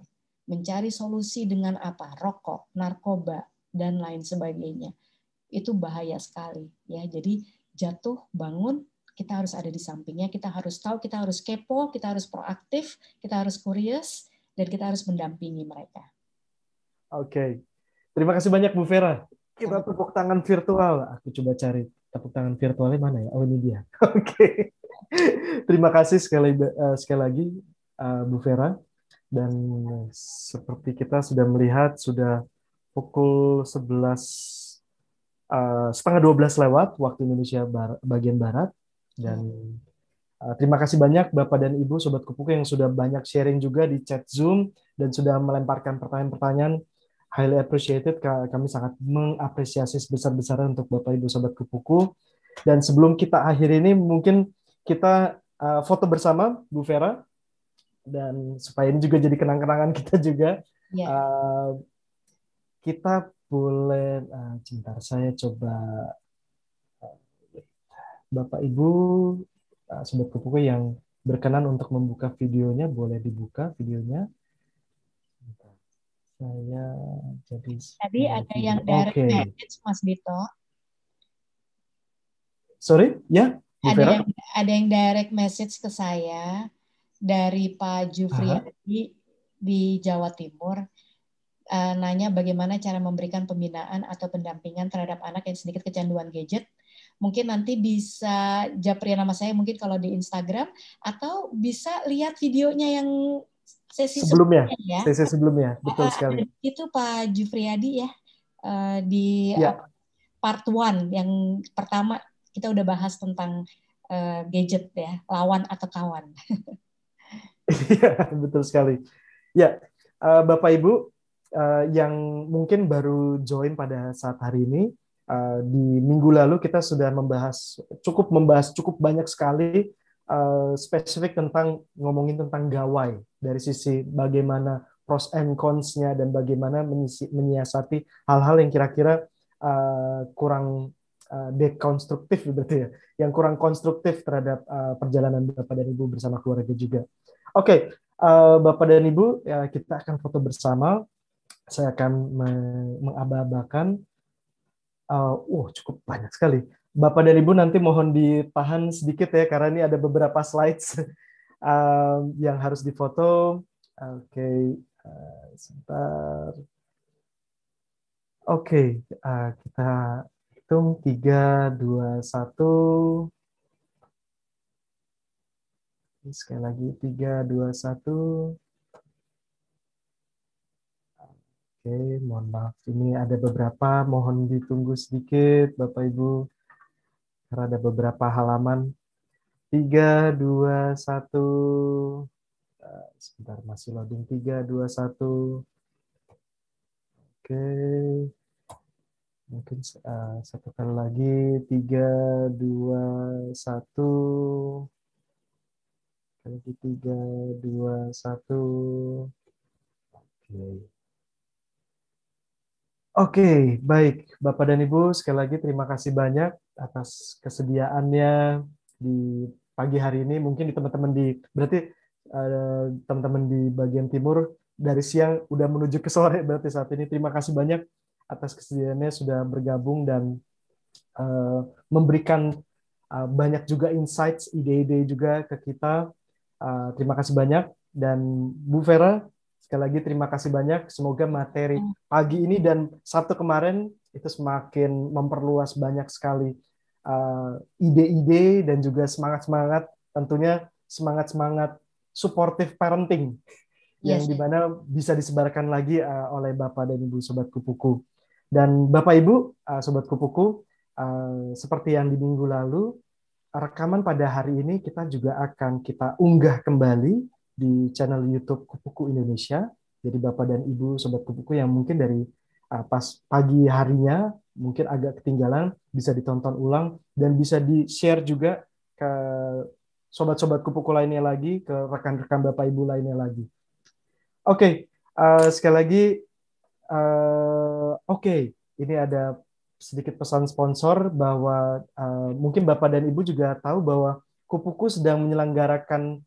mencari solusi dengan apa? Rokok, narkoba, dan lain sebagainya. Itu bahaya sekali ya. Jadi jatuh, bangun, kita harus ada di sampingnya, kita harus tahu, kita harus kepo, kita harus proaktif, kita harus curious, dan kita harus mendampingi mereka. Oke. Okay. Terima kasih banyak Bu Vera. Kita tepuk tangan virtual. Aku coba cari tepuk tangan virtualnya mana ya? Oh ini dia. Oke. Okay. Terima kasih sekali eh, sekali lagi eh, Bu Vera dan seperti kita sudah melihat sudah pukul 11 uh, eh, setengah 12 lewat waktu Indonesia bar, bagian barat dan uh, terima kasih banyak Bapak dan Ibu sobat kupuku yang sudah banyak sharing juga di chat Zoom dan sudah melemparkan pertanyaan-pertanyaan highly appreciated kami sangat mengapresiasi sebesar-besarnya untuk Bapak Ibu sobat kupuku dan sebelum kita akhir ini mungkin kita uh, foto bersama Bu Vera dan supaya ini juga jadi kenang-kenangan kita juga yeah. Iya. uh, kita boleh uh, saya coba eh, Bapak Ibu uh, eh, sobat kupu yang berkenan untuk membuka videonya boleh dibuka videonya saya jadi tadi ada video. yang dari okay. message Mas Dito sorry ya yeah? ada yang, ada yang direct message ke saya dari Pak Jufriadi di Jawa Timur uh, nanya bagaimana cara memberikan pembinaan atau pendampingan terhadap anak yang sedikit kecanduan gadget. Mungkin nanti bisa japri nama saya mungkin kalau di Instagram atau bisa lihat videonya yang sesi sebelumnya, sebelumnya ya. Sesi sebelumnya, ah, betul sekali. itu Pak Jufriadi ya uh, di ya. part one yang pertama kita udah bahas tentang uh, gadget ya, lawan atau kawan. Iya, betul sekali. Ya, uh, Bapak Ibu uh, yang mungkin baru join pada saat hari ini, uh, di minggu lalu kita sudah membahas cukup membahas cukup banyak sekali uh, spesifik tentang ngomongin tentang gawai dari sisi bagaimana pros and cons-nya dan bagaimana menyiasati hal-hal yang kira-kira uh, kurang uh, dekonstruktif berarti ya, yang kurang konstruktif terhadap uh, perjalanan Bapak dan Ibu bersama keluarga juga. Oke, okay. uh, eh, Bapak dan Ibu, ya, kita akan foto bersama. Saya akan mengabah Oh, eh, Uh, uh, cukup banyak sekali. Bapak dan Ibu nanti mohon ditahan sedikit ya, karena ini ada beberapa slides uh, yang harus difoto. Oke, okay. uh, sebentar. Oke, okay. uh, kita hitung tiga, dua, satu. Sekali lagi, tiga dua satu Oke, mohon maaf. Ini ada beberapa, mohon ditunggu sedikit, Bapak Ibu, karena ada beberapa halaman. tiga dua satu eh, Sebentar, masih loading. tiga dua satu Oke. Mungkin uh, satu kali lagi. tiga dua satu lagi tiga dua satu oke oke baik bapak dan ibu sekali lagi terima kasih banyak atas kesediaannya di pagi hari ini mungkin di teman-teman di berarti teman eh, teman-teman di bagian timur dari siang udah menuju ke sore berarti saat ini terima kasih banyak atas kesediaannya sudah bergabung dan uh, memberikan uh, banyak juga insights ide-ide juga ke kita Eh, terima kasih banyak dan Bu Vera sekali lagi terima kasih banyak. Semoga materi hmm. pagi ini dan Sabtu kemarin itu semakin memperluas banyak sekali eh, ide-ide uh, dan juga semangat-semangat tentunya semangat-semangat supportive parenting yes. yang dimana bisa disebarkan lagi uh, oleh Bapak dan Ibu Sobat Kupuku. Dan Bapak Ibu, uh, Sobat Kupuku, uh, seperti yang di minggu lalu, rekaman pada hari ini kita juga akan kita unggah kembali di channel YouTube Kupuku Indonesia. Jadi Bapak dan Ibu sobat Kupuku yang mungkin dari uh, pas pagi harinya mungkin agak ketinggalan bisa ditonton ulang dan bisa di-share juga ke sobat-sobat Kupuku lainnya lagi, ke rekan-rekan Bapak Ibu lainnya lagi. Oke, okay, uh, sekali lagi uh, oke, okay. ini ada sedikit pesan sponsor bahwa uh, mungkin Bapak dan Ibu juga tahu bahwa Kupuku sedang menyelenggarakan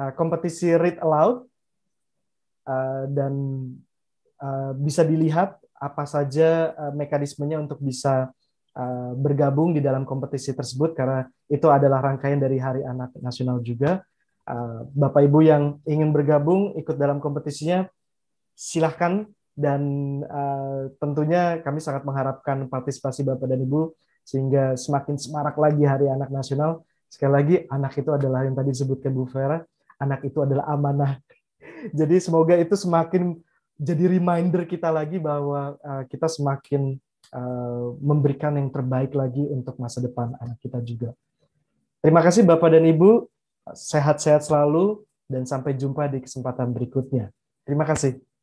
uh, kompetisi read aloud uh, dan uh, bisa dilihat apa saja uh, mekanismenya untuk bisa uh, bergabung di dalam kompetisi tersebut karena itu adalah rangkaian dari Hari Anak Nasional juga. Uh, Bapak Ibu yang ingin bergabung ikut dalam kompetisinya silahkan dan uh, tentunya kami sangat mengharapkan partisipasi Bapak dan Ibu sehingga semakin semarak lagi Hari Anak Nasional. Sekali lagi, anak itu adalah yang tadi disebutkan Bu Vera, anak itu adalah amanah. Jadi semoga itu semakin jadi reminder kita lagi bahwa uh, kita semakin uh, memberikan yang terbaik lagi untuk masa depan anak kita juga. Terima kasih Bapak dan Ibu, sehat-sehat selalu dan sampai jumpa di kesempatan berikutnya. Terima kasih.